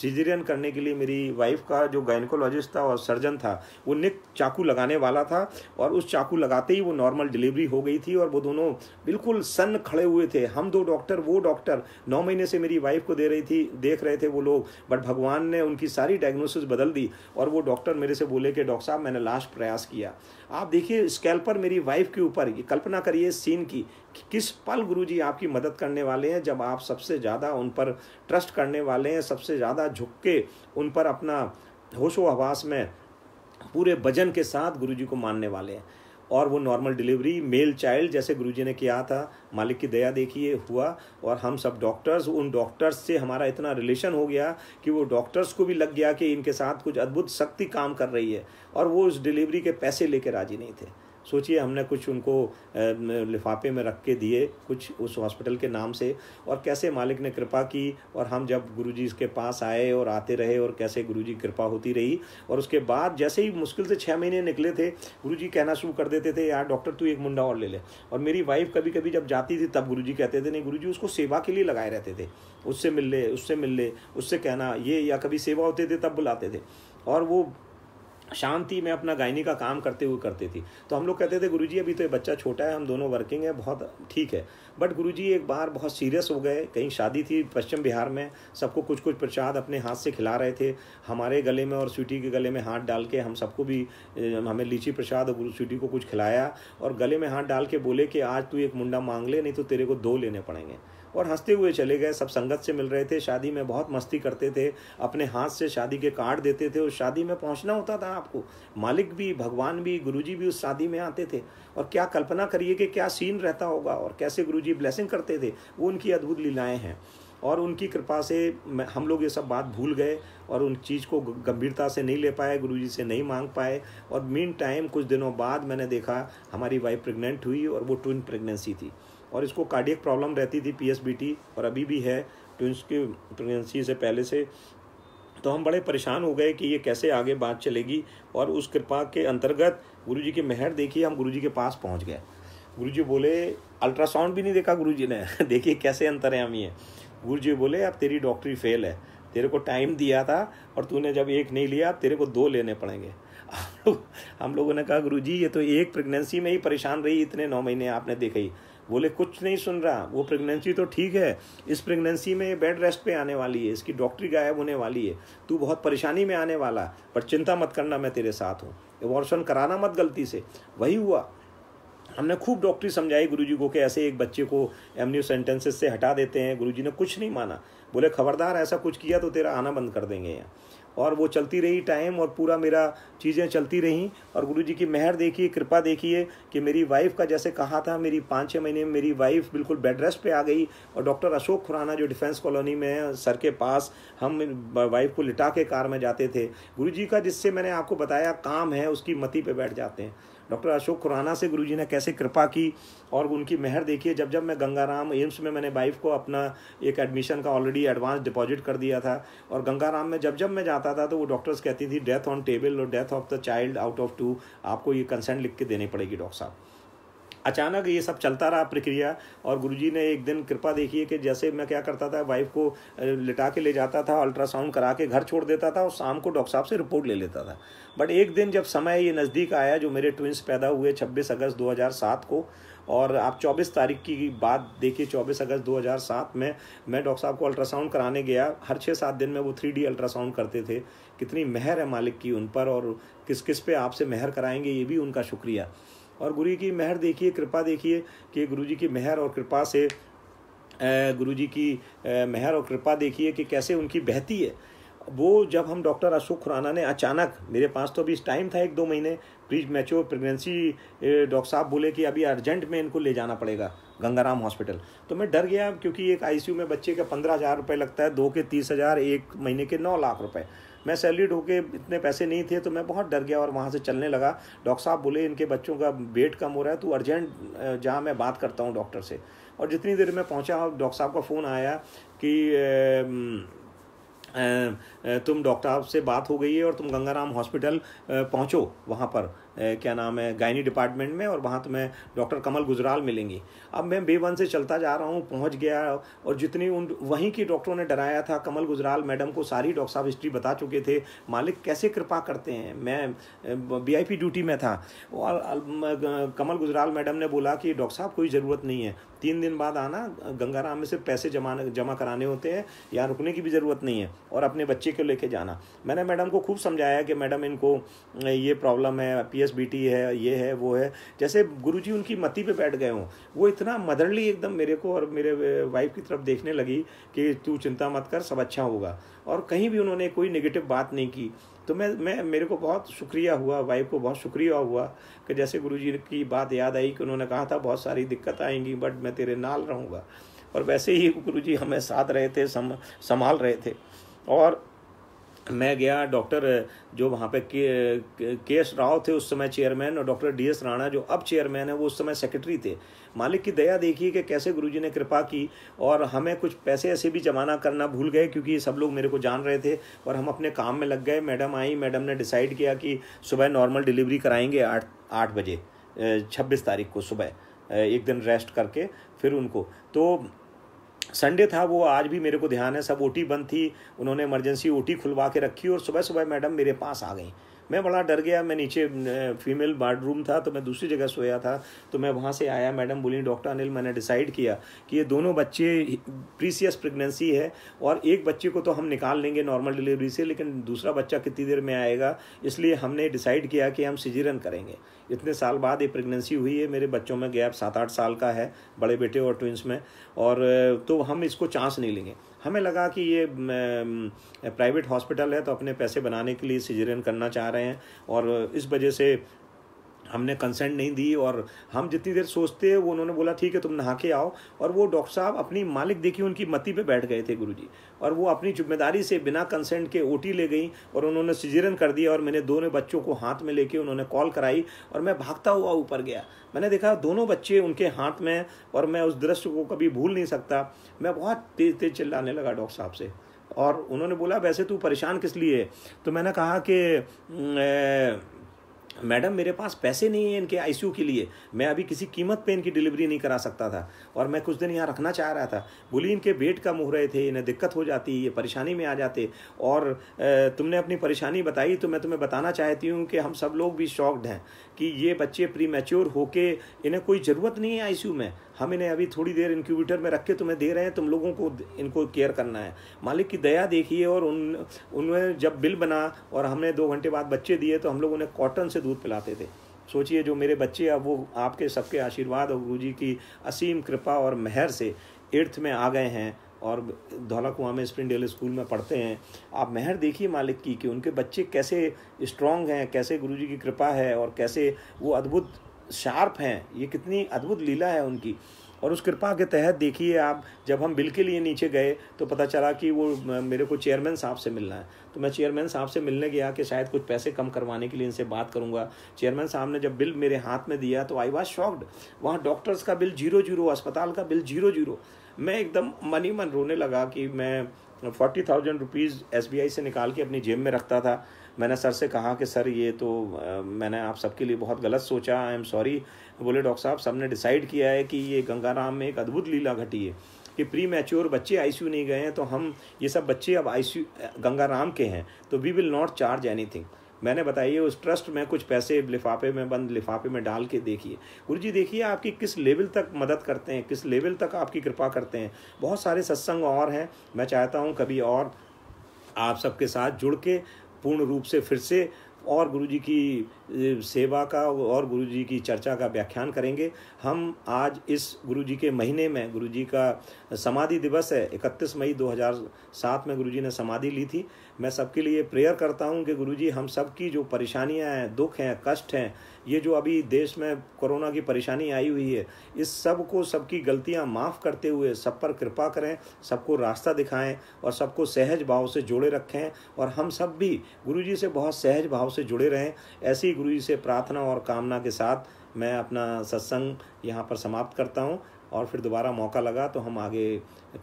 सीजरियन करने के लिए मेरी वाइफ का जो गायनकोलॉजिस्ट था और सर्जन था वो निक चाकू लगाने वाला था और उस चाकू लगाते ही वो नॉर्मल डिलीवरी हो गई थी और वो दोनों बिल्कुल सन्न खड़े हुए थे हम दो डॉक्टर वो डॉक्टर नौ महीने से मेरी वाइफ को दे रही थी देख रहे थे वो लोग बट भगवान ने उनकी सारी डायग्नोसिस बदल दी और वो डॉक्टर मेरे से बोले कि डॉक्टर साहब मैंने लास्ट प्रयास किया आप देखिए स्कैल पर मेरी वाइफ के ऊपर कल्पना करिए सीन की किस पल गुरुजी आपकी मदद करने वाले हैं जब आप सबसे ज़्यादा उन पर ट्रस्ट करने वाले हैं सबसे ज़्यादा झुक के उन पर अपना होशो आवास में पूरे भजन के साथ गुरुजी को मानने वाले हैं और वो नॉर्मल डिलीवरी मेल चाइल्ड जैसे गुरुजी ने किया था मालिक की दया देखिए हुआ और हम सब डॉक्टर्स उन डॉक्टर्स से हमारा इतना रिलेशन हो गया कि वो डॉक्टर्स को भी लग गया कि इनके साथ कुछ अद्भुत शक्ति काम कर रही है और वो उस डिलीवरी के पैसे लेकर राजी नहीं थे सोचिए हमने कुछ उनको लिफाफे में रख के दिए कुछ उस हॉस्पिटल के नाम से और कैसे मालिक ने कृपा की और हम जब गुरु जी इसके पास आए और आते रहे और कैसे गुरु जी कृपा होती रही और उसके बाद जैसे ही मुश्किल से छः महीने निकले थे गुरु जी कहना शुरू कर देते थे यार डॉक्टर तू एक मुंडा और ले ले और मेरी वाइफ कभी कभी जब जाती थी तब गुरु जी कहते थे नहीं गुरु जी उसको सेवा के लिए लगाए रहते थे उससे मिल ले उससे मिल ले उससे कहना ये या कभी सेवा होते थे तब बुलाते थे और वो शांति में अपना गायनी का काम करते हुए करती थी तो हम लोग कहते थे गुरुजी अभी तो ये बच्चा छोटा है हम दोनों वर्किंग है बहुत ठीक है बट गुरुजी एक बार बहुत सीरियस हो गए कहीं शादी थी पश्चिम बिहार में सबको कुछ कुछ प्रसाद अपने हाथ से खिला रहे थे हमारे गले में और स्वीटी के गले में हाथ डाल के हम सबको भी हमें लीची प्रसाद और गुरु स्वीटी को कुछ खिलाया और गले में हाथ डाल के बोले कि आज तू एक मुंडा मांग ले नहीं तो तेरे को दो लेने पड़ेंगे और हंसते हुए चले गए सब संगत से मिल रहे थे शादी में बहुत मस्ती करते थे अपने हाथ से शादी के कार्ड देते थे उस शादी में पहुंचना होता था आपको मालिक भी भगवान भी गुरुजी भी उस शादी में आते थे और क्या कल्पना करिए कि क्या सीन रहता होगा और कैसे गुरु ब्लेसिंग करते थे वो उनकी अद्भुत लीलाएँ हैं और उनकी कृपा से हम लोग ये सब बात भूल गए और उन चीज़ को गंभीरता से नहीं ले पाए गुरुजी से नहीं मांग पाए और मीन टाइम कुछ दिनों बाद मैंने देखा हमारी वाइफ प्रेग्नेंट हुई और वो ट्विन प्रेगनेंसी थी और इसको कार्डियक प्रॉब्लम रहती थी पीएसबीटी और अभी भी है ट्विंस की प्रेगनेंसी से पहले से तो हम बड़े परेशान हो गए कि ये कैसे आगे बात चलेगी और उस कृपा के अंतर्गत गुरु जी की मेहर देखिए हम गुरु जी के पास पहुँच गए गुरु जी बोले अल्ट्रासाउंड भी नहीं देखा गुरु जी ने [laughs] देखिए कैसे अंतर है हम ये गुरु जी बोले अब तेरी डॉक्टरी फेल है तेरे को टाइम दिया था और तूने जब एक नहीं लिया अब तेरे को दो लेने पड़ेंगे [laughs] हम हम लोगों ने कहा गुरु जी ये तो एक प्रेगनेंसी में ही परेशान रही इतने नौ महीने आपने देखा ही बोले कुछ नहीं सुन रहा वो प्रेगनेंसी तो ठीक है इस प्रेगनेंसी में बेड रेस्ट पे आने वाली है इसकी डॉक्टरी गायब होने वाली है तू बहुत परेशानी में आने वाला पर चिंता मत करना मैं तेरे साथ हूँ एवॉर्शन कराना मत गलती से वही हुआ हमने खूब डॉक्टरी समझाई गुरुजी को कि ऐसे एक बच्चे को एमन्यू सेंटेंसेस से हटा देते हैं गुरुजी ने कुछ नहीं माना बोले खबरदार ऐसा कुछ किया तो तेरा आना बंद कर देंगे यहाँ और वो चलती रही टाइम और पूरा मेरा चीज़ें चलती रहीं और गुरु जी की मेहर देखिए कृपा देखिए कि मेरी वाइफ का जैसे कहा था मेरी पाँच छः महीने में मेरी वाइफ बिल्कुल बेड रेस्ट पे आ गई और डॉक्टर अशोक खुराना जो डिफेंस कॉलोनी में है सर के पास हम वाइफ को लिटा के कार में जाते थे गुरु जी का जिससे मैंने आपको बताया काम है उसकी मती पर बैठ जाते हैं डॉक्टर अशोक खुराना से गुरुजी ने कैसे कृपा की और उनकी मेहर देखिए जब जब मैं गंगाराम एम्स में मैंने वाइफ को अपना एक एडमिशन का ऑलरेडी एडवांस डिपॉजिट कर दिया था और गंगाराम में जब जब मैं जाता था तो वो डॉक्टर्स कहती थी डेथ ऑन टेबल और death of the child out of two आपको ये कंसेंट लिख के देनी पड़ेगी डॉक्टर साहब अचानक ये सब चलता रहा प्रक्रिया और गुरुजी ने एक दिन कृपा देखी है कि जैसे मैं क्या करता था वाइफ को लिटा के ले जाता था अल्ट्रासाउंड करा के घर छोड़ देता था और शाम को डॉक्टर साहब से रिपोर्ट ले लेता था बट एक दिन जब समय ये नज़दीक आया जो मेरे ट्विंस पैदा हुए छब्बीस अगस्त दो को और आप 24 तारीख की बात देखिए 24 अगस्त 2007 में मैं डॉक्टर साहब को अल्ट्रासाउंड कराने गया हर छः सात दिन में वो थ्री डी अल्ट्रासाउंड करते थे कितनी मेहर है मालिक की उन पर और किस किस पे आपसे मेहर कराएंगे ये भी उनका शुक्रिया और गुरु जी की मेहर देखिए कृपा देखिए कि गुरु जी की मेहर और कृपा से गुरु जी की मेहर और कृपा देखिए कि कैसे उनकी बहती है वो जब हम डॉक्टर अशोक खुराना ने अचानक मेरे पास तो अभी टाइम था एक दो महीने प्लीज मैचो प्रेगनेंसी डॉक्टर साहब बोले कि अभी अर्जेंट में इनको ले जाना पड़ेगा गंगाराम हॉस्पिटल तो मैं डर गया क्योंकि एक आईसीयू में बच्चे का पंद्रह हज़ार रुपये लगता है दो के तीस हज़ार एक महीने के नौ लाख रुपये मैं सैलरीड होके इतने पैसे नहीं थे तो मैं बहुत डर गया और वहाँ से चलने लगा डॉक्टर साहब बोले इनके बच्चों का वेट कम हो रहा है तो अर्जेंट जहाँ मैं बात करता हूँ डॉक्टर से और जितनी देर में पहुँचा डॉक्टर साहब का फ़ोन आया कि तुम डॉक्टर साहब से बात हो गई है और तुम गंगाराम हॉस्पिटल पहुँचो वहाँ पर क्या नाम है गायनी डिपार्टमेंट में और वहाँ तुम्हें तो डॉक्टर कमल गुजराल मिलेंगी अब मैं बे वन से चलता जा रहा हूँ पहुँच गया और जितनी उन वहीं के डॉक्टरों ने डराया था कमल गुजराल मैडम को सारी डॉक्टर साहब हिस्ट्री बता चुके थे मालिक कैसे कृपा करते हैं मैं वी ड्यूटी में था और कमल गुजराल मैडम ने बोला कि डॉक्टर साहब कोई ज़रूरत नहीं है तीन दिन बाद आना गंगाराम में से पैसे जमा जमा कराने होते हैं यहाँ रुकने की भी ज़रूरत नहीं है और अपने बच्चे को लेके जाना मैंने मैडम को खूब समझाया कि मैडम इनको ये प्रॉब्लम है पी है ये है वो है जैसे गुरु जी उनकी मती पर बैठ गए हों वो इतना मदरली एकदम मेरे को और मेरे वाइफ की तरफ देखने लगी कि तू चिंता मत कर सब अच्छा होगा और कहीं भी उन्होंने कोई नेगेटिव बात नहीं की तो मैं मैं मेरे को बहुत शुक्रिया हुआ वाइफ को बहुत शुक्रिया हुआ कि जैसे गुरु जी की बात याद आई कि उन्होंने कहा था बहुत सारी दिक्कत आएंगी बट मैं तेरे नाल रहूँगा और वैसे ही गुरु जी हमें साथ रहे थे सम संभाल रहे थे और मैं गया डॉक्टर जो वहाँ पे के, के एस राव थे उस समय चेयरमैन और डॉक्टर डी एस राणा जो अब चेयरमैन है वो उस समय सेक्रेटरी थे मालिक की दया देखिए कि कैसे गुरुजी ने कृपा की और हमें कुछ पैसे ऐसे भी जमाना करना भूल गए क्योंकि सब लोग मेरे को जान रहे थे और हम अपने काम में लग गए मैडम आई मैडम ने डिसाइड किया कि सुबह नॉर्मल डिलीवरी कराएंगे आठ आठ बजे छब्बीस तारीख को सुबह एक दिन रेस्ट करके फिर उनको तो संडे था वो आज भी मेरे को ध्यान है सब ओटी बंद थी उन्होंने इमरजेंसी ओटी खुलवा के रखी और सुबह सुबह मैडम मेरे पास आ गई मैं बड़ा डर गया मैं नीचे फीमेल बेडरूम था तो मैं दूसरी जगह सोया था तो मैं वहाँ से आया मैडम बोली डॉक्टर अनिल मैंने डिसाइड किया कि ये दोनों बच्चे प्रीसियस प्रेगनेंसी है और एक बच्चे को तो हम निकाल लेंगे नॉर्मल डिलीवरी से लेकिन दूसरा बच्चा कितनी देर में आएगा इसलिए हमने डिसाइड किया कि हम सिजीरन करेंगे इतने साल बाद ये प्रेगनेंसी हुई है मेरे बच्चों में गैप सात आठ साल का है बड़े बेटे और ट्विंस में और तो हम इसको चांस नहीं लेंगे हमें लगा कि ये प्राइवेट हॉस्पिटल है तो अपने पैसे बनाने के लिए सिजरियन करना चाह रहे हैं और इस वजह से हमने कंसेंट नहीं दी और हम जितनी देर सोचते हैं वो उन्होंने बोला ठीक है तुम नहा के आओ और वो डॉक्टर साहब अपनी मालिक देखी उनकी मती पे बैठ गए थे गुरु जी और वो अपनी जिम्मेदारी से बिना कंसेंट के ओ ले गई और उन्होंने सिजरन कर दिया और मैंने दोनों बच्चों को हाथ में लेके उन्होंने कॉल कराई और मैं भागता हुआ ऊपर गया मैंने देखा दोनों बच्चे उनके हाथ में और मैं उस दृश्य को कभी भूल नहीं सकता मैं बहुत तेज़ तेज़ चिल्लाने लगा डॉक्टर साहब से और उन्होंने बोला वैसे तू परेशान किस लिए तो मैंने कहा कि मैडम मेरे पास पैसे नहीं है इनके आईसीयू के लिए मैं अभी किसी कीमत पे इनकी डिलीवरी नहीं करा सकता था और मैं कुछ दिन यहाँ रखना चाह रहा था बोली इनके वेट कम हो रहे थे इन्हें दिक्कत हो जाती ये परेशानी में आ जाते और तुमने अपनी परेशानी बताई तो मैं तुम्हें बताना चाहती हूँ कि हम सब लोग भी शॉक्ड हैं कि ये बच्चे प्री मैच्योर होके इन्हें कोई ज़रूरत नहीं है आईसीयू में हम इन्हें अभी थोड़ी देर इंक्यूबेटर में रख के तुम्हें दे रहे हैं तुम लोगों को इनको केयर करना है मालिक की दया देखिए और उन उन्हें जब बिल बना और हमने दो घंटे बाद बच्चे दिए तो हम लोग उन्हें कॉटन से दूध पिलाते थे सोचिए जो मेरे बच्चे अब वो आपके सबके आशीर्वाद और गुरु जी की असीम कृपा और मेहर से एर्थ में आ गए हैं और धौला कुआ में स्प्रिंग डेल स्कूल में पढ़ते हैं आप मेहर देखिए मालिक की कि उनके बच्चे कैसे स्ट्रांग हैं कैसे गुरु की कृपा है और कैसे वो अद्भुत शार्प हैं ये कितनी अद्भुत लीला है उनकी और उस कृपा के तहत देखिए आप जब हम बिल के लिए नीचे गए तो पता चला कि वो मेरे को चेयरमैन साहब से मिलना है तो मैं चेयरमैन साहब से मिलने गया कि शायद कुछ पैसे कम करवाने के लिए इनसे बात करूंगा चेयरमैन साहब ने जब बिल मेरे हाथ में दिया तो आई वॉज शॉक्ड वहाँ डॉक्टर्स का बिल जीरो जीरो अस्पताल का बिल जीरो जीरो मैं एकदम मनी मन रोने लगा कि मैं फोर्टी थाउजेंड रुपीज़ एस से निकाल के अपनी जेब में रखता था मैंने सर से कहा कि सर ये तो मैंने आप सबके लिए बहुत गलत सोचा आई एम सॉरी बोले डॉक्टर साहब सब ने डिसाइड किया है कि ये गंगाराम में एक अद्भुत लीला घटी है कि प्री मैच्योर बच्चे आईसीयू नहीं गए हैं तो हम ये सब बच्चे अब आईसीयू गंगाराम के हैं तो we will not charge anything मैंने बताइए उस ट्रस्ट में कुछ पैसे लिफाफे में बंद लिफाफे में डाल के देखिए गुरु जी देखिए आपकी किस लेवल तक मदद करते हैं किस लेवल तक आपकी कृपा करते हैं बहुत सारे सत्संग और हैं मैं चाहता हूँ कभी और आप सबके साथ जुड़ के पूर्ण रूप से फिर से और गुरु जी की सेवा का और गुरु जी की चर्चा का व्याख्यान करेंगे हम आज इस गुरु जी के महीने में गुरु जी का समाधि दिवस है 31 मई 2007 में गुरु जी ने समाधि ली थी मैं सबके लिए प्रेयर करता हूँ कि गुरु जी हम सब की जो परेशानियाँ हैं दुख हैं कष्ट हैं ये जो अभी देश में कोरोना की परेशानी आई हुई है इस सब को सबकी गलतियाँ माफ़ करते हुए सब पर कृपा करें सबको रास्ता दिखाएं और सबको सहज भाव से जोड़े रखें और हम सब भी गुरु जी से बहुत सहज भाव से जुड़े रहें ऐसी सदगुरु जी से प्रार्थना और कामना के साथ मैं अपना सत्संग यहाँ पर समाप्त करता हूँ और फिर दोबारा मौका लगा तो हम आगे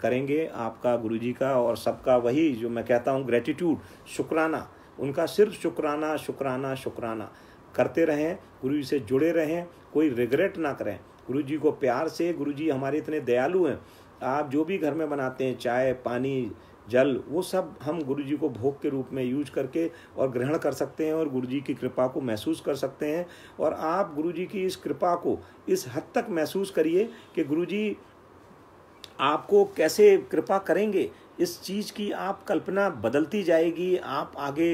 करेंगे आपका गुरु जी का और सबका वही जो मैं कहता हूँ ग्रेटिट्यूड शुक्राना उनका सिर्फ शुक्राना शुक्राना शुक्राना करते रहें गुरु जी से जुड़े रहें कोई रिग्रेट ना करें गुरु जी को प्यार से गुरु जी हमारे इतने दयालु हैं आप जो भी घर में बनाते हैं चाय पानी जल वो सब हम गुरु जी को भोग के रूप में यूज करके और ग्रहण कर सकते हैं और गुरु जी की कृपा को महसूस कर सकते हैं और आप गुरु जी की इस कृपा को इस हद तक महसूस करिए कि गुरु जी आपको कैसे कृपा करेंगे इस चीज़ की आप कल्पना बदलती जाएगी आप आगे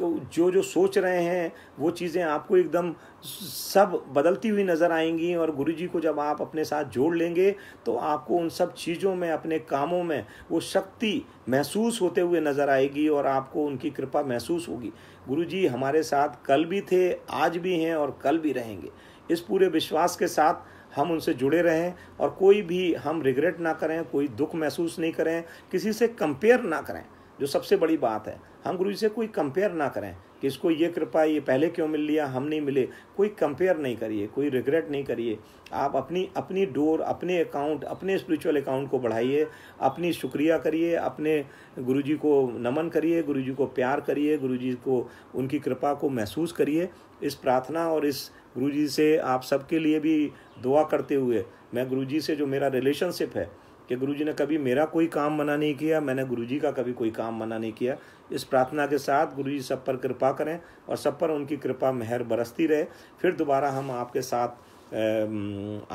जो जो सोच रहे हैं वो चीज़ें आपको एकदम सब बदलती हुई नज़र आएंगी और गुरुजी को जब आप अपने साथ जोड़ लेंगे तो आपको उन सब चीज़ों में अपने कामों में वो शक्ति महसूस होते हुए नज़र आएगी और आपको उनकी कृपा महसूस होगी गुरुजी हमारे साथ कल भी थे आज भी हैं और कल भी रहेंगे इस पूरे विश्वास के साथ हम उनसे जुड़े रहें और कोई भी हम रिग्रेट ना करें कोई दुख महसूस नहीं करें किसी से कंपेयर ना करें जो सबसे बड़ी बात है हम गुरु जी से कोई कंपेयर ना करें कि इसको ये कृपा ये पहले क्यों मिल लिया हम नहीं मिले कोई कंपेयर नहीं करिए कोई रिग्रेट नहीं करिए आप अपनी अपनी डोर अपने अकाउंट अपने स्पिरिचुअल अकाउंट को बढ़ाइए अपनी शुक्रिया करिए अपने गुरु जी को नमन करिए गुरु जी को प्यार करिए गुरु जी को उनकी कृपा को महसूस करिए इस प्रार्थना और इस गुरु जी से आप सबके लिए भी दुआ करते हुए मैं गुरु जी से जो मेरा रिलेशनशिप है कि गुरुजी ने कभी मेरा कोई काम मना नहीं किया मैंने गुरुजी का कभी कोई काम मना नहीं किया इस प्रार्थना के साथ गुरुजी सब पर कृपा करें और सब पर उनकी कृपा मेहर बरसती रहे फिर दोबारा हम आपके साथ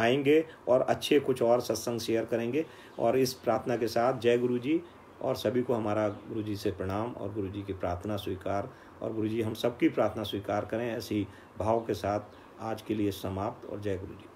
आएंगे और अच्छे कुछ और सत्संग शेयर करेंगे और इस प्रार्थना के साथ जय जी और सभी को हमारा जी से प्रणाम और जी की प्रार्थना स्वीकार और जी हम सबकी प्रार्थना स्वीकार करें ऐसी भाव के साथ आज के लिए समाप्त और जय गुरु जी